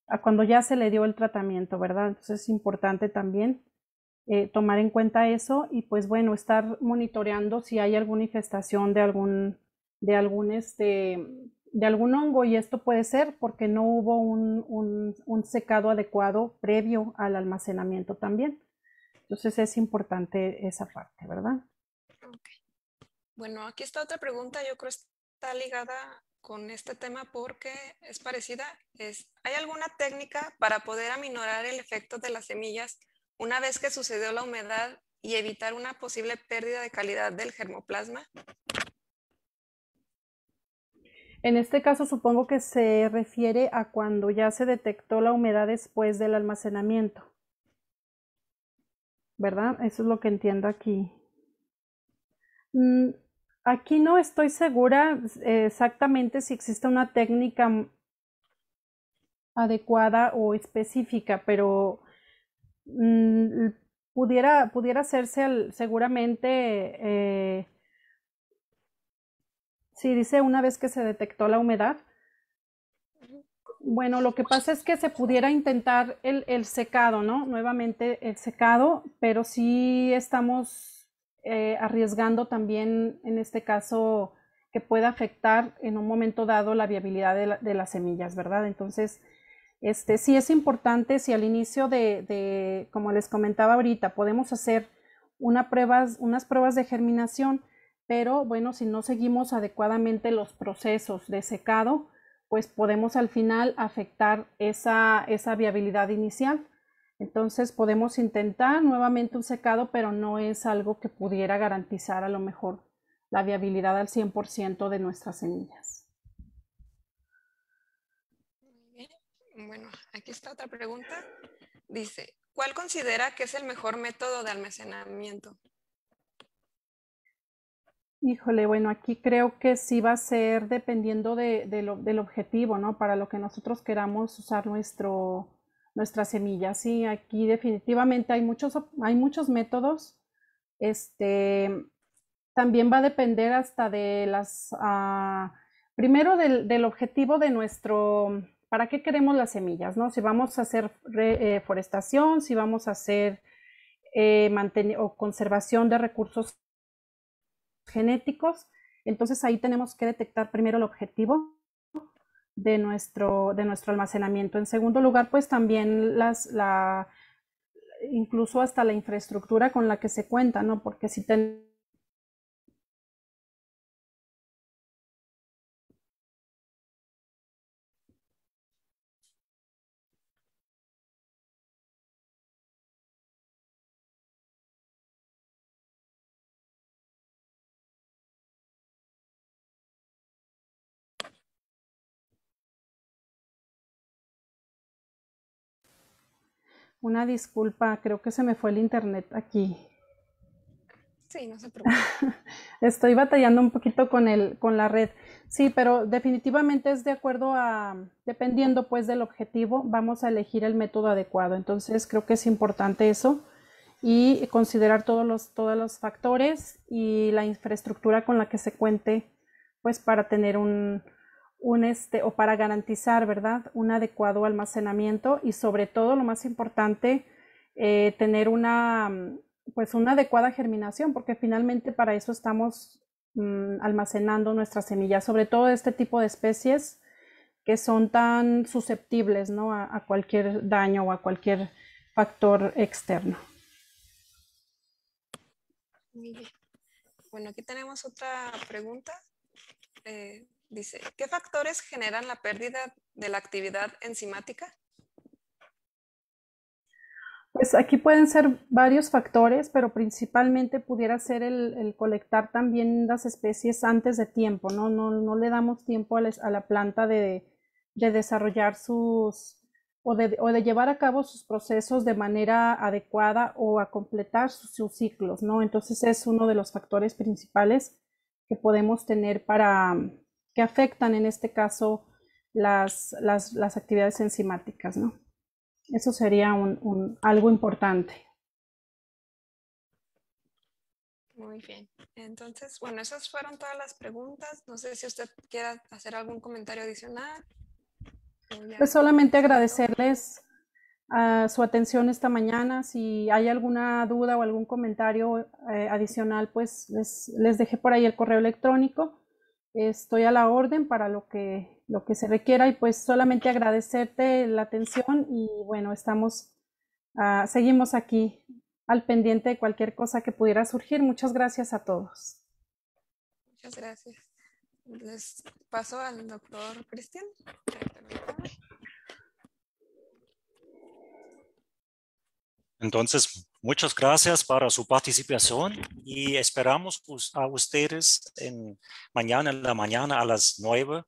a cuando ya se le dio el tratamiento, ¿verdad? Entonces es importante también eh, tomar en cuenta eso y pues bueno, estar monitoreando si hay alguna infestación de algún, de algún este, de algún hongo y esto puede ser porque no hubo un, secado adecuado previo al almacenamiento también. Entonces es importante esa parte, ¿verdad? Bueno, aquí está otra pregunta, yo creo que está ligada con este tema porque es parecida. Es, ¿Hay alguna técnica para poder aminorar el efecto de las semillas una vez que sucedió la humedad y evitar una posible pérdida de calidad del germoplasma? En este caso supongo que se refiere a cuando ya se detectó la humedad después del almacenamiento. ¿Verdad? Eso es lo que entiendo aquí. Mm, aquí no estoy segura eh, exactamente si existe una técnica adecuada o específica, pero mm, pudiera, pudiera hacerse seguramente eh, Sí, dice una vez que se detectó la humedad. Bueno, lo que pasa es que se pudiera intentar el, secado, ¿no? Nuevamente el secado, pero sí estamos eh, arriesgando también, en este caso, que pueda afectar en un momento dado la viabilidad de, las semillas, ¿verdad? Entonces, este, sí es importante si al inicio de, como les comentaba ahorita, podemos hacer una unas pruebas de germinación pero bueno, si no seguimos adecuadamente los procesos de secado, pues podemos al final afectar esa, viabilidad inicial. Entonces podemos intentar nuevamente un secado, pero no es algo que pudiera garantizar a lo mejor la viabilidad al 100% de nuestras semillas. Bueno, aquí está otra pregunta. Dice, ¿cuál considera que es el mejor método de almacenamiento? Híjole, bueno, aquí creo que sí va a ser dependiendo de, del objetivo, ¿no? Para lo que nosotros queramos usar nuestro, nuestra semilla. Sí, aquí definitivamente hay muchos, hay muchos métodos. Este, también va a depender hasta de las, ah, primero del, objetivo de nuestro, ¿para qué queremos las semillas? ¿no? Si vamos a hacer reforestación, eh, si vamos a hacer eh, conservación de recursos genéticos. Entonces ahí tenemos que detectar primero el objetivo de nuestro, de nuestro almacenamiento. En segundo lugar, pues también las, la, incluso hasta la infraestructura con la que se cuenta, ¿no? Porque si tenemos Una disculpa, creo que se me fue el internet aquí. Sí, no se preocupe. Estoy batallando un poquito con, el, con la red. Sí, pero definitivamente es de acuerdo a, dependiendo pues del objetivo, vamos a elegir el método adecuado. Entonces creo que es importante eso y considerar todos los, todos los factores y la infraestructura con la que se cuente pues para tener un, un este, o para garantizar, ¿verdad?, un adecuado almacenamiento y sobre todo, lo más importante, eh, tener una, mm, pues una adecuada germinación, porque finalmente para eso estamos mm, almacenando nuestras semillas, sobre todo este tipo de especies que son tan susceptibles ¿no? a, cualquier daño o a cualquier factor externo. Bueno, aquí tenemos otra pregunta. Eh, Dice, ¿qué factores generan la pérdida de la actividad enzimática? Pues aquí pueden ser varios factores, pero principalmente pudiera ser el, colectar también las especies antes de tiempo, ¿no? No, le damos tiempo a, la planta de, desarrollar sus o de, llevar a cabo sus procesos de manera adecuada o a completar sus ciclos, ¿no? Entonces es uno de los factores principales que podemos tener para, que afectan en este caso las, actividades enzimáticas. ¿no? Eso sería un, algo importante. Muy bien. Entonces, bueno, esas fueron todas las preguntas. No sé si usted quiera hacer algún comentario adicional. Pues solamente agradecerles ah, su atención esta mañana. Si hay alguna duda o algún comentario eh, adicional, pues les, les dejé por ahí el correo electrónico estoy a la orden para lo que, lo que se requiera y pues solamente agradecerte la atención y bueno, estamos, ah, seguimos aquí al pendiente de cualquier cosa que pudiera surgir. Muchas gracias a todos. Muchas gracias. Les paso al doctor Cristian. Entonces, Muchas gracias para su participación y esperamos a ustedes en mañana en la mañana a las nueve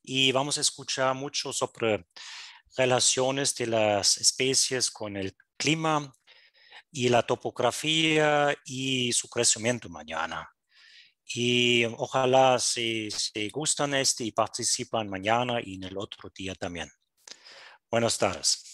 y vamos a escuchar mucho sobre relaciones de las especies con el clima y la topografía y su crecimiento mañana. Y ojalá si, gustan este y participan mañana y en el otro día también. Buenas tardes.